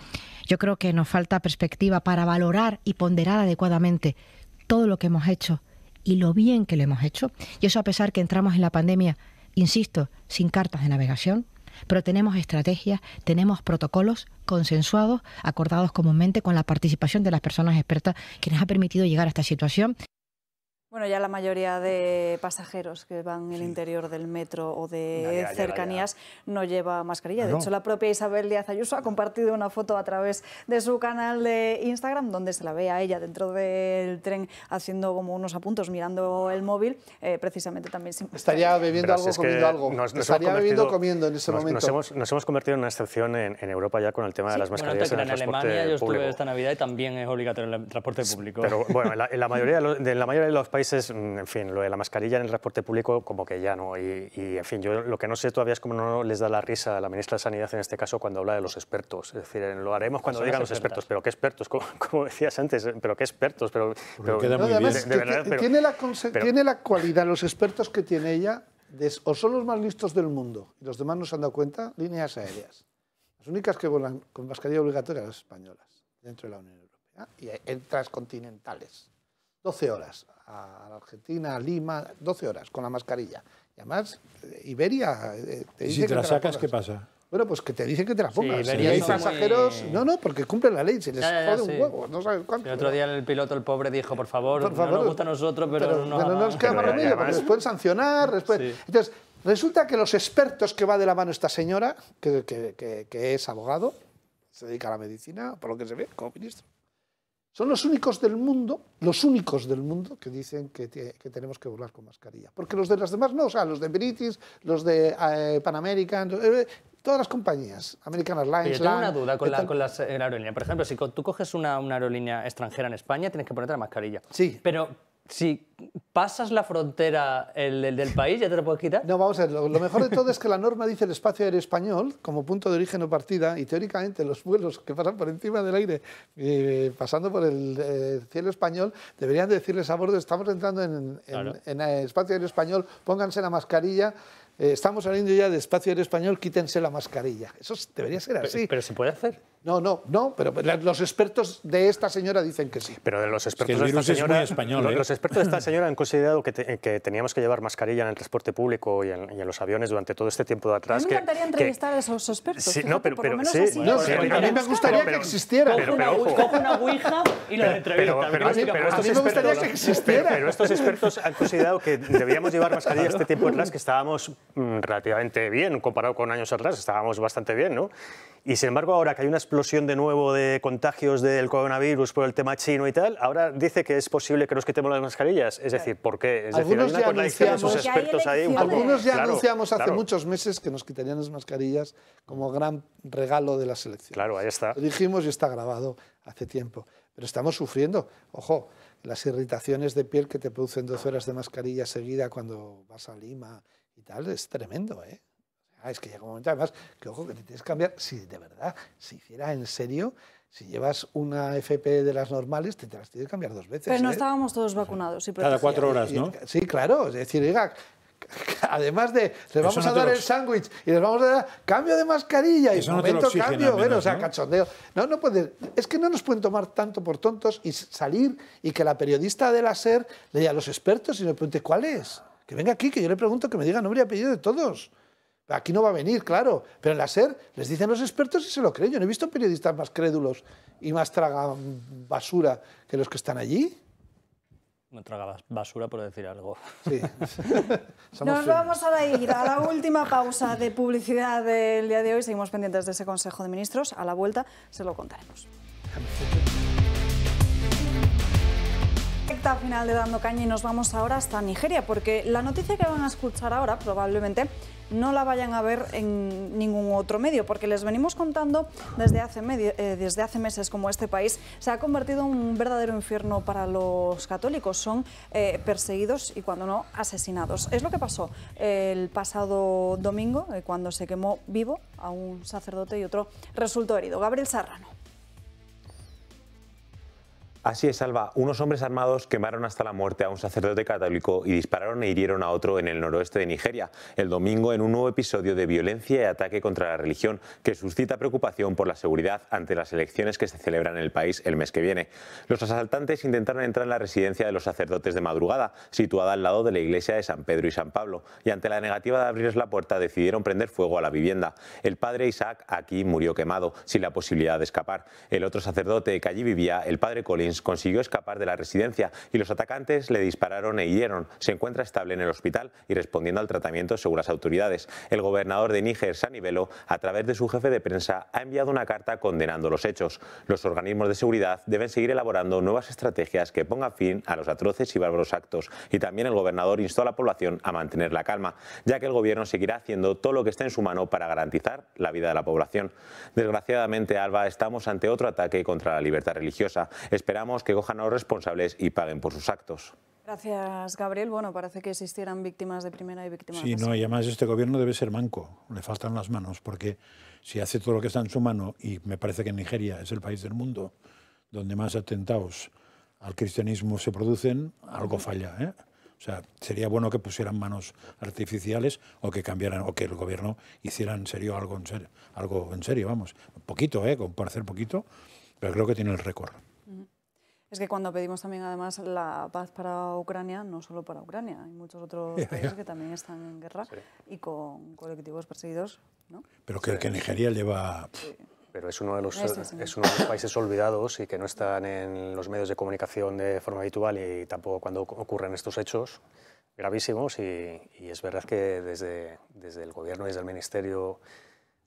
Yo creo que nos falta perspectiva para valorar y ponderar adecuadamente todo lo que hemos hecho y lo bien que lo hemos hecho. Y eso a pesar que entramos en la pandemia insisto, sin cartas de navegación, pero tenemos estrategias, tenemos protocolos consensuados, acordados comúnmente con la participación de las personas expertas, que nos ha permitido llegar a esta situación. Bueno, ya la mayoría de pasajeros que van en el interior del metro o de cercanías no lleva mascarilla. De hecho, la propia Isabel Díaz Ayuso ha compartido una foto a través de su canal de Instagram donde se la ve a ella dentro del tren haciendo como unos apuntos, mirando el móvil, eh, precisamente también Estaría bebiendo algo, comiendo algo. Nos, Estaría bebiendo comiendo en ese momento. Hemos, nos hemos, convertido en una excepción en, Europa ya con el tema de las mascarillas en, el en Alemania yo estuve esta Navidad y también es obligatorio el transporte público. Pero bueno, en la, mayoría la mayoría de los países es mm, en fin, lo de la mascarilla en el transporte público como que ya no. Y, en fin, yo lo que no sé todavía es como no les da la risa a la ministra de Sanidad en este caso cuando habla de los expertos. Es decir, lo haremos cuando digan los expertos, pero qué expertos, como, decías antes, pero qué expertos, pero... pero tiene, la cualidad, los expertos que tiene ella, o son los más listos del mundo, y los demás no se han dado cuenta, líneas aéreas. Las únicas que vuelan con mascarilla obligatoria las españolas, dentro de la Unión Europea, y eh, transcontinentales. 12 horas a, la Argentina, a Lima, 12 horas con la mascarilla. Y además, eh, Iberia... Eh, te si te la sacas, ¿qué pasa? Bueno, pues que te dicen que te la pongas. pasajeros. No, no, porque cumplen la ley, Si les jode un huevo, no sabes cuánto. El otro día el piloto, el pobre, dijo, por favor, no nos gusta a nosotros, pero, no. Pero no nos queda más remedio, porque les pueden sancionar. Entonces, resulta que los expertos que va de la mano esta señora, que, que es abogado, se dedica a la medicina, por lo que se ve, como ministro son los únicos del mundo, los únicos del mundo que dicen que, tenemos que volar con mascarilla. Porque los de las demás no, o sea, los de British, los de eh, Panamérica, American, eh, todas las compañías, American Airlines. una duda con, la, aerolínea. Por ejemplo, si tú coges una, una, aerolínea extranjera en España, tienes que ponerte la mascarilla. Sí. Pero si pasas la frontera del país, ya te lo puedes quitar. No, vamos a ver, lo, mejor de todo es que la norma dice el espacio aéreo español como punto de origen o partida y teóricamente los vuelos que pasan por encima del aire, eh, pasando por el eh, cielo español, deberían decirles a bordo, estamos entrando en, eh, espacio aéreo español, pónganse la mascarilla. estamos saliendo ya de espacio aéreo español, quítense la mascarilla. Eso debería ser así. pero se puede hacer. No, no, no, pero los expertos de esta señora dicen que sí. Pero de ¿eh? los expertos de esta señora, los expertos de esta señora han considerado que, teníamos que llevar mascarilla en el transporte público y en, los aviones durante todo este tiempo de atrás. me encantaría entrevistar a esos expertos. Sí, no, pero, sí, a mí me gustaría que existiera. una ouija y Pero, a mí me gustaría que existiera. Pero estos expertos han considerado que debíamos llevar mascarilla este tiempo atrás, que estábamos mm, relativamente bien comparado con años atrás, estábamos bastante bien, ¿no? Y sin embargo, ahora que hay una explosión de nuevo de contagios del coronavirus por el tema chino y tal, ahora dice que es posible que nos quitemos las mascarillas. Es decir, ¿por qué? Es algunos decir, ya sus ahí. Un... Algunos ya anunciamos hace muchos meses que nos quitarían las mascarillas como gran regalo de la selección. Claro, ahí está. Lo dijimos y está grabado hace tiempo. Pero estamos sufriendo. Ojo, las irritaciones de piel que te producen dos horas de mascarilla seguida cuando vas a Lima y tal, es tremendo, ¿eh? Ah, es que llega un momento, además, que ojo, que te tienes que cambiar. Si de verdad si hiciera en serio, si llevas una FP de las normales, te, las tienes que cambiar dos veces. Pero no ¿eh? estábamos todos vacunados. Cada cuatro horas, ¿no? Sí, claro. Es decir, oiga, además de les vamos a dar el sándwich y les vamos a dar cambio de mascarilla y Eso momento no cambio, bueno, o sea, cachondeo. No, no puede, es que no nos pueden tomar tanto por tontos y salir y que la periodista de la SER le diga a los expertos y nos pregunte cuál es. Que venga aquí, que yo le pregunto que me diga nombre y apellido de todos. Aquí no va a venir, claro, pero en la SER les dicen los expertos y se lo creen. Yo no he visto periodistas más crédulos y más traga basura que los que están allí. Me traga basura por decir algo. Nos vamos a ir a la última pausa de publicidad del día de hoy. Seguimos pendientes de ese Consejo de Ministros. A la vuelta se lo contaremos. Recta final de Dando Caña y nos vamos ahora hasta Nigeria, porque la noticia que van a escuchar ahora probablemente no la vayan a ver en ningún otro medio, porque les venimos contando desde hace, medio, eh, desde hace meses como este país se ha convertido en un verdadero infierno para los católicos. Son eh, perseguidos y cuando no, asesinados. Es lo que pasó el pasado domingo, eh, cuando se quemó vivo a un sacerdote y otro resultó herido. Gabriel Serrano. Así es, Alba. Unos hombres armados quemaron hasta la muerte a un sacerdote católico y dispararon e hirieron a otro en el noroeste de Nigeria el domingo en un nuevo episodio de violencia y ataque contra la religión que suscita preocupación por la seguridad ante las elecciones que se celebran en el país el mes que viene. Los asaltantes intentaron entrar en la residencia de los sacerdotes de madrugada, situada al lado de la iglesia de San Pedro y San Pablo, y ante la negativa de abrirles la puerta decidieron prender fuego a la vivienda. El padre Isaac aquí murió quemado, sin la posibilidad de escapar. El otro sacerdote que allí vivía, el padre Collins, consiguió escapar de la residencia y los atacantes le dispararon e hirieron. Se encuentra estable en el hospital y respondiendo al tratamiento según las autoridades. El gobernador de Níger, Sanibelo, a través de su jefe de prensa, ha enviado una carta condenando los hechos. Los organismos de seguridad deben seguir elaborando nuevas estrategias que pongan fin a los atroces y bárbaros actos. Y también el gobernador instó a la población a mantener la calma, ya que el gobierno seguirá haciendo todo lo que esté en su mano para garantizar la vida de la población. Desgraciadamente, Alba, estamos ante otro ataque contra la libertad religiosa. Esperamos que cojan a los responsables y paguen por sus actos. Gracias, Gabriel. Bueno, parece que existieran víctimas de primera y víctimas de segunda. Sí, no, y además este gobierno debe ser manco, le faltan las manos, porque si hace todo lo que está en su mano, y me parece que Nigeria es el país del mundo donde más atentados al cristianismo se producen, algo falla. ¿eh? O sea, sería bueno que pusieran manos artificiales o que cambiaran, o que el gobierno hiciera en serio algo en serio, algo en serio vamos. Poquito, ¿eh? hacer poquito, pero creo que tiene el récord. Es que cuando pedimos también además la paz para Ucrania, no solo para Ucrania, hay muchos otros países que también están en guerra y con colectivos perseguidos. Pero que, que Nigeria lleva... Pero es este uno, de los, países olvidados y que no están en los medios de comunicación de forma habitual y tampoco cuando ocurren estos hechos gravísimos y, es verdad que desde, desde el gobierno y desde el ministerio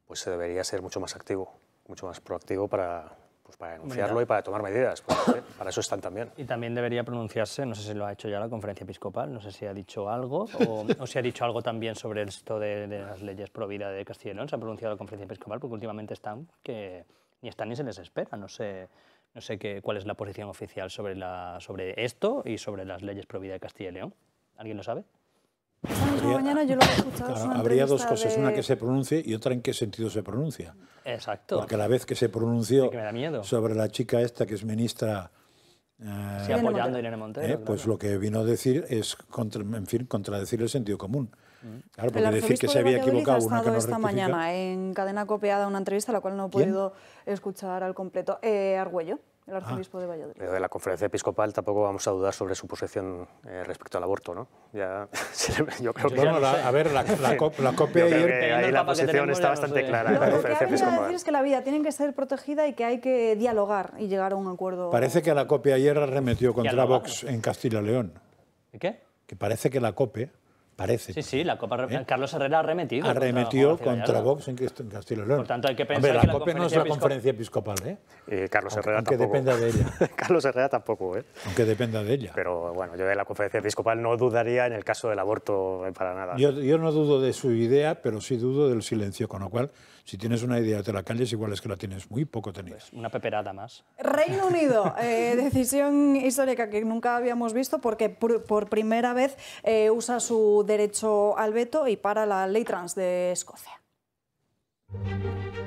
pues se debería ser mucho más activo, mucho más proactivo para pues para denunciarlo y para tomar medidas. Pues, para eso están también. Y también debería pronunciarse, no sé si lo ha hecho ya la conferencia episcopal, no sé si ha dicho algo o, si ha dicho algo también sobre esto de, de las leyes pro de Castilla y León. Se ha pronunciado la conferencia episcopal porque últimamente están que ni están ni se les espera. No sé, no sé qué, cuál es la posición oficial sobre, sobre esto y sobre las leyes pro de Castilla y León. ¿Alguien lo sabe? Claro, habría dos cosas, una que se pronuncie y otra en qué sentido se pronuncia. Exacto. Porque a la vez que se pronunció sobre la chica esta que es ministra... Eh, sí, apoyando a Irene Montero. Eh, pues lo que vino a decir es, en fin, contradecir el sentido común. Mm. Claro, porque decir que se había equivocado esta mañana en cadena copiada una entrevista, la cual no he podido escuchar al completo. Eh, Argüello el arzobispo ah. de Valladolid. De la conferencia episcopal tampoco vamos a dudar sobre su posición eh, respecto al aborto, ¿no? Ya, yo creo que... no, a ver, la, copia... de la posición está bastante clara. Lo, ¿eh? la lo que decir es que la vida tiene que ser protegida y que hay que dialogar y llegar a un acuerdo... Parece que la copia ayer arremetió contra Vox en Castilla y León. qué? Que parece que la COPE parece. Sí, sí, la Copa. ¿Eh? Carlos Herrera arremetió. Arremetió contra, Vox en Castilla y León. Por tanto, hay que pensar. Hombre, la, Copa no es la conferencia episcopal, ¿eh? eh Carlos Herrera tampoco. Aunque dependa de ella. Carlos Herrera tampoco, ¿eh? Aunque dependa de ella. Pero bueno, yo de la conferencia episcopal no dudaría en el caso del aborto eh, para nada. yo no dudo de su idea, pero sí dudo del silencio, con lo cual si tienes una idea, te la calles, igual es que la tienes muy poco tenida. Pues una peperada más. Reino Unido, eh, decisión histórica que nunca habíamos visto porque por, primera vez eh, usa su derecho al veto y para la ley trans de Escocia.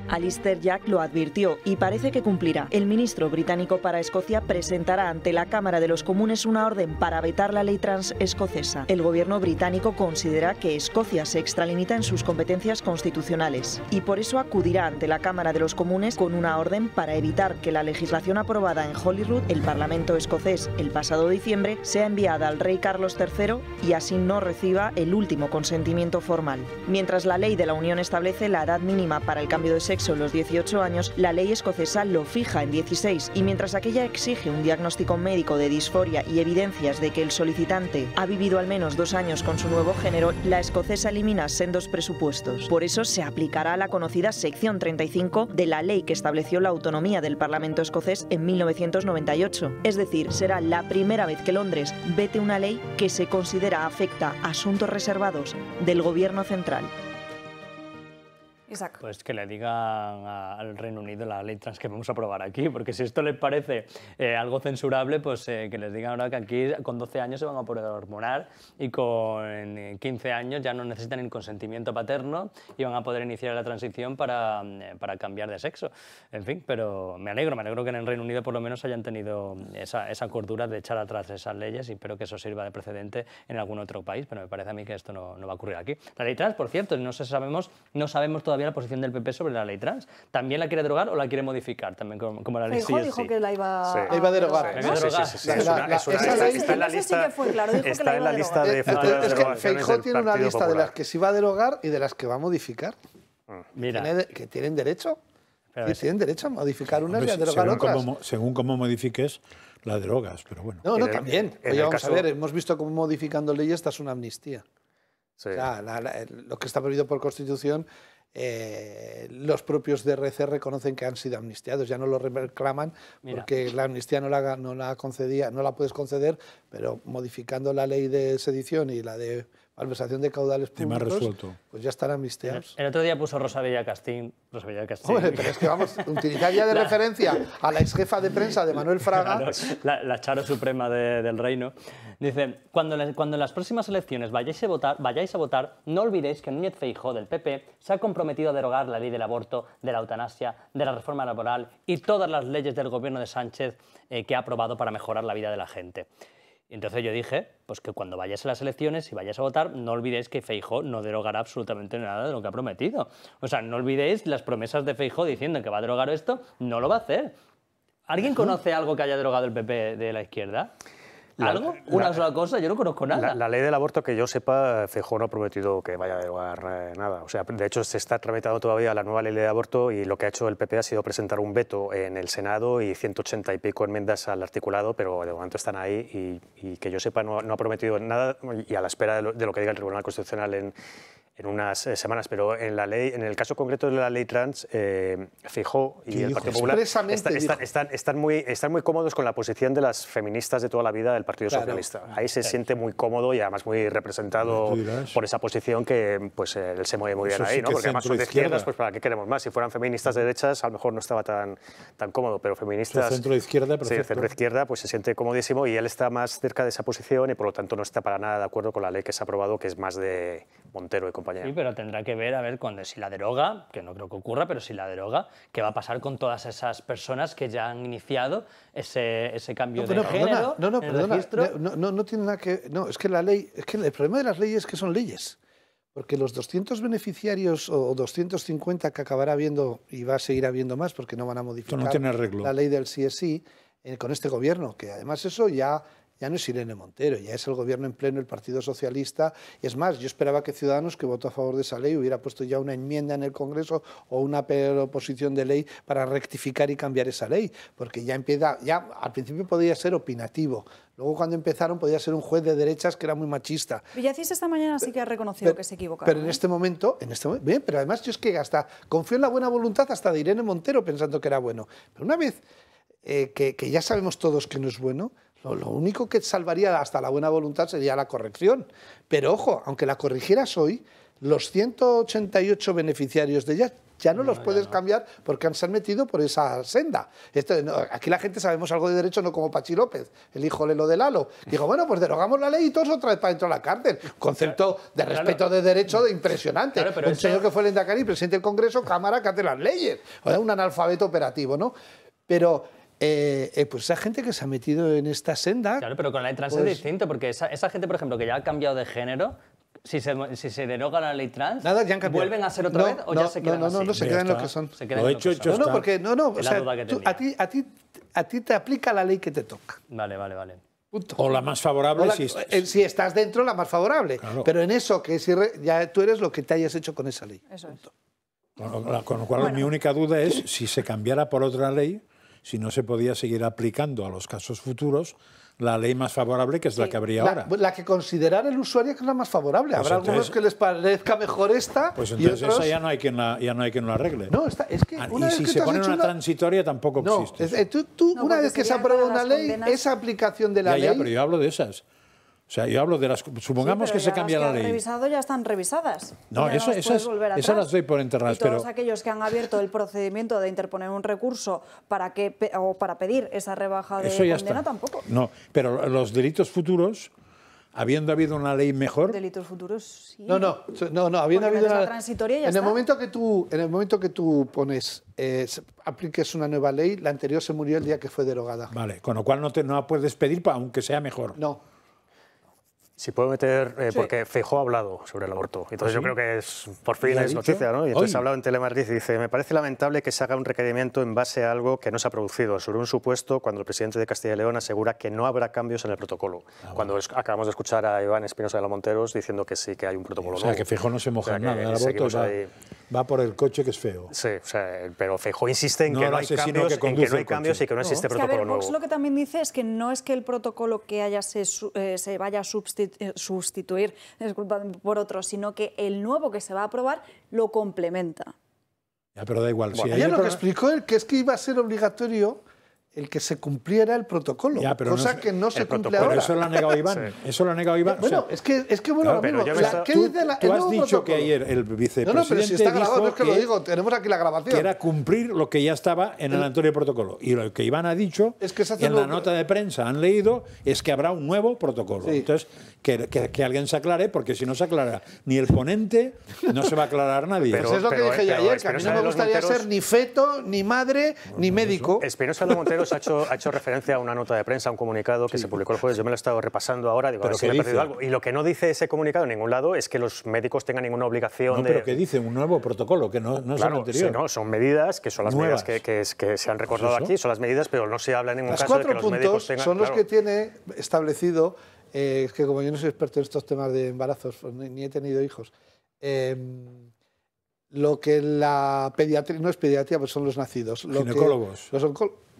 Alistair Jack lo advirtió y parece que cumplirá. El ministro británico para Escocia presentará ante la Cámara de los Comunes una orden para vetar la ley trans escocesa. El gobierno británico considera que Escocia se extralimita en sus competencias constitucionales y por eso acudirá ante la Cámara de los Comunes con una orden para evitar que la legislación aprobada en Holyrood, el Parlamento escocés, el pasado diciembre, sea enviada al rey Carlos III y así no reciba el último consentimiento formal. Mientras la ley de la Unión establece la edad mínima para el cambio de sexo en los 18 años, la ley escocesa lo fija en 16 y mientras aquella exige un diagnóstico médico de disforia y evidencias de que el solicitante ha vivido al menos dos años con su nuevo género, la escocesa elimina sendos presupuestos. Por eso se aplicará la conocida sección 35 de la ley que estableció la autonomía del Parlamento escocés en 1998. Es decir, será la primera vez que Londres vete una ley que se considera afecta a asuntos reservados del Gobierno central. Pues que le digan al Reino Unido la ley trans que vamos a aprobar aquí, porque si esto les parece eh, algo censurable, pues eh, que les digan ahora que aquí con 12 años se van a poder hormonar y con 15 eh, años ya no necesitan el consentimiento paterno y van a poder iniciar la transición para, cambiar de sexo. En fin, pero me alegro, me alegro que en el Reino Unido por lo menos hayan tenido esa, cordura de echar atrás esas leyes y espero que eso sirva de precedente en algún otro país, pero me parece a mí que esto no, va a ocurrir aquí. La ley trans, por cierto, no se sabemos, no sabemos todavía la posición del PP sobre la ley trans. ¿También la quiere derogar o la quiere modificar? También como, la ley sí, dijo que la iba, a... iba a derogar. Está en la lista, claro, que de Es tiene una lista de las que sí va a derogar y de las que va a modificar. Mira. Que tienen derecho. tienen derecho a modificar unas y a derogar otras. según cómo modifiques la derogas. pero bueno. No, no, también. hemos visto cómo modificando leyes esta es una amnistía. lo que está prohibido por Constitución eh, los propios DRC reconocen que han sido amnistiados, ya no lo reclaman porque la amnistía no la, no la concedía, no la puedes conceder, pero modificando la ley de sedición y la de malversación de caudales públicos, pues ya están amisteados. El, otro día puso Rosa Villacastín. Rosa Villacastín. Hombre, pero es que vamos, utilizar de referencia a la ex jefa de prensa de Manuel Fraga. La, Charo Suprema del Reino. Dice, cuando, cuando en las próximas elecciones vayáis a, votar, no olvidéis que Núñez Feijó del PP se ha comprometido a derogar la ley del aborto, de la eutanasia, de la reforma laboral y todas las leyes del gobierno de Sánchez eh, que ha aprobado para mejorar la vida de la gente entonces yo dije, pues que cuando vayas a las elecciones y vayas a votar, no olvidéis que Feijó no derogará absolutamente nada de lo que ha prometido. O sea, no olvidéis las promesas de Feijó diciendo que va a derogar esto, no lo va a hacer. ¿Alguien conoce algo que haya derogado el PP de la izquierda? ¿Algo? ¿Una sola cosa? Yo no conozco nada. La, ley del aborto, que yo sepa, Feijóo no ha prometido que vaya a derogar eh, nada. O sea, de hecho, se está tramitando todavía la nueva ley de aborto y lo que ha hecho el PP ha sido presentar un veto en el Senado y 180 y pico enmiendas al articulado, pero de momento están ahí y, que yo sepa no, ha prometido nada y a la espera de lo, de lo que diga el Tribunal Constitucional en unas eh, semanas, pero en la ley, en el caso concreto de la ley trans, eh, Fijó y el Partido Popular están, muy, están muy cómodos con la posición de las feministas de toda la vida del Partido Socialista. Ah, ahí se siente muy cómodo y además muy representado por esa posición que pues eh, él se mueve muy bien ahí, ¿no? Porque además son de izquierdas, pues para qué queremos más. Si fueran feministas de derechas, a lo mejor no estaba tan, tan cómodo, pero feministas. centro izquierda, Sí, centro izquierda, pues se siente comodísimo y él está más cerca de esa posición y por lo tanto no está para nada de acuerdo con la ley que se ha aprobado, que es más de Montero y compañía. Sí, pero tendrá que ver, a ver, cuando, si la deroga, que no creo que ocurra, pero si la deroga, ¿qué va a pasar con todas esas personas que ya han iniciado ese, cambio de No, no, perdona, No, tiene nada que... No, es que la ley... Es que el problema de las leyes es que son leyes. Porque los 200 beneficiarios o 250 que acabará habiendo y va a seguir habiendo más porque no van a modificar la ley del CSI eh, con este gobierno, que además eso ya ya no es Irene Montero, ya es el gobierno en pleno, el Partido Socialista. es más, yo esperaba que Ciudadanos, que votó a favor de esa ley, hubiera puesto ya una enmienda en el Congreso o una proposición de ley para rectificar y cambiar esa ley, porque ya empieza, ya al principio podía ser opinativo, Luego, cuando empezaron, podía ser un juez de derechas que era muy machista. Villacís esta mañana sí que ha reconocido que se equivocaba. Pero en este momento, en este momento, bien, pero además yo es que hasta confío en la buena voluntad hasta de Irene Montero pensando que era bueno. Pero una vez eh, que, que ya sabemos todos que no es bueno, lo, único que salvaría hasta la buena voluntad sería la corrección. Pero ojo, aunque la corrigieras hoy, los 188 beneficiarios de ella ya no, los puedes cambiar porque han, ser metido por esa senda. Esto, aquí la gente sabemos algo de derecho, no como Pachi López, el hijo Lelo de Lalo. Digo, bueno, pues derogamos la ley y todos otra vez para dentro de la cárcel. Concepto de respeto de derecho de impresionante. Un señor que fue el Endacari, presidente del Congreso, Cámara, que hace las leyes. O sea, un analfabeto operativo, ¿no? Pero eh, eh, pues esa gente que se ha metido en esta senda. Claro, pero con la ley trans es pues distinto, porque esa, esa, gente, por ejemplo, que ya ha cambiado de género, si se, si se deroga la ley trans, ¿vuelven a ser otra vez o ya se quedan no, no, No, no, se quedan lo que son. Se quedan lo hecho, lo que son. No, no, porque no, no, o a, ti, a, ti, a ti te aplica la ley que te toca. Vale, vale, vale. Punto. O la más favorable. si, estás... Eh, si, estás dentro, la más favorable. Pero en eso, que si ya tú eres lo que te hayas hecho con esa ley. Eso es. Con lo, cual, mi única duda es si se cambiara por otra ley si no se podía seguir aplicando a los casos futuros la ley más favorable, que es la que habría ahora. La que considerar el usuario que es la más favorable. Pues Habrá algunos que les parezca mejor esta. Pues entonces esa ya no hay quien la, no hay la arregle. No, que ah, una y si se pone una, transitoria tampoco existe. Eh, una vez que se aprueba una ley, esa aplicación de la ley. pero yo hablo de esas. O sea, yo hablo de las... Supongamos que se cambia las que la ley. Han revisado ya están revisadas. No, eso, no esas, esas, las doy por enterradas. todos pero... aquellos que han abierto el procedimiento de interponer un recurso para que o para pedir esa rebaja de eso condena tampoco. No, pero los delitos futuros, habiendo habido una ley mejor. Delitos futuros, sí. No, no, no, no habiendo habido transitoria ya en el momento que tú, en el momento que tú pones, eh, apliques una nueva ley, la anterior se murió el día que fue derogada. Vale, con lo cual no te no la puedes pedir, aunque sea mejor. No. Si puedo meter, eh, porque Feijó ha hablado sobre el aborto. Entonces ¿Ah, yo creo que es, por fin es noticia, ¿no? Y entonces ha hablado en Telemadrid y dice, me parece lamentable que se haga un requerimiento en base a algo que no se ha producido, sobre un supuesto cuando el presidente de Castilla y León asegura que no habrá cambios en el protocolo. Ah, cuando acabamos de escuchar a Iván Espinosa de los Monteros diciendo que sí, que hay un protocolo. O sea, que Feijó no se moja en nada el aborto va por el coche que es feo. Sí, pero Fejo insiste en, que, no hay cambios, no hay cambios y que no, existe protocolo lo que también dice es que no es que el protocolo que haya se, eh, se vaya a eh, sustituir, por otro, sino que el nuevo que se va a aprobar lo complementa. Ya, pero da igual. Bueno, lo que explicó él, que es que iba a ser obligatorio el que se cumpliera el protocolo, cosa que no se cumple ahora. Pero eso lo ha negado Iván. Eso lo ha negado Iván. Bueno, es que es que bueno, claro, amigo, tú, has dicho que ayer el vicepresidente no, no, es que, lo digo, tenemos aquí la grabación. Que era cumplir lo que ya estaba en el, anterior protocolo y lo que Iván ha dicho en la nota de prensa han leído es que habrá un nuevo protocolo. Entonces que, que, alguien se aclare porque si no se aclara ni el ponente no se va a aclarar nadie. pero, pues es lo que dije yo ayer, que a mí no me gustaría ser ni feto, ni madre, ni médico. Espero Montero ha hecho, referencia a una nota de prensa, a un comunicado que se publicó el jueves. Yo me lo he estado repasando ahora, Y lo que no dice ese comunicado en ningún lado es que los médicos tengan ninguna obligación pero que dice un nuevo protocolo, que no, es el anterior. no, son medidas que son las medidas que, se han pues recordado aquí, son las medidas, pero no se habla en ningún caso de que los médicos tengan... son los que tiene establecido, eh, que como yo no soy experto en estos temas de embarazos, pues ni, he tenido hijos, eh, lo que la pediatría, no es pediatría, pues son los nacidos. Los Ginecólogos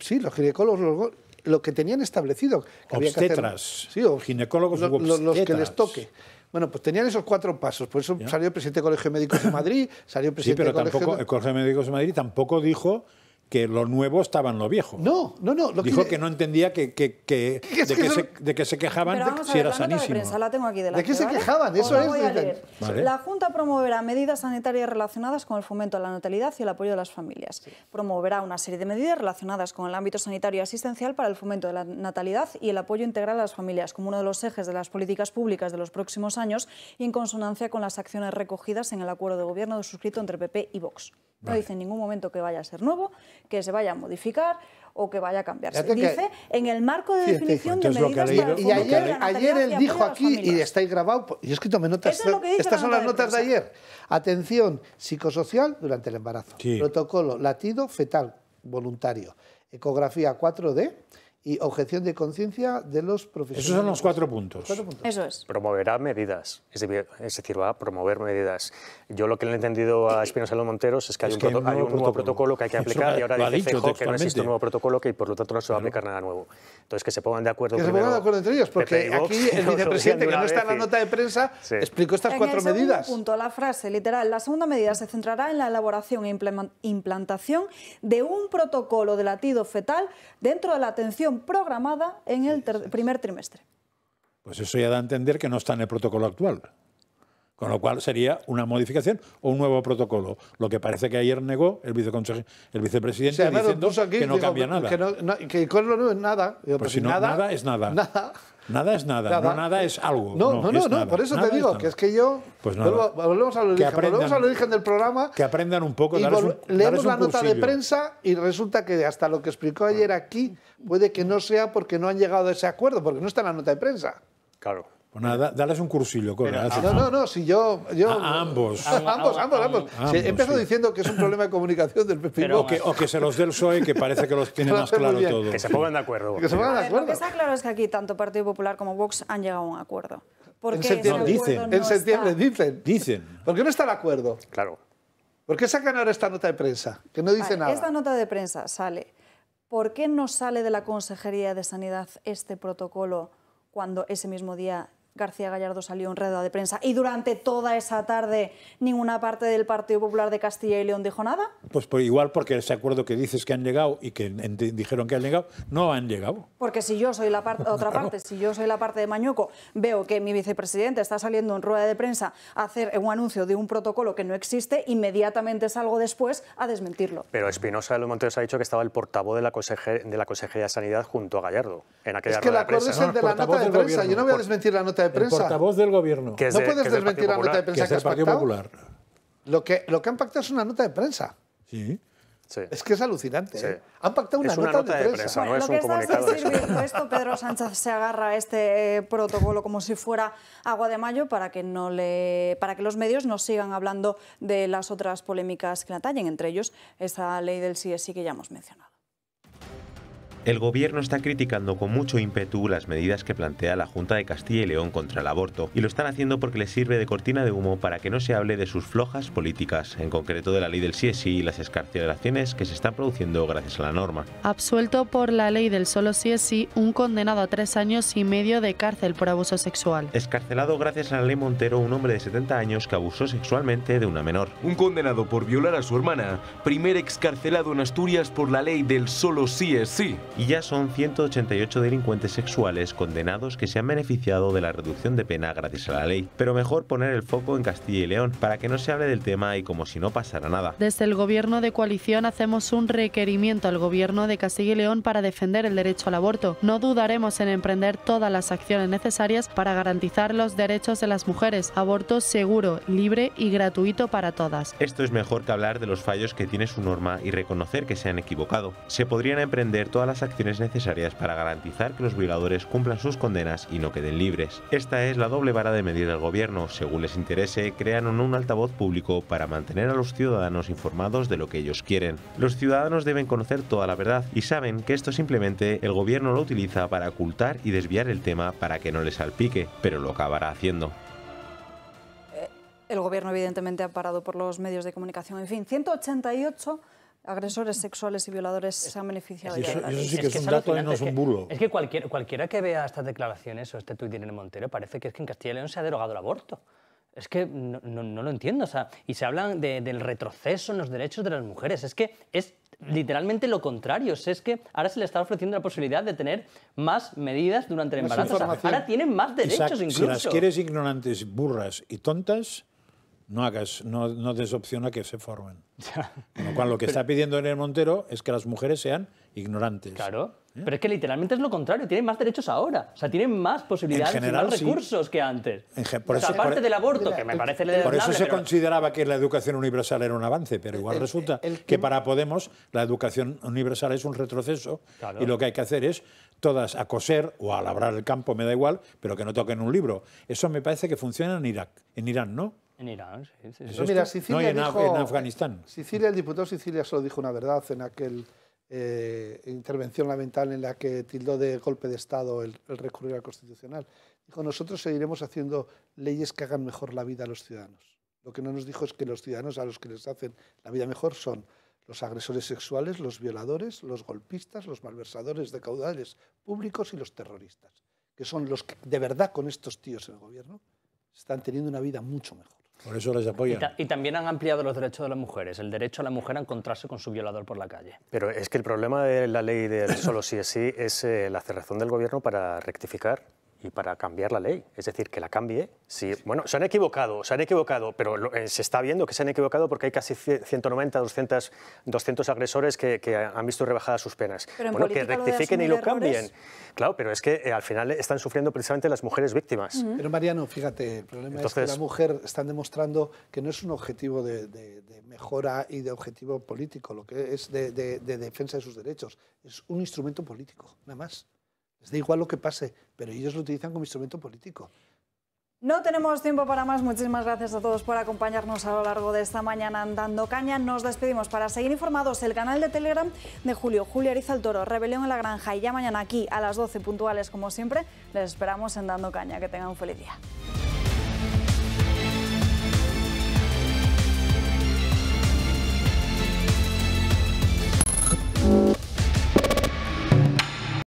sí, los ginecólogos, lo que tenían establecido. Que obstetras. que hacer, sí, o, ginecólogos Los que les toque. Bueno, pues tenían esos cuatro pasos. Por eso salió el presidente del Colegio de Médicos de Madrid, salió el presidente sí, pero Colegio... Tampoco, el Colegio de Médicos de Madrid tampoco dijo que lo nuevo estaba en lo viejo. No, no, no. Dijo que, no entendía que, que, de, se, que se, quejaban si era sanísimo. De, prensa, la tengo aquí de, qué se quejaban? Eso es. La Junta promoverá medidas sanitarias relacionadas con el fomento de la natalidad y el apoyo de las familias. Promoverá una serie de medidas relacionadas con el ámbito sanitario y asistencial para el fomento de la natalidad y el apoyo integral a las familias, como uno de los ejes de las políticas públicas de los próximos años y en consonancia con las acciones recogidas en el acuerdo de gobierno suscrito entre PP y Vox. No dice en ningún momento que vaya a ser nuevo, que se vaya a modificar o que vaya a cambiarse. Dice en el marco de definición de medidas para Y ayer, él dijo aquí, y está ahí grabado, pues, yo he escrito me notas, estas son las notas de, ayer. Atención psicosocial durante el embarazo. Protocolo latido fetal voluntario. Ecografía 4D y objeción de conciencia de los profesionales. Esos son los cuatro puntos. puntos. Eso es. Promoverá medidas, es decir, va a promover medidas. Yo lo que le he entendido a Espinosa Salomonteros Monteros es que, hay, un, nuevo, protocolo. que hay que aplicar y ahora dice Fejo que no existe un nuevo protocolo que por lo tanto no se va a aplicar nada nuevo. Entonces que se pongan de acuerdo. Que primero, se pongan de acuerdo entre ellos, porque aquí el vicepresidente que no está en la nota de prensa explicó estas cuatro medidas. la frase literal. La segunda medida se centrará en la elaboración e implantación de un protocolo de latido fetal dentro de la atención programada en el primer trimestre. Pues eso ya da a entender que no está en el protocolo actual. Con lo cual sería una modificación o un nuevo protocolo. Lo que parece que ayer negó el, el vicepresidente diciendo que no cambia nada. Que, no, no, es nada. Pues pues si no, nada, nada es nada. Nada. Nada es nada, nada. no nada es algo. No, no, no, por eso te digo, que es que yo... Pues volvemos, al origen, volvemos al origen del programa. Que aprendan un poco. Y un, leemos la nota de prensa y resulta que hasta lo que explicó ayer aquí puede que no sea porque no han llegado a ese acuerdo, porque no está en la nota de prensa. Claro. Pues nada, dales un cursillo, ah, no, no, no, si yo. ambos. ambos. ambos, ambos, Empiezo diciendo que es un problema de comunicación del PP. O que, se los dé el PSOE, que parece que los tiene más claro todos. Que se pongan de acuerdo. Lo que está claro es que aquí tanto Partido Popular como Vox han llegado a un acuerdo. en septiembre, dicen. en septiembre dicen. Dicen. ¿Por qué no está el acuerdo? Claro. ¿Por qué sacan ahora esta nota de prensa? Que no dice nada. Esta nota de prensa sale. ¿Por qué no sale de la Consejería de Sanidad este protocolo cuando ese mismo día García Gallardo salió en rueda de prensa y durante toda esa tarde ninguna parte del Partido Popular de Castilla y León dijo nada? Pues, igual porque ese acuerdo que dices que han llegado y que dijeron que han llegado, no han llegado. Porque si yo soy la parte, otra parte, si yo soy la parte de Mañuco, veo que mi vicepresidente está saliendo en rueda de prensa a hacer un anuncio de un protocolo que no existe, inmediatamente salgo después a desmentirlo. Pero Espinosa de los Montes ha dicho que estaba el portavoz de la, consejería de Sanidad junto a Gallardo en aquella es que rueda de prensa. Es el de la nota de prensa, yo no voy a desmentir la nota de prensa. El portavoz del gobierno. no puedes desmentir la nota de prensa que, es pactado? Lo que, lo que han pactado es una nota de prensa. Sí. Es que es alucinante. ¿eh? Han pactado una, nota, de prensa. no es esto, Pedro Sánchez se agarra a este eh, protocolo como si fuera agua de mayo para que, no le, para que los medios no sigan hablando de las otras polémicas que la atañen, entre ellos esa ley del CSI que ya hemos mencionado. El gobierno está criticando con mucho ímpetu las medidas que plantea la Junta de Castilla y León contra el aborto y lo están haciendo porque les sirve de cortina de humo para que no se hable de sus flojas políticas, en concreto de la ley del sí, sí y las escarcelaciones que se están produciendo gracias a la norma. Absuelto por la ley del solo sí es sí, un condenado a tres años y medio de cárcel por abuso sexual. Escarcelado gracias a la ley Montero un hombre de 70 años que abusó sexualmente de una menor. Un condenado por violar a su hermana, primer excarcelado en Asturias por la ley del solo sí es sí y ya son 188 delincuentes sexuales condenados que se han beneficiado de la reducción de pena gracias a la ley. Pero mejor poner el foco en Castilla y León para que no se hable del tema y como si no pasara nada. Desde el gobierno de coalición hacemos un requerimiento al gobierno de Castilla y León para defender el derecho al aborto. No dudaremos en emprender todas las acciones necesarias para garantizar los derechos de las mujeres. Aborto seguro, libre y gratuito para todas. Esto es mejor que hablar de los fallos que tiene su norma y reconocer que se han equivocado. Se podrían emprender todas las acciones necesarias para garantizar que los violadores cumplan sus condenas y no queden libres. Esta es la doble vara de medir del gobierno. Según les interese, crean un altavoz público para mantener a los ciudadanos informados de lo que ellos quieren. Los ciudadanos deben conocer toda la verdad y saben que esto simplemente el gobierno lo utiliza para ocultar y desviar el tema para que no les salpique, pero lo acabará haciendo. Eh, el gobierno evidentemente ha parado por los medios de comunicación. En fin, 188 agresores sexuales y violadores se han beneficiado. Es, de eso, que es, un dato y no es un Es que, cualquier, cualquiera que vea estas declaraciones o este tuit de Irene Montero parece que es que en Castilla y León se ha derogado el aborto. Es que no, lo entiendo. y se hablan del retroceso en los derechos de las mujeres. Es que es literalmente lo contrario. es que ahora se le está ofreciendo la posibilidad de tener más medidas durante el embarazo. ahora tienen más derechos incluso. Si las quieres ignorantes, burras y tontas, no, hagas, no, que se formen. Con lo que está pidiendo en el Montero es que las mujeres sean ignorantes. Claro. ¿Eh? Pero es que literalmente es lo contrario, tienen más derechos ahora. O sea, tienen más posibilidades de y más recursos que antes. por aparte del aborto, que me parece el, Por eso se consideraba que la educación universal era un avance, pero igual resulta que para Podemos la educación universal es un retroceso y lo que hay que hacer es todas a coser o a labrar el campo, me da igual, pero que no toquen un libro. Eso me parece que funciona en Irak, en Irán, ¿no? Pues no, en, Afganistán. Sicilia, el diputado Sicilia solo dijo una verdad en aquel eh, intervención lamentable en la que tildó de golpe de Estado el, el recurrir al Constitucional. Dijo, nosotros seguiremos haciendo leyes que hagan mejor la vida a los ciudadanos. Lo que no nos dijo es que los ciudadanos a los que les hacen la vida mejor son los agresores sexuales, los violadores, los golpistas, los malversadores de caudales públicos y los terroristas, que son los que de verdad con estos tíos en el gobierno están teniendo una vida mucho mejor. Por eso les apoyan. Y, también han ampliado los derechos de las mujeres, el derecho a la mujer a encontrarse con su violador por la calle. Pero es que el problema de la ley de solo sí es sí es eh, la cerrazón del gobierno para rectificar y para cambiar la ley. Es decir, que la cambie. Sí, bueno, se han equivocado, se han equivocado, pero eh, se está viendo que se han equivocado porque hay casi 190, 200, 200 agresores que, han visto rebajadas sus penas. bueno, que rectifiquen y lo cambien. Claro, pero es que eh, al final están sufriendo precisamente las mujeres víctimas. Pero Mariano, fíjate, el problema es que la mujer están demostrando que no es un objetivo de, mejora y de objetivo político, lo que es de, de defensa de sus derechos. Es un instrumento político, nada más. Es da igual lo que pase, pero ellos lo utilizan como instrumento político. No tenemos tiempo para más. Muchísimas gracias a todos por acompañarnos a lo largo de esta mañana andando caña. Nos despedimos para seguir informados el canal de Telegram de Julio, Julio Ariza el Toro, Rebelión en la Granja y ya mañana aquí a las 12 puntuales como siempre. Les esperamos en Dando Caña. Que tengan un feliz día.